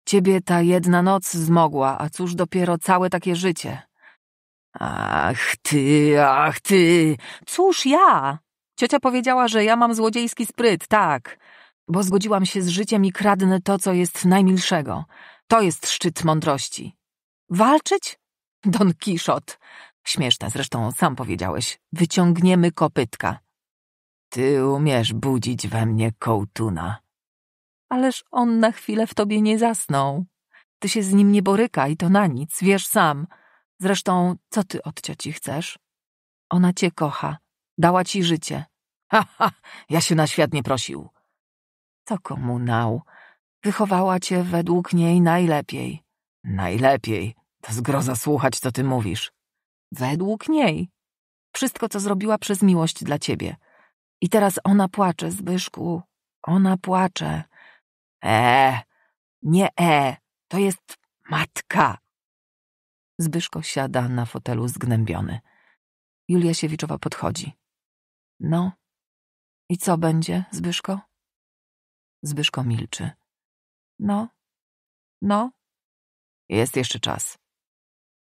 Ciebie ta jedna noc zmogła, a cóż dopiero całe takie życie. Ach ty, ach ty. Cóż ja? Ciocia powiedziała, że ja mam złodziejski spryt, tak. Bo zgodziłam się z życiem i kradnę to, co jest najmilszego. To jest szczyt mądrości. Walczyć? Don Kiszot. Śmieszne zresztą, sam powiedziałeś. Wyciągniemy kopytka. Ty umiesz budzić we mnie kołtuna. Ależ on na chwilę w tobie nie zasnął. Ty się z nim nie borykaj, to na nic, wiesz sam. Zresztą, co ty od cioci chcesz? Ona cię kocha. Dała ci życie. Ha, ha, ja się na świat nie prosił. Co komu nał? Wychowała cię według niej najlepiej. Najlepiej. To zgroza słuchać, co ty mówisz. Według niej. Wszystko, co zrobiła przez miłość dla ciebie. I teraz ona płacze, Zbyszku. Ona płacze. E, nie e, to jest matka. Zbyszko siada na fotelu zgnębiony. Julia Siewiczowa podchodzi. No, i co będzie, Zbyszko? Zbyszko milczy. No, no. Jest jeszcze czas.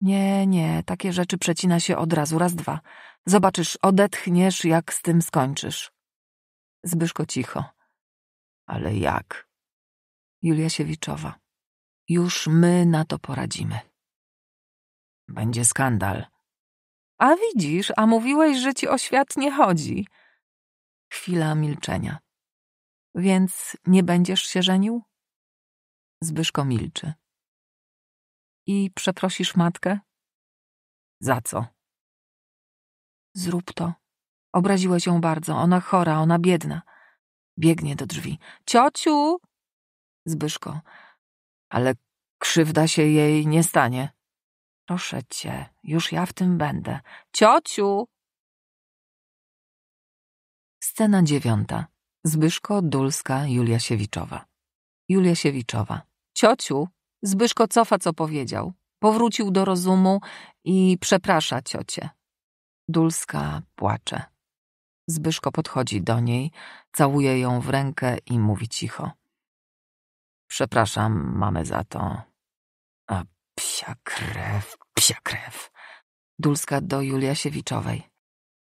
Nie, nie, takie rzeczy przecina się od razu raz dwa. Zobaczysz, odetchniesz, jak z tym skończysz. Zbyszko cicho. Ale jak? Julia Siewiczowa. Już my na to poradzimy. Będzie skandal. A widzisz, a mówiłeś, że ci o świat nie chodzi. Chwila milczenia. Więc nie będziesz się żenił? Zbyszko milczy. I przeprosisz matkę? Za co? Zrób to. Obraziłeś ją bardzo. Ona chora, ona biedna. Biegnie do drzwi. Ciociu! Zbyszko. Ale krzywda się jej nie stanie. Proszę cię, już ja w tym będę. Ciociu! Scena dziewiąta. Zbyszko, Dulska, Julia Siewiczowa. Julia Siewiczowa. Ciociu, Zbyszko cofa, co powiedział. Powrócił do rozumu i przeprasza ciocie. Dulska płacze. Zbyszko podchodzi do niej, całuje ją w rękę i mówi cicho. Przepraszam mamy za to. A psia krew, psia krew. Dulska do Juliasiewiczowej.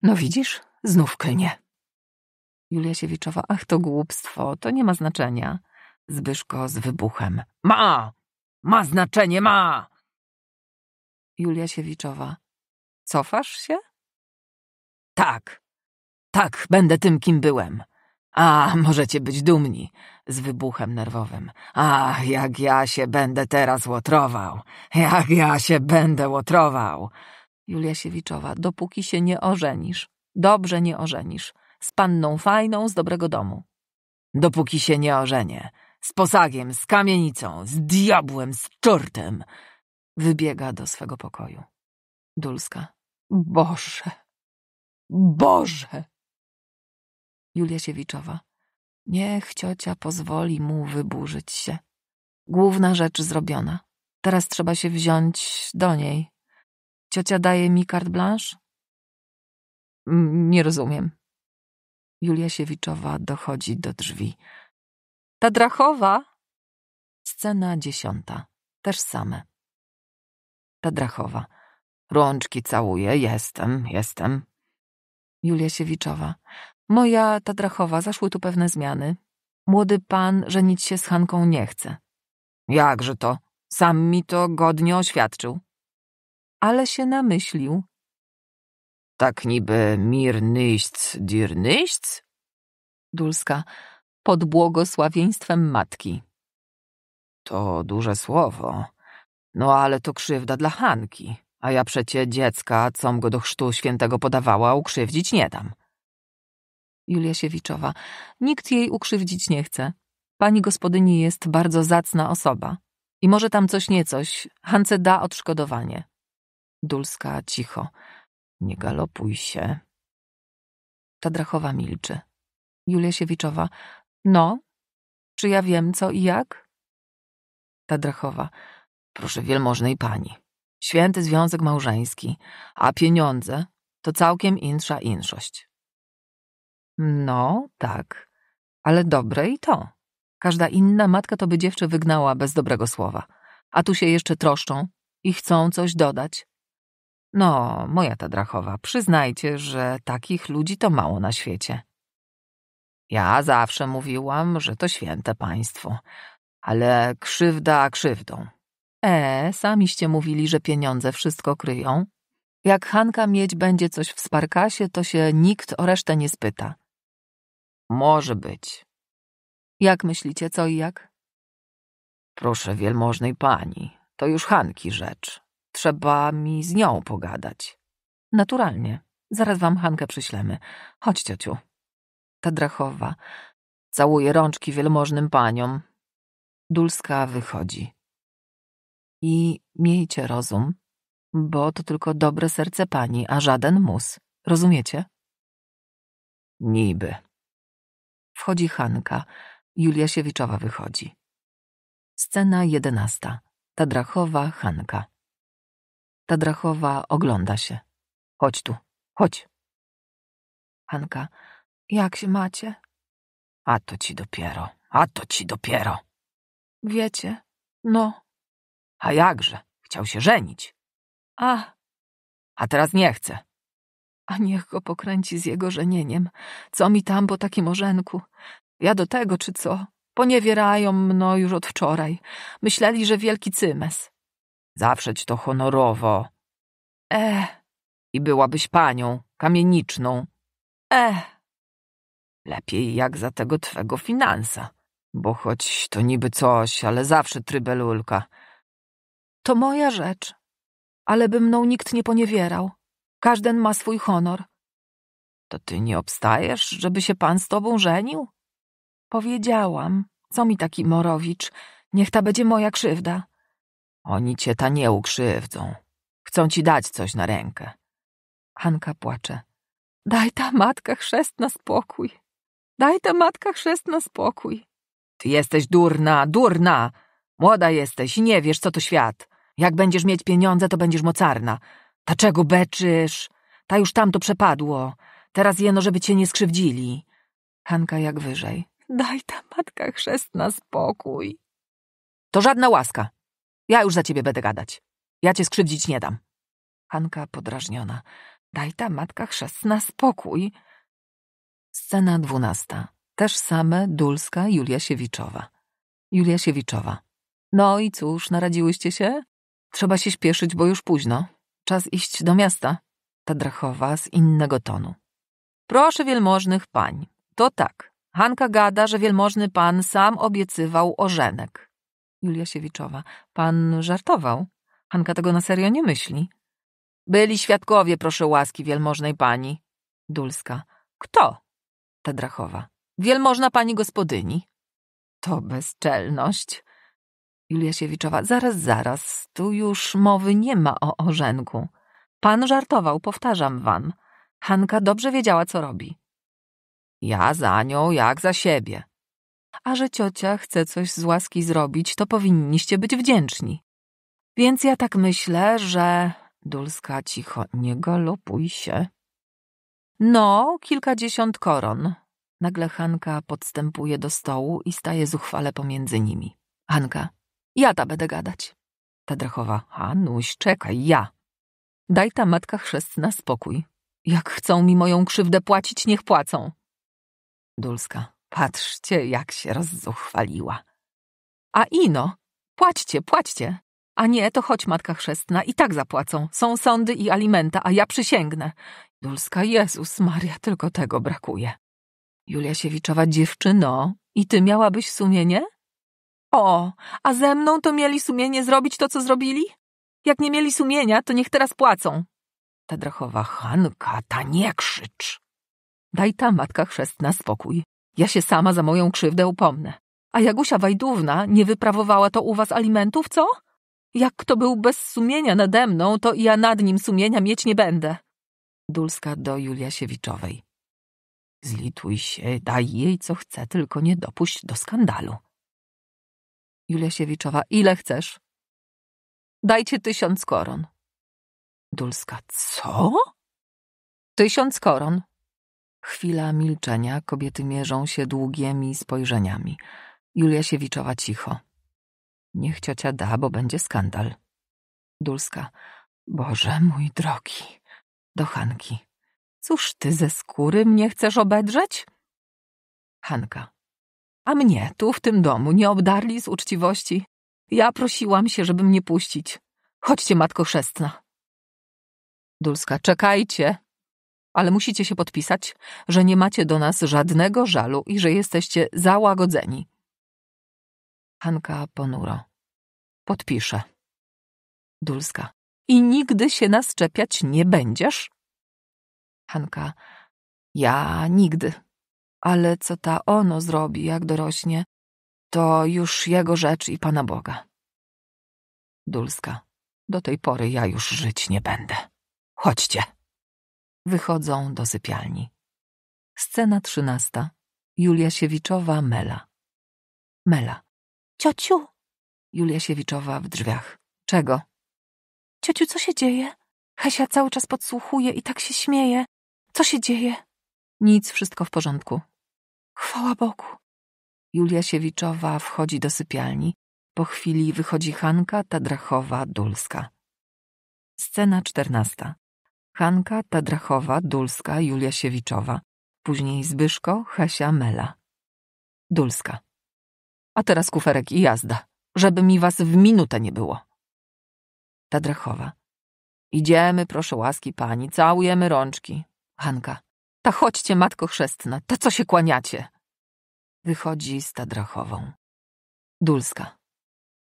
No widzisz, znów klnie. Juliasiewiczowa, ach to głupstwo, to nie ma znaczenia. Zbyszko z wybuchem. Ma! Ma znaczenie, ma! Juliasiewiczowa. Cofasz się? Tak, tak, będę tym, kim byłem. A, możecie być dumni, z wybuchem nerwowym. A, jak ja się będę teraz łotrował! Jak ja się będę łotrował! Julia Siewiczowa, dopóki się nie ożenisz, dobrze nie ożenisz, z panną fajną z dobrego domu. Dopóki się nie ożenię, z posagiem, z kamienicą, z diabłem, z czortem. Wybiega do swego pokoju. Dulska. Boże! Boże! Julia Siewiczowa. Niech ciocia pozwoli mu wyburzyć się. Główna rzecz zrobiona. Teraz trzeba się wziąć do niej. Ciocia daje mi carte blanche? Mm, nie rozumiem. Julia Siewiczowa dochodzi do drzwi. Ta Drachowa? Scena dziesiąta. Też same. Ta Drachowa. Rączki całuję, jestem, jestem. Julia Siewiczowa. Moja Tadrachowa, zaszły tu pewne zmiany. Młody pan żenić się z Hanką nie chce. Jakże to? Sam mi to godnie oświadczył. Ale się namyślił. Tak niby mir nichts dir nichts? Dulska, pod błogosławieństwem matki. To duże słowo. No ale to krzywda dla Hanki. A ja przecie dziecka, com go do chrztu świętego podawała, ukrzywdzić nie dam. Julia Siewiczowa. Nikt jej ukrzywdzić nie chce. Pani gospodyni jest bardzo zacna osoba. I może tam coś niecoś. Hance da odszkodowanie. Dulska cicho. Nie galopuj się. Tadrachowa milczy. Julia Siewiczowa. No? Czy ja wiem co i jak? Tadrachowa. Proszę wielmożnej pani. Święty związek małżeński. A pieniądze to całkiem insza inszość. No, tak. Ale dobre i to. Każda inna matka to by dziewczę wygnała bez dobrego słowa. A tu się jeszcze troszczą i chcą coś dodać. No, moja ta drachowa, przyznajcie, że takich ludzi to mało na świecie. Ja zawsze mówiłam, że to święte państwo, ale krzywda krzywdą. E, samiście mówili, że pieniądze wszystko kryją. Jak Hanka mieć będzie coś w sparkasie, to się nikt o resztę nie spyta. Może być. Jak myślicie, co i jak? Proszę wielmożnej pani, to już Hanki rzecz. Trzeba mi z nią pogadać. Naturalnie. Zaraz wam Hankę przyślemy. Chodź, ciociu. Ta drachowa. Całuje rączki wielmożnym paniom. Dulska wychodzi. I miejcie rozum, bo to tylko dobre serce pani, a żaden mus. Rozumiecie? Niby. Wchodzi Hanka. Julia Siewiczowa wychodzi. Scena jedenasta. Tadrachowa, Hanka. Tadrachowa ogląda się. Chodź tu, chodź. Hanka. Jak się macie? A to ci dopiero, a to ci dopiero. Wiecie, no. A jakże, chciał się żenić. A. A teraz nie chce a niech go pokręci z jego żenieniem. Co mi tam po takim orzenku? Ja do tego, czy co? Poniewierają mno już od wczoraj. Myśleli, że wielki cymes. Zawrzeć to honorowo. E. I byłabyś panią, kamieniczną. E. Lepiej jak za tego twego finansa, bo choć to niby coś, ale zawsze trybelulka. To moja rzecz, ale by mną nikt nie poniewierał. Każden ma swój honor. To ty nie obstajesz, żeby się pan z tobą żenił? Powiedziałam. Co mi taki Morowicz? Niech ta będzie moja krzywda. Oni cię ta nie ukrzywdzą. Chcą ci dać coś na rękę. Hanka płacze. Daj ta matka chrzest na spokój. Daj ta matka chrzest na spokój. Ty jesteś durna, durna. Młoda jesteś i nie wiesz, co to świat. Jak będziesz mieć pieniądze, to będziesz mocarna. Ta czego beczysz? Ta już tamto przepadło. Teraz jeno, żeby cię nie skrzywdzili. Hanka jak wyżej. Daj ta matka chrzestna spokój. To żadna łaska. Ja już za ciebie będę gadać. Ja cię skrzywdzić nie dam. Hanka podrażniona. Daj ta matka chrzestna spokój. Scena dwunasta. Też same Dulska Julia Siewiczowa. Julia Siewiczowa. No i cóż, naradziłyście się? Trzeba się śpieszyć, bo już późno. Czas iść do miasta. Ta drachowa z innego tonu. Proszę wielmożnych pań. To tak. Hanka gada, że wielmożny pan sam obiecywał ożenek. Julia Siewiczowa. Pan żartował. Hanka tego na serio nie myśli. Byli świadkowie, proszę łaski wielmożnej pani. Dulska. Kto? Ta drachowa. Wielmożna pani gospodyni. To bezczelność. Julia Siewiczowa. Zaraz, zaraz, tu już mowy nie ma o orzenku. Pan żartował, powtarzam wam. Hanka dobrze wiedziała, co robi. Ja za nią jak za siebie. A że ciocia chce coś z łaski zrobić, to powinniście być wdzięczni. Więc ja tak myślę, że... Dulska cicho, nie galopuj się. No, kilkadziesiąt koron. Nagle Hanka podstępuje do stołu i staje zuchwale pomiędzy nimi. Hanka, ja ta będę gadać. Ta drachowa. Anuś, czekaj, ja. Daj ta matka chrzestna spokój. Jak chcą mi moją krzywdę płacić, niech płacą. Dulska. Patrzcie, jak się rozzuchwaliła. A ino. Płaćcie, płaćcie. A nie, to chodź matka chrzestna, i tak zapłacą. Są sądy i alimenta, a ja przysięgnę. Dulska, Jezus Maria, tylko tego brakuje. Julia Siewiczowa, dziewczyno, i ty miałabyś sumienie? O, a ze mną to mieli sumienie zrobić to, co zrobili? Jak nie mieli sumienia, to niech teraz płacą. Ta drachowa Hanka, ta nie krzycz. Daj ta matka chrzestna spokój. Ja się sama za moją krzywdę upomnę. A Jagusia Wajdówna nie wyprawowała to u was alimentów, co? Jak kto był bez sumienia nade mną, to i ja nad nim sumienia mieć nie będę. Dulska do Juliasiewiczowej. Zlituj się, daj jej co chce, tylko nie dopuść do skandalu. Juliasiewiczowa. Ile chcesz? Dajcie tysiąc koron. Dulska. Co? Tysiąc koron. Chwila milczenia. Kobiety mierzą się długimi spojrzeniami. Juliasiewiczowa cicho. Niech ciocia da, bo będzie skandal. Dulska. Boże mój drogi. Do Hanki. Cóż ty ze skóry mnie chcesz obedrzeć? Hanka. A mnie tu, w tym domu, nie obdarli z uczciwości. Ja prosiłam się, żeby mnie puścić. Chodźcie, matko chrzestna. Dulska, czekajcie. Ale musicie się podpisać, że nie macie do nas żadnego żalu i że jesteście załagodzeni. Hanka ponuro. Podpiszę. Dulska. I nigdy się nas czepiać nie będziesz? Hanka. Ja nigdy ale co ta ono zrobi, jak dorośnie, to już jego rzecz i Pana Boga. Dulska, do tej pory ja już żyć nie będę. Chodźcie. Wychodzą do sypialni. Scena trzynasta. Julia Siewiczowa, Mela. Mela. Ciociu! Julia Siewiczowa w drzwiach. Czego? Ciociu, co się dzieje? Hesia cały czas podsłuchuje i tak się śmieje. Co się dzieje? Nic, wszystko w porządku. Chwała Bogu. Julia Siewiczowa wchodzi do sypialni. Po chwili wychodzi Hanka Tadrachowa Dulska. Scena czternasta. Hanka Tadrachowa Dulska Julia Siewiczowa. Później Zbyszko Hesia Mela. Dulska. A teraz kuferek i jazda, żeby mi was w minutę nie było. Tadrachowa. Idziemy, proszę łaski pani, całujemy rączki. Hanka. Ta chodźcie, matko chrzestna, to co się kłaniacie? Wychodzi z Tadrachową. Dulska.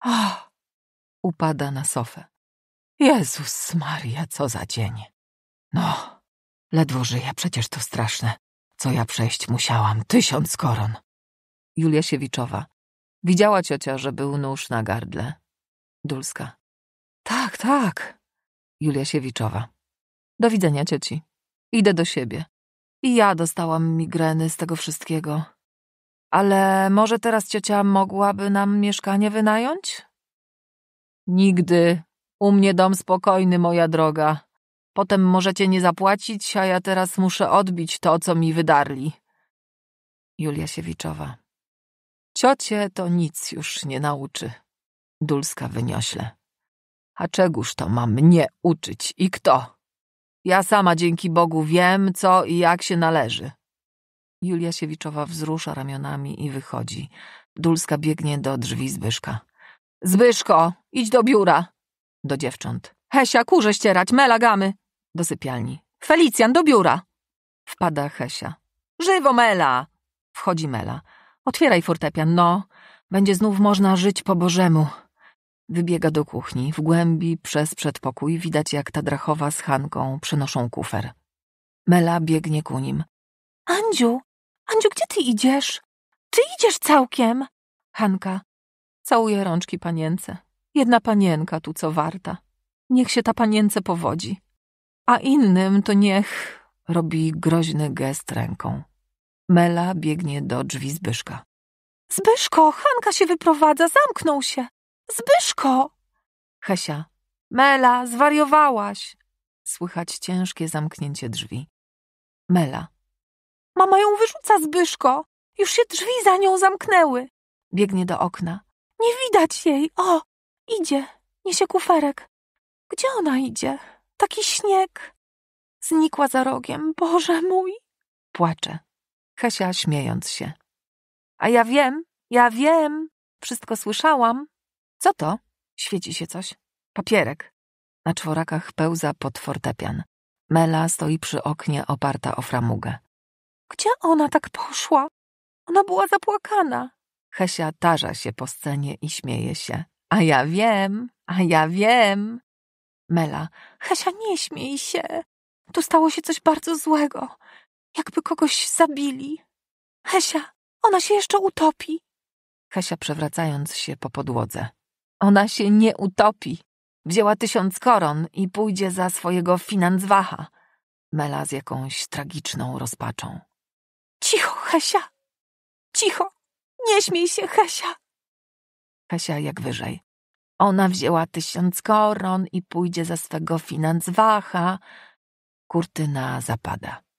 Ach! Upada na sofę. Jezus Maria, co za dzień. No, ledwo żyję, przecież to straszne. Co ja przejść musiałam, tysiąc koron. Julia Siewiczowa. Widziała ciocia, że był nóż na gardle. Dulska. Tak, tak. Julia Siewiczowa. Do widzenia, cioci. Idę do siebie. I ja dostałam migreny z tego wszystkiego. Ale może teraz ciocia mogłaby nam mieszkanie wynająć? Nigdy. U mnie dom spokojny, moja droga. Potem możecie nie zapłacić, a ja teraz muszę odbić to, co mi wydarli. Julia Siewiczowa. Ciocie to nic już nie nauczy. Dulska wyniośle. A czegóż to mam mnie uczyć i kto? Ja sama dzięki Bogu wiem, co i jak się należy. Julia Siewiczowa wzrusza ramionami i wychodzi. Dulska biegnie do drzwi Zbyszka. Zbyszko, idź do biura. Do dziewcząt. Hesia, kurze ścierać, melagamy. Do sypialni. Felicjan, do biura. Wpada Hesia. Żywo, Mela! Wchodzi Mela. Otwieraj fortepian, no. Będzie znów można żyć po Bożemu. Wybiega do kuchni. W głębi przez przedpokój widać, jak Tadrachowa z Hanką przynoszą kufer. Mela biegnie ku nim. Andziu, Andziu, gdzie ty idziesz? Ty idziesz całkiem. Hanka całuje rączki panience. Jedna panienka tu co warta. Niech się ta panience powodzi. A innym to niech robi groźny gest ręką. Mela biegnie do drzwi Zbyszka. Zbyszko, Hanka się wyprowadza, zamknął się. Zbyszko! Hesia. Mela, zwariowałaś! Słychać ciężkie zamknięcie drzwi. Mela. Mama ją wyrzuca, Zbyszko! Już się drzwi za nią zamknęły! Biegnie do okna. Nie widać jej! O! Idzie! Niesie kuferek. Gdzie ona idzie? Taki śnieg! Znikła za rogiem. Boże mój! Płacze. Hesia śmiejąc się. A ja wiem, ja wiem! Wszystko słyszałam, co to? Świeci się coś. Papierek. Na czworakach pełza pod fortepian. Mela stoi przy oknie oparta o framugę. Gdzie ona tak poszła? Ona była zapłakana. Hesia tarza się po scenie i śmieje się. A ja wiem, a ja wiem. Mela. Hesia, nie śmiej się. Tu stało się coś bardzo złego. Jakby kogoś zabili. Hesia, ona się jeszcze utopi. Hesia przewracając się po podłodze. Ona się nie utopi. Wzięła tysiąc koron i pójdzie za swojego finanswacha. Mela z jakąś tragiczną rozpaczą. Cicho, Hesia! Cicho! Nie śmiej się, Hesia! Hesia jak wyżej. Ona wzięła tysiąc koron i pójdzie za swego finanswacha. Kurtyna zapada.